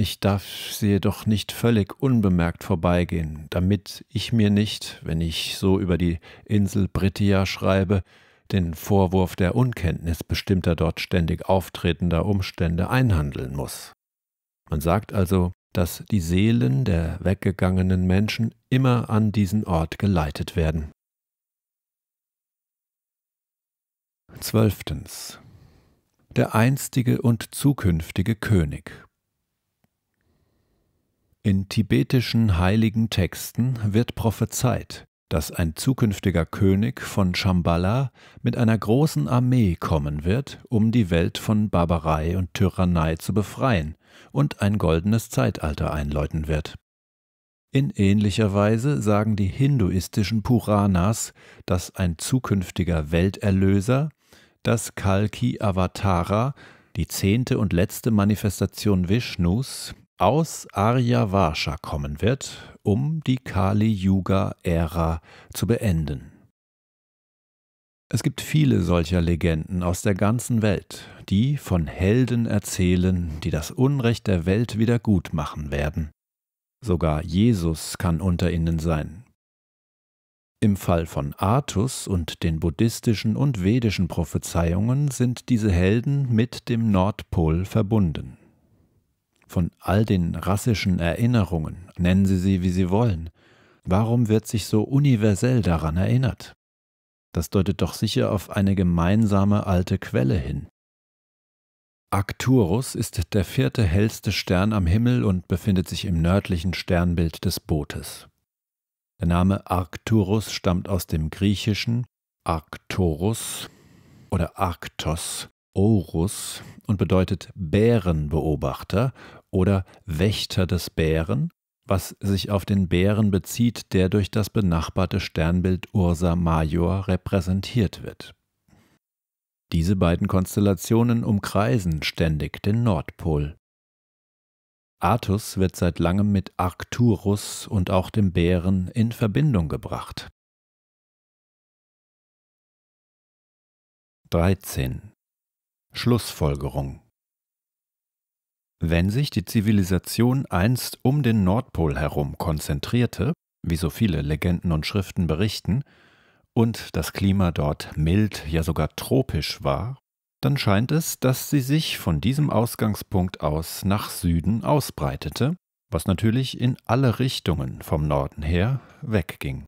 Ich darf sie jedoch nicht völlig unbemerkt vorbeigehen, damit ich mir nicht, wenn ich so über die Insel Britia schreibe, den Vorwurf der Unkenntnis bestimmter dort ständig auftretender Umstände einhandeln muss. Man sagt also, dass die Seelen der weggegangenen Menschen immer an diesen Ort geleitet werden. Zwölftens. Der einstige und zukünftige König in tibetischen heiligen Texten wird prophezeit, dass ein zukünftiger König von Shambhala mit einer großen Armee kommen wird, um die Welt von Barbarei und Tyrannei zu befreien und ein goldenes Zeitalter einläuten wird. In ähnlicher Weise sagen die hinduistischen Puranas, dass ein zukünftiger Welterlöser, das Kalki Avatara, die zehnte und letzte Manifestation Vishnus, aus Aryavarsha kommen wird, um die Kali-Yuga-Ära zu beenden. Es gibt viele solcher Legenden aus der ganzen Welt, die von Helden erzählen, die das Unrecht der Welt wieder gut machen werden. Sogar Jesus kann unter ihnen sein. Im Fall von Artus und den buddhistischen und vedischen Prophezeiungen sind diese Helden mit dem Nordpol verbunden von all den rassischen Erinnerungen, nennen Sie sie, wie Sie wollen. Warum wird sich so universell daran erinnert? Das deutet doch sicher auf eine gemeinsame alte Quelle hin. Arcturus ist der vierte hellste Stern am Himmel und befindet sich im nördlichen Sternbild des Bootes. Der Name Arcturus stammt aus dem Griechischen Arcturus oder Arctos, Orus und bedeutet Bärenbeobachter oder Wächter des Bären, was sich auf den Bären bezieht, der durch das benachbarte Sternbild Ursa Major repräsentiert wird. Diese beiden Konstellationen umkreisen ständig den Nordpol. Artus wird seit langem mit Arcturus und auch dem Bären in Verbindung gebracht. 13. Schlussfolgerung wenn sich die Zivilisation einst um den Nordpol herum konzentrierte, wie so viele Legenden und Schriften berichten, und das Klima dort mild, ja sogar tropisch war, dann scheint es, dass sie sich von diesem Ausgangspunkt aus nach Süden ausbreitete, was natürlich in alle Richtungen vom Norden her wegging.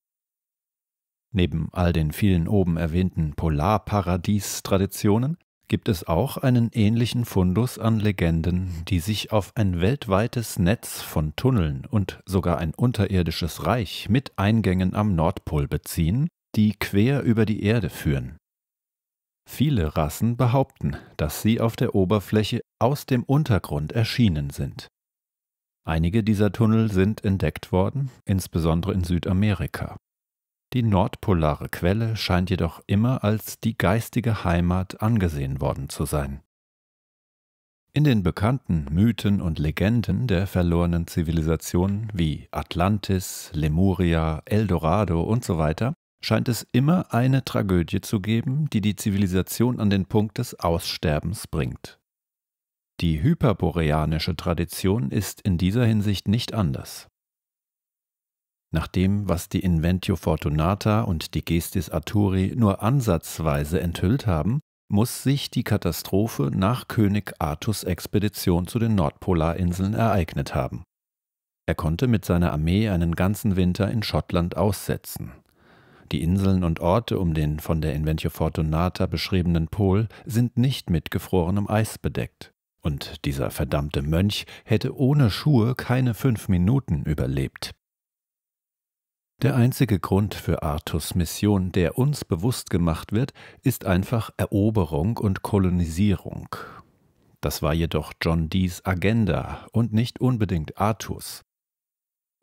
Neben all den vielen oben erwähnten Polarparadies-Traditionen gibt es auch einen ähnlichen Fundus an Legenden, die sich auf ein weltweites Netz von Tunneln und sogar ein unterirdisches Reich mit Eingängen am Nordpol beziehen, die quer über die Erde führen. Viele Rassen behaupten, dass sie auf der Oberfläche aus dem Untergrund erschienen sind. Einige dieser Tunnel sind entdeckt worden, insbesondere in Südamerika. Die nordpolare Quelle scheint jedoch immer als die geistige Heimat angesehen worden zu sein. In den bekannten Mythen und Legenden der verlorenen Zivilisationen wie Atlantis, Lemuria, Eldorado usw. So scheint es immer eine Tragödie zu geben, die die Zivilisation an den Punkt des Aussterbens bringt. Die hyperboreanische Tradition ist in dieser Hinsicht nicht anders nach dem, was die Inventio Fortunata und die Gestis Arturi nur ansatzweise enthüllt haben, muss sich die Katastrophe nach König Artus Expedition zu den Nordpolarinseln ereignet haben. Er konnte mit seiner Armee einen ganzen Winter in Schottland aussetzen. Die Inseln und Orte um den von der Inventio Fortunata beschriebenen Pol sind nicht mit gefrorenem Eis bedeckt. Und dieser verdammte Mönch hätte ohne Schuhe keine fünf Minuten überlebt. Der einzige Grund für Artus Mission, der uns bewusst gemacht wird, ist einfach Eroberung und Kolonisierung. Das war jedoch John Dees Agenda und nicht unbedingt Artus.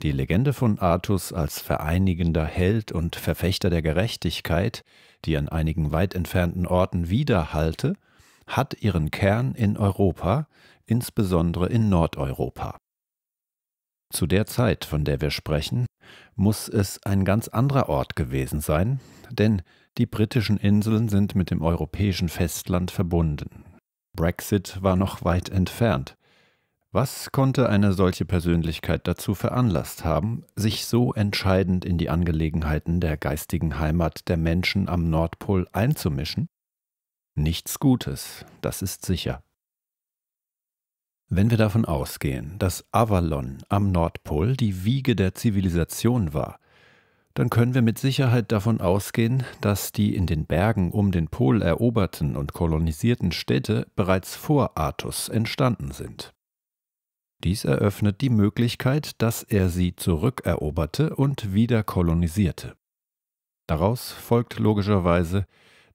Die Legende von Artus als vereinigender Held und Verfechter der Gerechtigkeit, die an einigen weit entfernten Orten widerhallte, hat ihren Kern in Europa, insbesondere in Nordeuropa. Zu der Zeit, von der wir sprechen, muss es ein ganz anderer Ort gewesen sein, denn die britischen Inseln sind mit dem europäischen Festland verbunden. Brexit war noch weit entfernt. Was konnte eine solche Persönlichkeit dazu veranlasst haben, sich so entscheidend in die Angelegenheiten der geistigen Heimat der Menschen am Nordpol einzumischen? Nichts Gutes, das ist sicher. Wenn wir davon ausgehen, dass Avalon am Nordpol die Wiege der Zivilisation war, dann können wir mit Sicherheit davon ausgehen, dass die in den Bergen um den Pol eroberten und kolonisierten Städte bereits vor Artus entstanden sind. Dies eröffnet die Möglichkeit, dass er sie zurückeroberte und wieder kolonisierte. Daraus folgt logischerweise,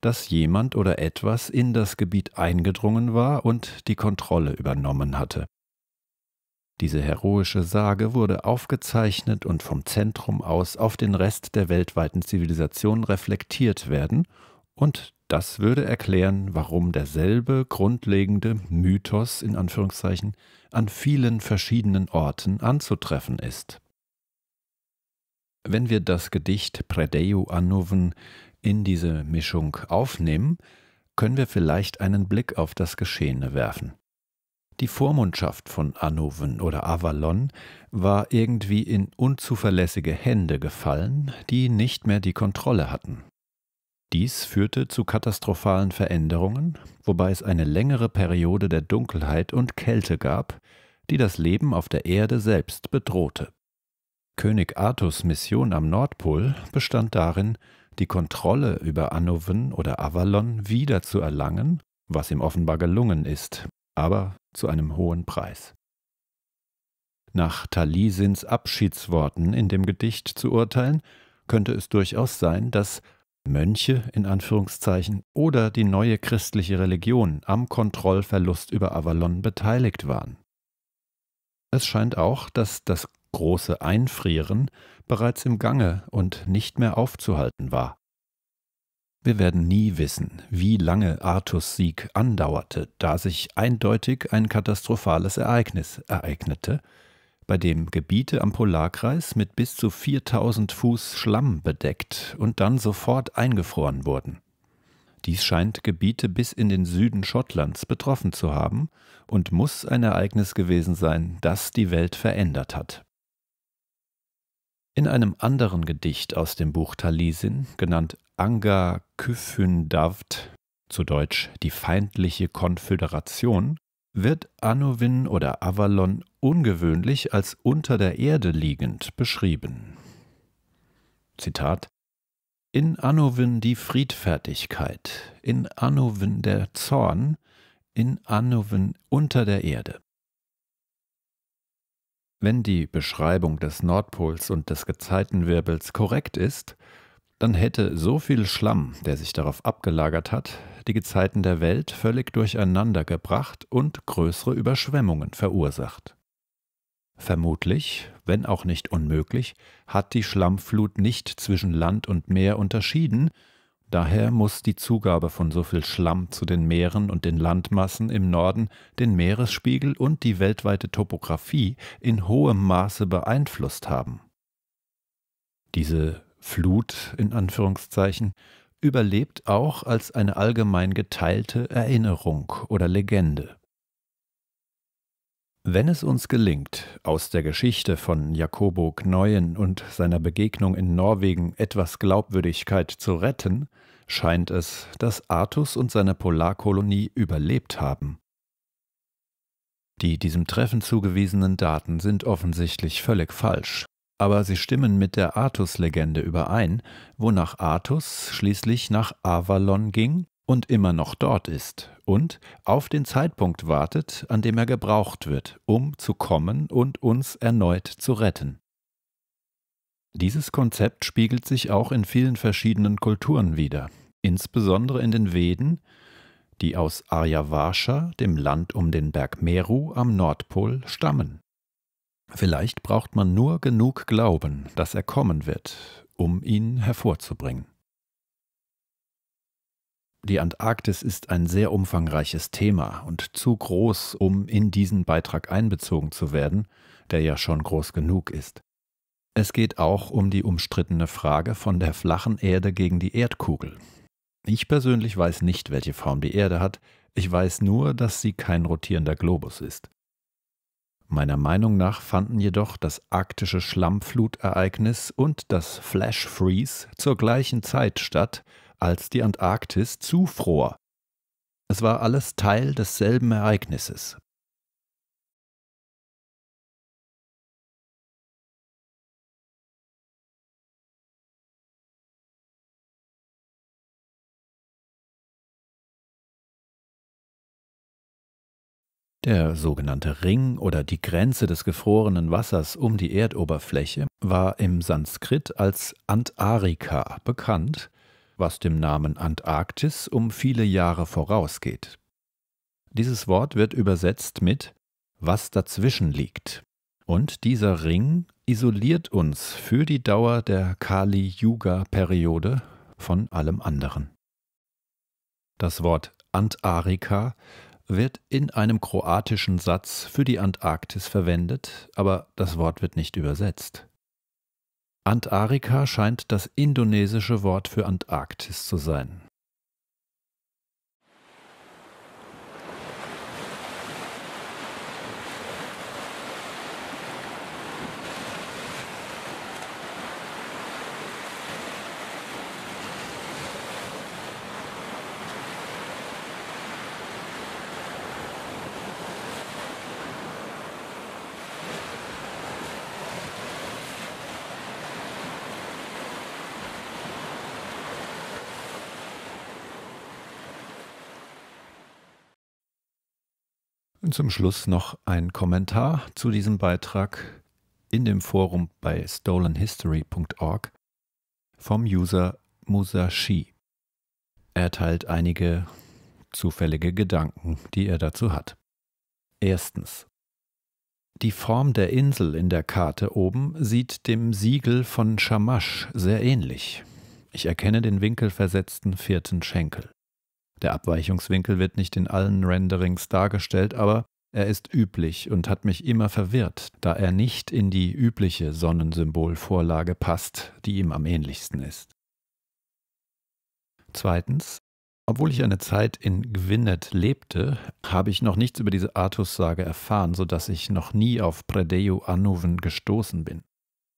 dass jemand oder etwas in das Gebiet eingedrungen war und die Kontrolle übernommen hatte. Diese heroische Sage wurde aufgezeichnet und vom Zentrum aus auf den Rest der weltweiten Zivilisation reflektiert werden, und das würde erklären, warum derselbe grundlegende Mythos in Anführungszeichen an vielen verschiedenen Orten anzutreffen ist. Wenn wir das Gedicht Predeu Anuven in diese Mischung aufnehmen, können wir vielleicht einen Blick auf das Geschehene werfen. Die Vormundschaft von Anoven oder Avalon war irgendwie in unzuverlässige Hände gefallen, die nicht mehr die Kontrolle hatten. Dies führte zu katastrophalen Veränderungen, wobei es eine längere Periode der Dunkelheit und Kälte gab, die das Leben auf der Erde selbst bedrohte. König Artus Mission am Nordpol bestand darin, die Kontrolle über Anoven oder Avalon wieder zu erlangen, was ihm offenbar gelungen ist, aber zu einem hohen Preis. Nach Talisins Abschiedsworten in dem Gedicht zu urteilen, könnte es durchaus sein, dass Mönche in Anführungszeichen oder die neue christliche Religion am Kontrollverlust über Avalon beteiligt waren. Es scheint auch, dass das große Einfrieren bereits im Gange und nicht mehr aufzuhalten war. Wir werden nie wissen, wie lange Artus Sieg andauerte, da sich eindeutig ein katastrophales Ereignis ereignete, bei dem Gebiete am Polarkreis mit bis zu 4000 Fuß Schlamm bedeckt und dann sofort eingefroren wurden. Dies scheint Gebiete bis in den Süden Schottlands betroffen zu haben und muss ein Ereignis gewesen sein, das die Welt verändert hat. In einem anderen Gedicht aus dem Buch Talisin, genannt Anga Kyphündavt, zu Deutsch die feindliche Konföderation, wird Anuvin oder Avalon ungewöhnlich als unter der Erde liegend beschrieben. Zitat In Anuvin die Friedfertigkeit, in Anuvin der Zorn, in Anuvin unter der Erde. Wenn die Beschreibung des Nordpols und des Gezeitenwirbels korrekt ist, dann hätte so viel Schlamm, der sich darauf abgelagert hat, die Gezeiten der Welt völlig durcheinander gebracht und größere Überschwemmungen verursacht. Vermutlich, wenn auch nicht unmöglich, hat die Schlammflut nicht zwischen Land und Meer unterschieden Daher muss die Zugabe von so viel Schlamm zu den Meeren und den Landmassen im Norden den Meeresspiegel und die weltweite Topographie in hohem Maße beeinflusst haben. Diese Flut in Anführungszeichen überlebt auch als eine allgemein geteilte Erinnerung oder Legende. Wenn es uns gelingt, aus der Geschichte von Jakobo Knoyen und seiner Begegnung in Norwegen etwas Glaubwürdigkeit zu retten, scheint es, dass Artus und seine Polarkolonie überlebt haben. Die diesem Treffen zugewiesenen Daten sind offensichtlich völlig falsch, aber sie stimmen mit der Artus-Legende überein, wonach Artus schließlich nach Avalon ging und immer noch dort ist und auf den Zeitpunkt wartet, an dem er gebraucht wird, um zu kommen und uns erneut zu retten. Dieses Konzept spiegelt sich auch in vielen verschiedenen Kulturen wider, insbesondere in den Veden, die aus Aryavasha, dem Land um den Berg Meru am Nordpol, stammen. Vielleicht braucht man nur genug Glauben, dass er kommen wird, um ihn hervorzubringen. Die Antarktis ist ein sehr umfangreiches Thema und zu groß, um in diesen Beitrag einbezogen zu werden, der ja schon groß genug ist. Es geht auch um die umstrittene Frage von der flachen Erde gegen die Erdkugel. Ich persönlich weiß nicht, welche Form die Erde hat, ich weiß nur, dass sie kein rotierender Globus ist. Meiner Meinung nach fanden jedoch das arktische Schlammflutereignis und das Flash Freeze zur gleichen Zeit statt, als die Antarktis zufror. Es war alles Teil desselben Ereignisses, Der sogenannte Ring oder die Grenze des gefrorenen Wassers um die Erdoberfläche war im Sanskrit als Antarika bekannt, was dem Namen Antarktis um viele Jahre vorausgeht. Dieses Wort wird übersetzt mit was dazwischen liegt. Und dieser Ring isoliert uns für die Dauer der Kali-Yuga-Periode von allem anderen. Das Wort Antarika wird in einem kroatischen Satz für die Antarktis verwendet, aber das Wort wird nicht übersetzt. Antarika scheint das indonesische Wort für Antarktis zu sein. Und zum Schluss noch ein Kommentar zu diesem Beitrag in dem Forum bei stolenhistory.org vom User Musashi. Er teilt einige zufällige Gedanken, die er dazu hat. Erstens. Die Form der Insel in der Karte oben sieht dem Siegel von Shamash sehr ähnlich. Ich erkenne den winkelversetzten vierten Schenkel. Der Abweichungswinkel wird nicht in allen Renderings dargestellt, aber er ist üblich und hat mich immer verwirrt, da er nicht in die übliche Sonnensymbolvorlage passt, die ihm am ähnlichsten ist. Zweitens, obwohl ich eine Zeit in Gwynedd lebte, habe ich noch nichts über diese Artussage sage erfahren, sodass ich noch nie auf Predeu Anuven gestoßen bin.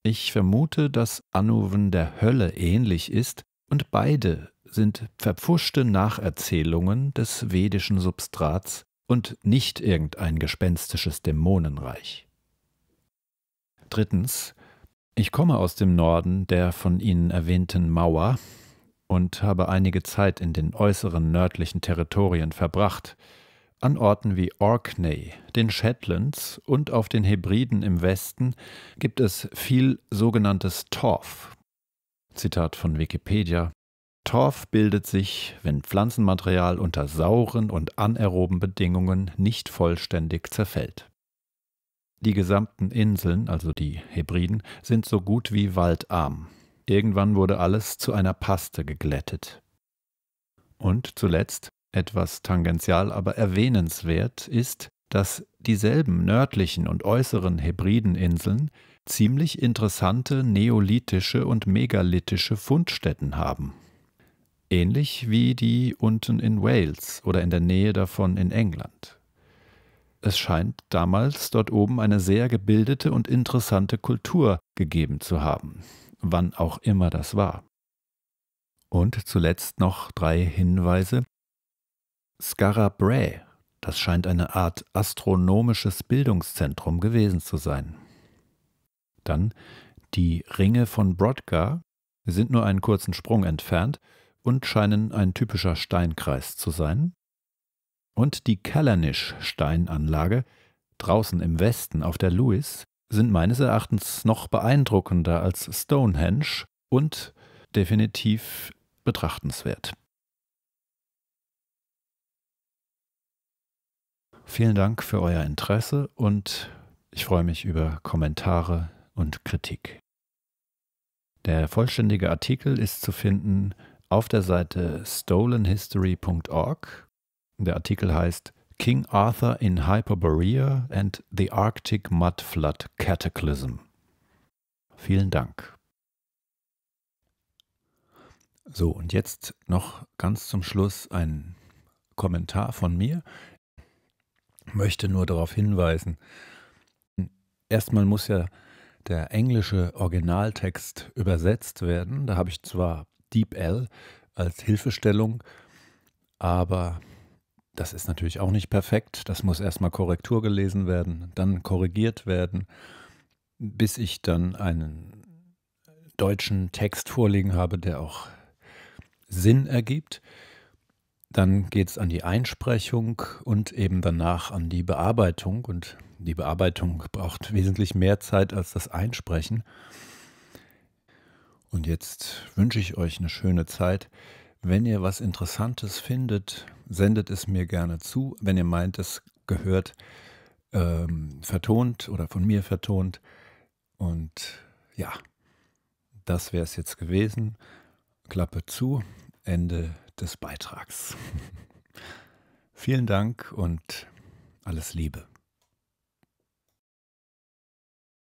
Ich vermute, dass Anuven der Hölle ähnlich ist und beide sind verpfuschte Nacherzählungen des vedischen Substrats und nicht irgendein gespenstisches Dämonenreich. Drittens, ich komme aus dem Norden der von Ihnen erwähnten Mauer und habe einige Zeit in den äußeren nördlichen Territorien verbracht, an Orten wie Orkney, den Shetlands und auf den Hebriden im Westen gibt es viel sogenanntes Torf. Zitat von Wikipedia. Torf bildet sich, wenn Pflanzenmaterial unter sauren und anaeroben Bedingungen nicht vollständig zerfällt. Die gesamten Inseln, also die Hebriden, sind so gut wie waldarm. Irgendwann wurde alles zu einer Paste geglättet. Und zuletzt, etwas tangential, aber erwähnenswert ist, dass dieselben nördlichen und äußeren Hebrideninseln ziemlich interessante neolithische und megalithische Fundstätten haben ähnlich wie die unten in Wales oder in der Nähe davon in England. Es scheint damals dort oben eine sehr gebildete und interessante Kultur gegeben zu haben, wann auch immer das war. Und zuletzt noch drei Hinweise. Scarabrae, das scheint eine Art astronomisches Bildungszentrum gewesen zu sein. Dann die Ringe von Brodgar sind nur einen kurzen Sprung entfernt und scheinen ein typischer Steinkreis zu sein. Und die callanish steinanlage draußen im Westen auf der Lewis sind meines Erachtens noch beeindruckender als Stonehenge und definitiv betrachtenswert. Vielen Dank für euer Interesse und ich freue mich über Kommentare und Kritik. Der vollständige Artikel ist zu finden auf der Seite stolenhistory.org. Der Artikel heißt King Arthur in Hyperborea and the Arctic Mud Flood Cataclysm. Vielen Dank. So, und jetzt noch ganz zum Schluss ein Kommentar von mir. Ich möchte nur darauf hinweisen, erstmal muss ja der englische Originaltext übersetzt werden. Da habe ich zwar DeepL als Hilfestellung. Aber das ist natürlich auch nicht perfekt. Das muss erstmal Korrektur gelesen werden, dann korrigiert werden, bis ich dann einen deutschen Text vorliegen habe, der auch Sinn ergibt. Dann geht es an die Einsprechung und eben danach an die Bearbeitung. Und die Bearbeitung braucht wesentlich mehr Zeit als das Einsprechen. Und jetzt wünsche ich euch eine schöne Zeit. Wenn ihr was Interessantes findet, sendet es mir gerne zu. Wenn ihr meint, es gehört ähm, vertont oder von mir vertont. Und ja, das wäre es jetzt gewesen. Klappe zu, Ende des Beitrags. Vielen Dank und alles Liebe.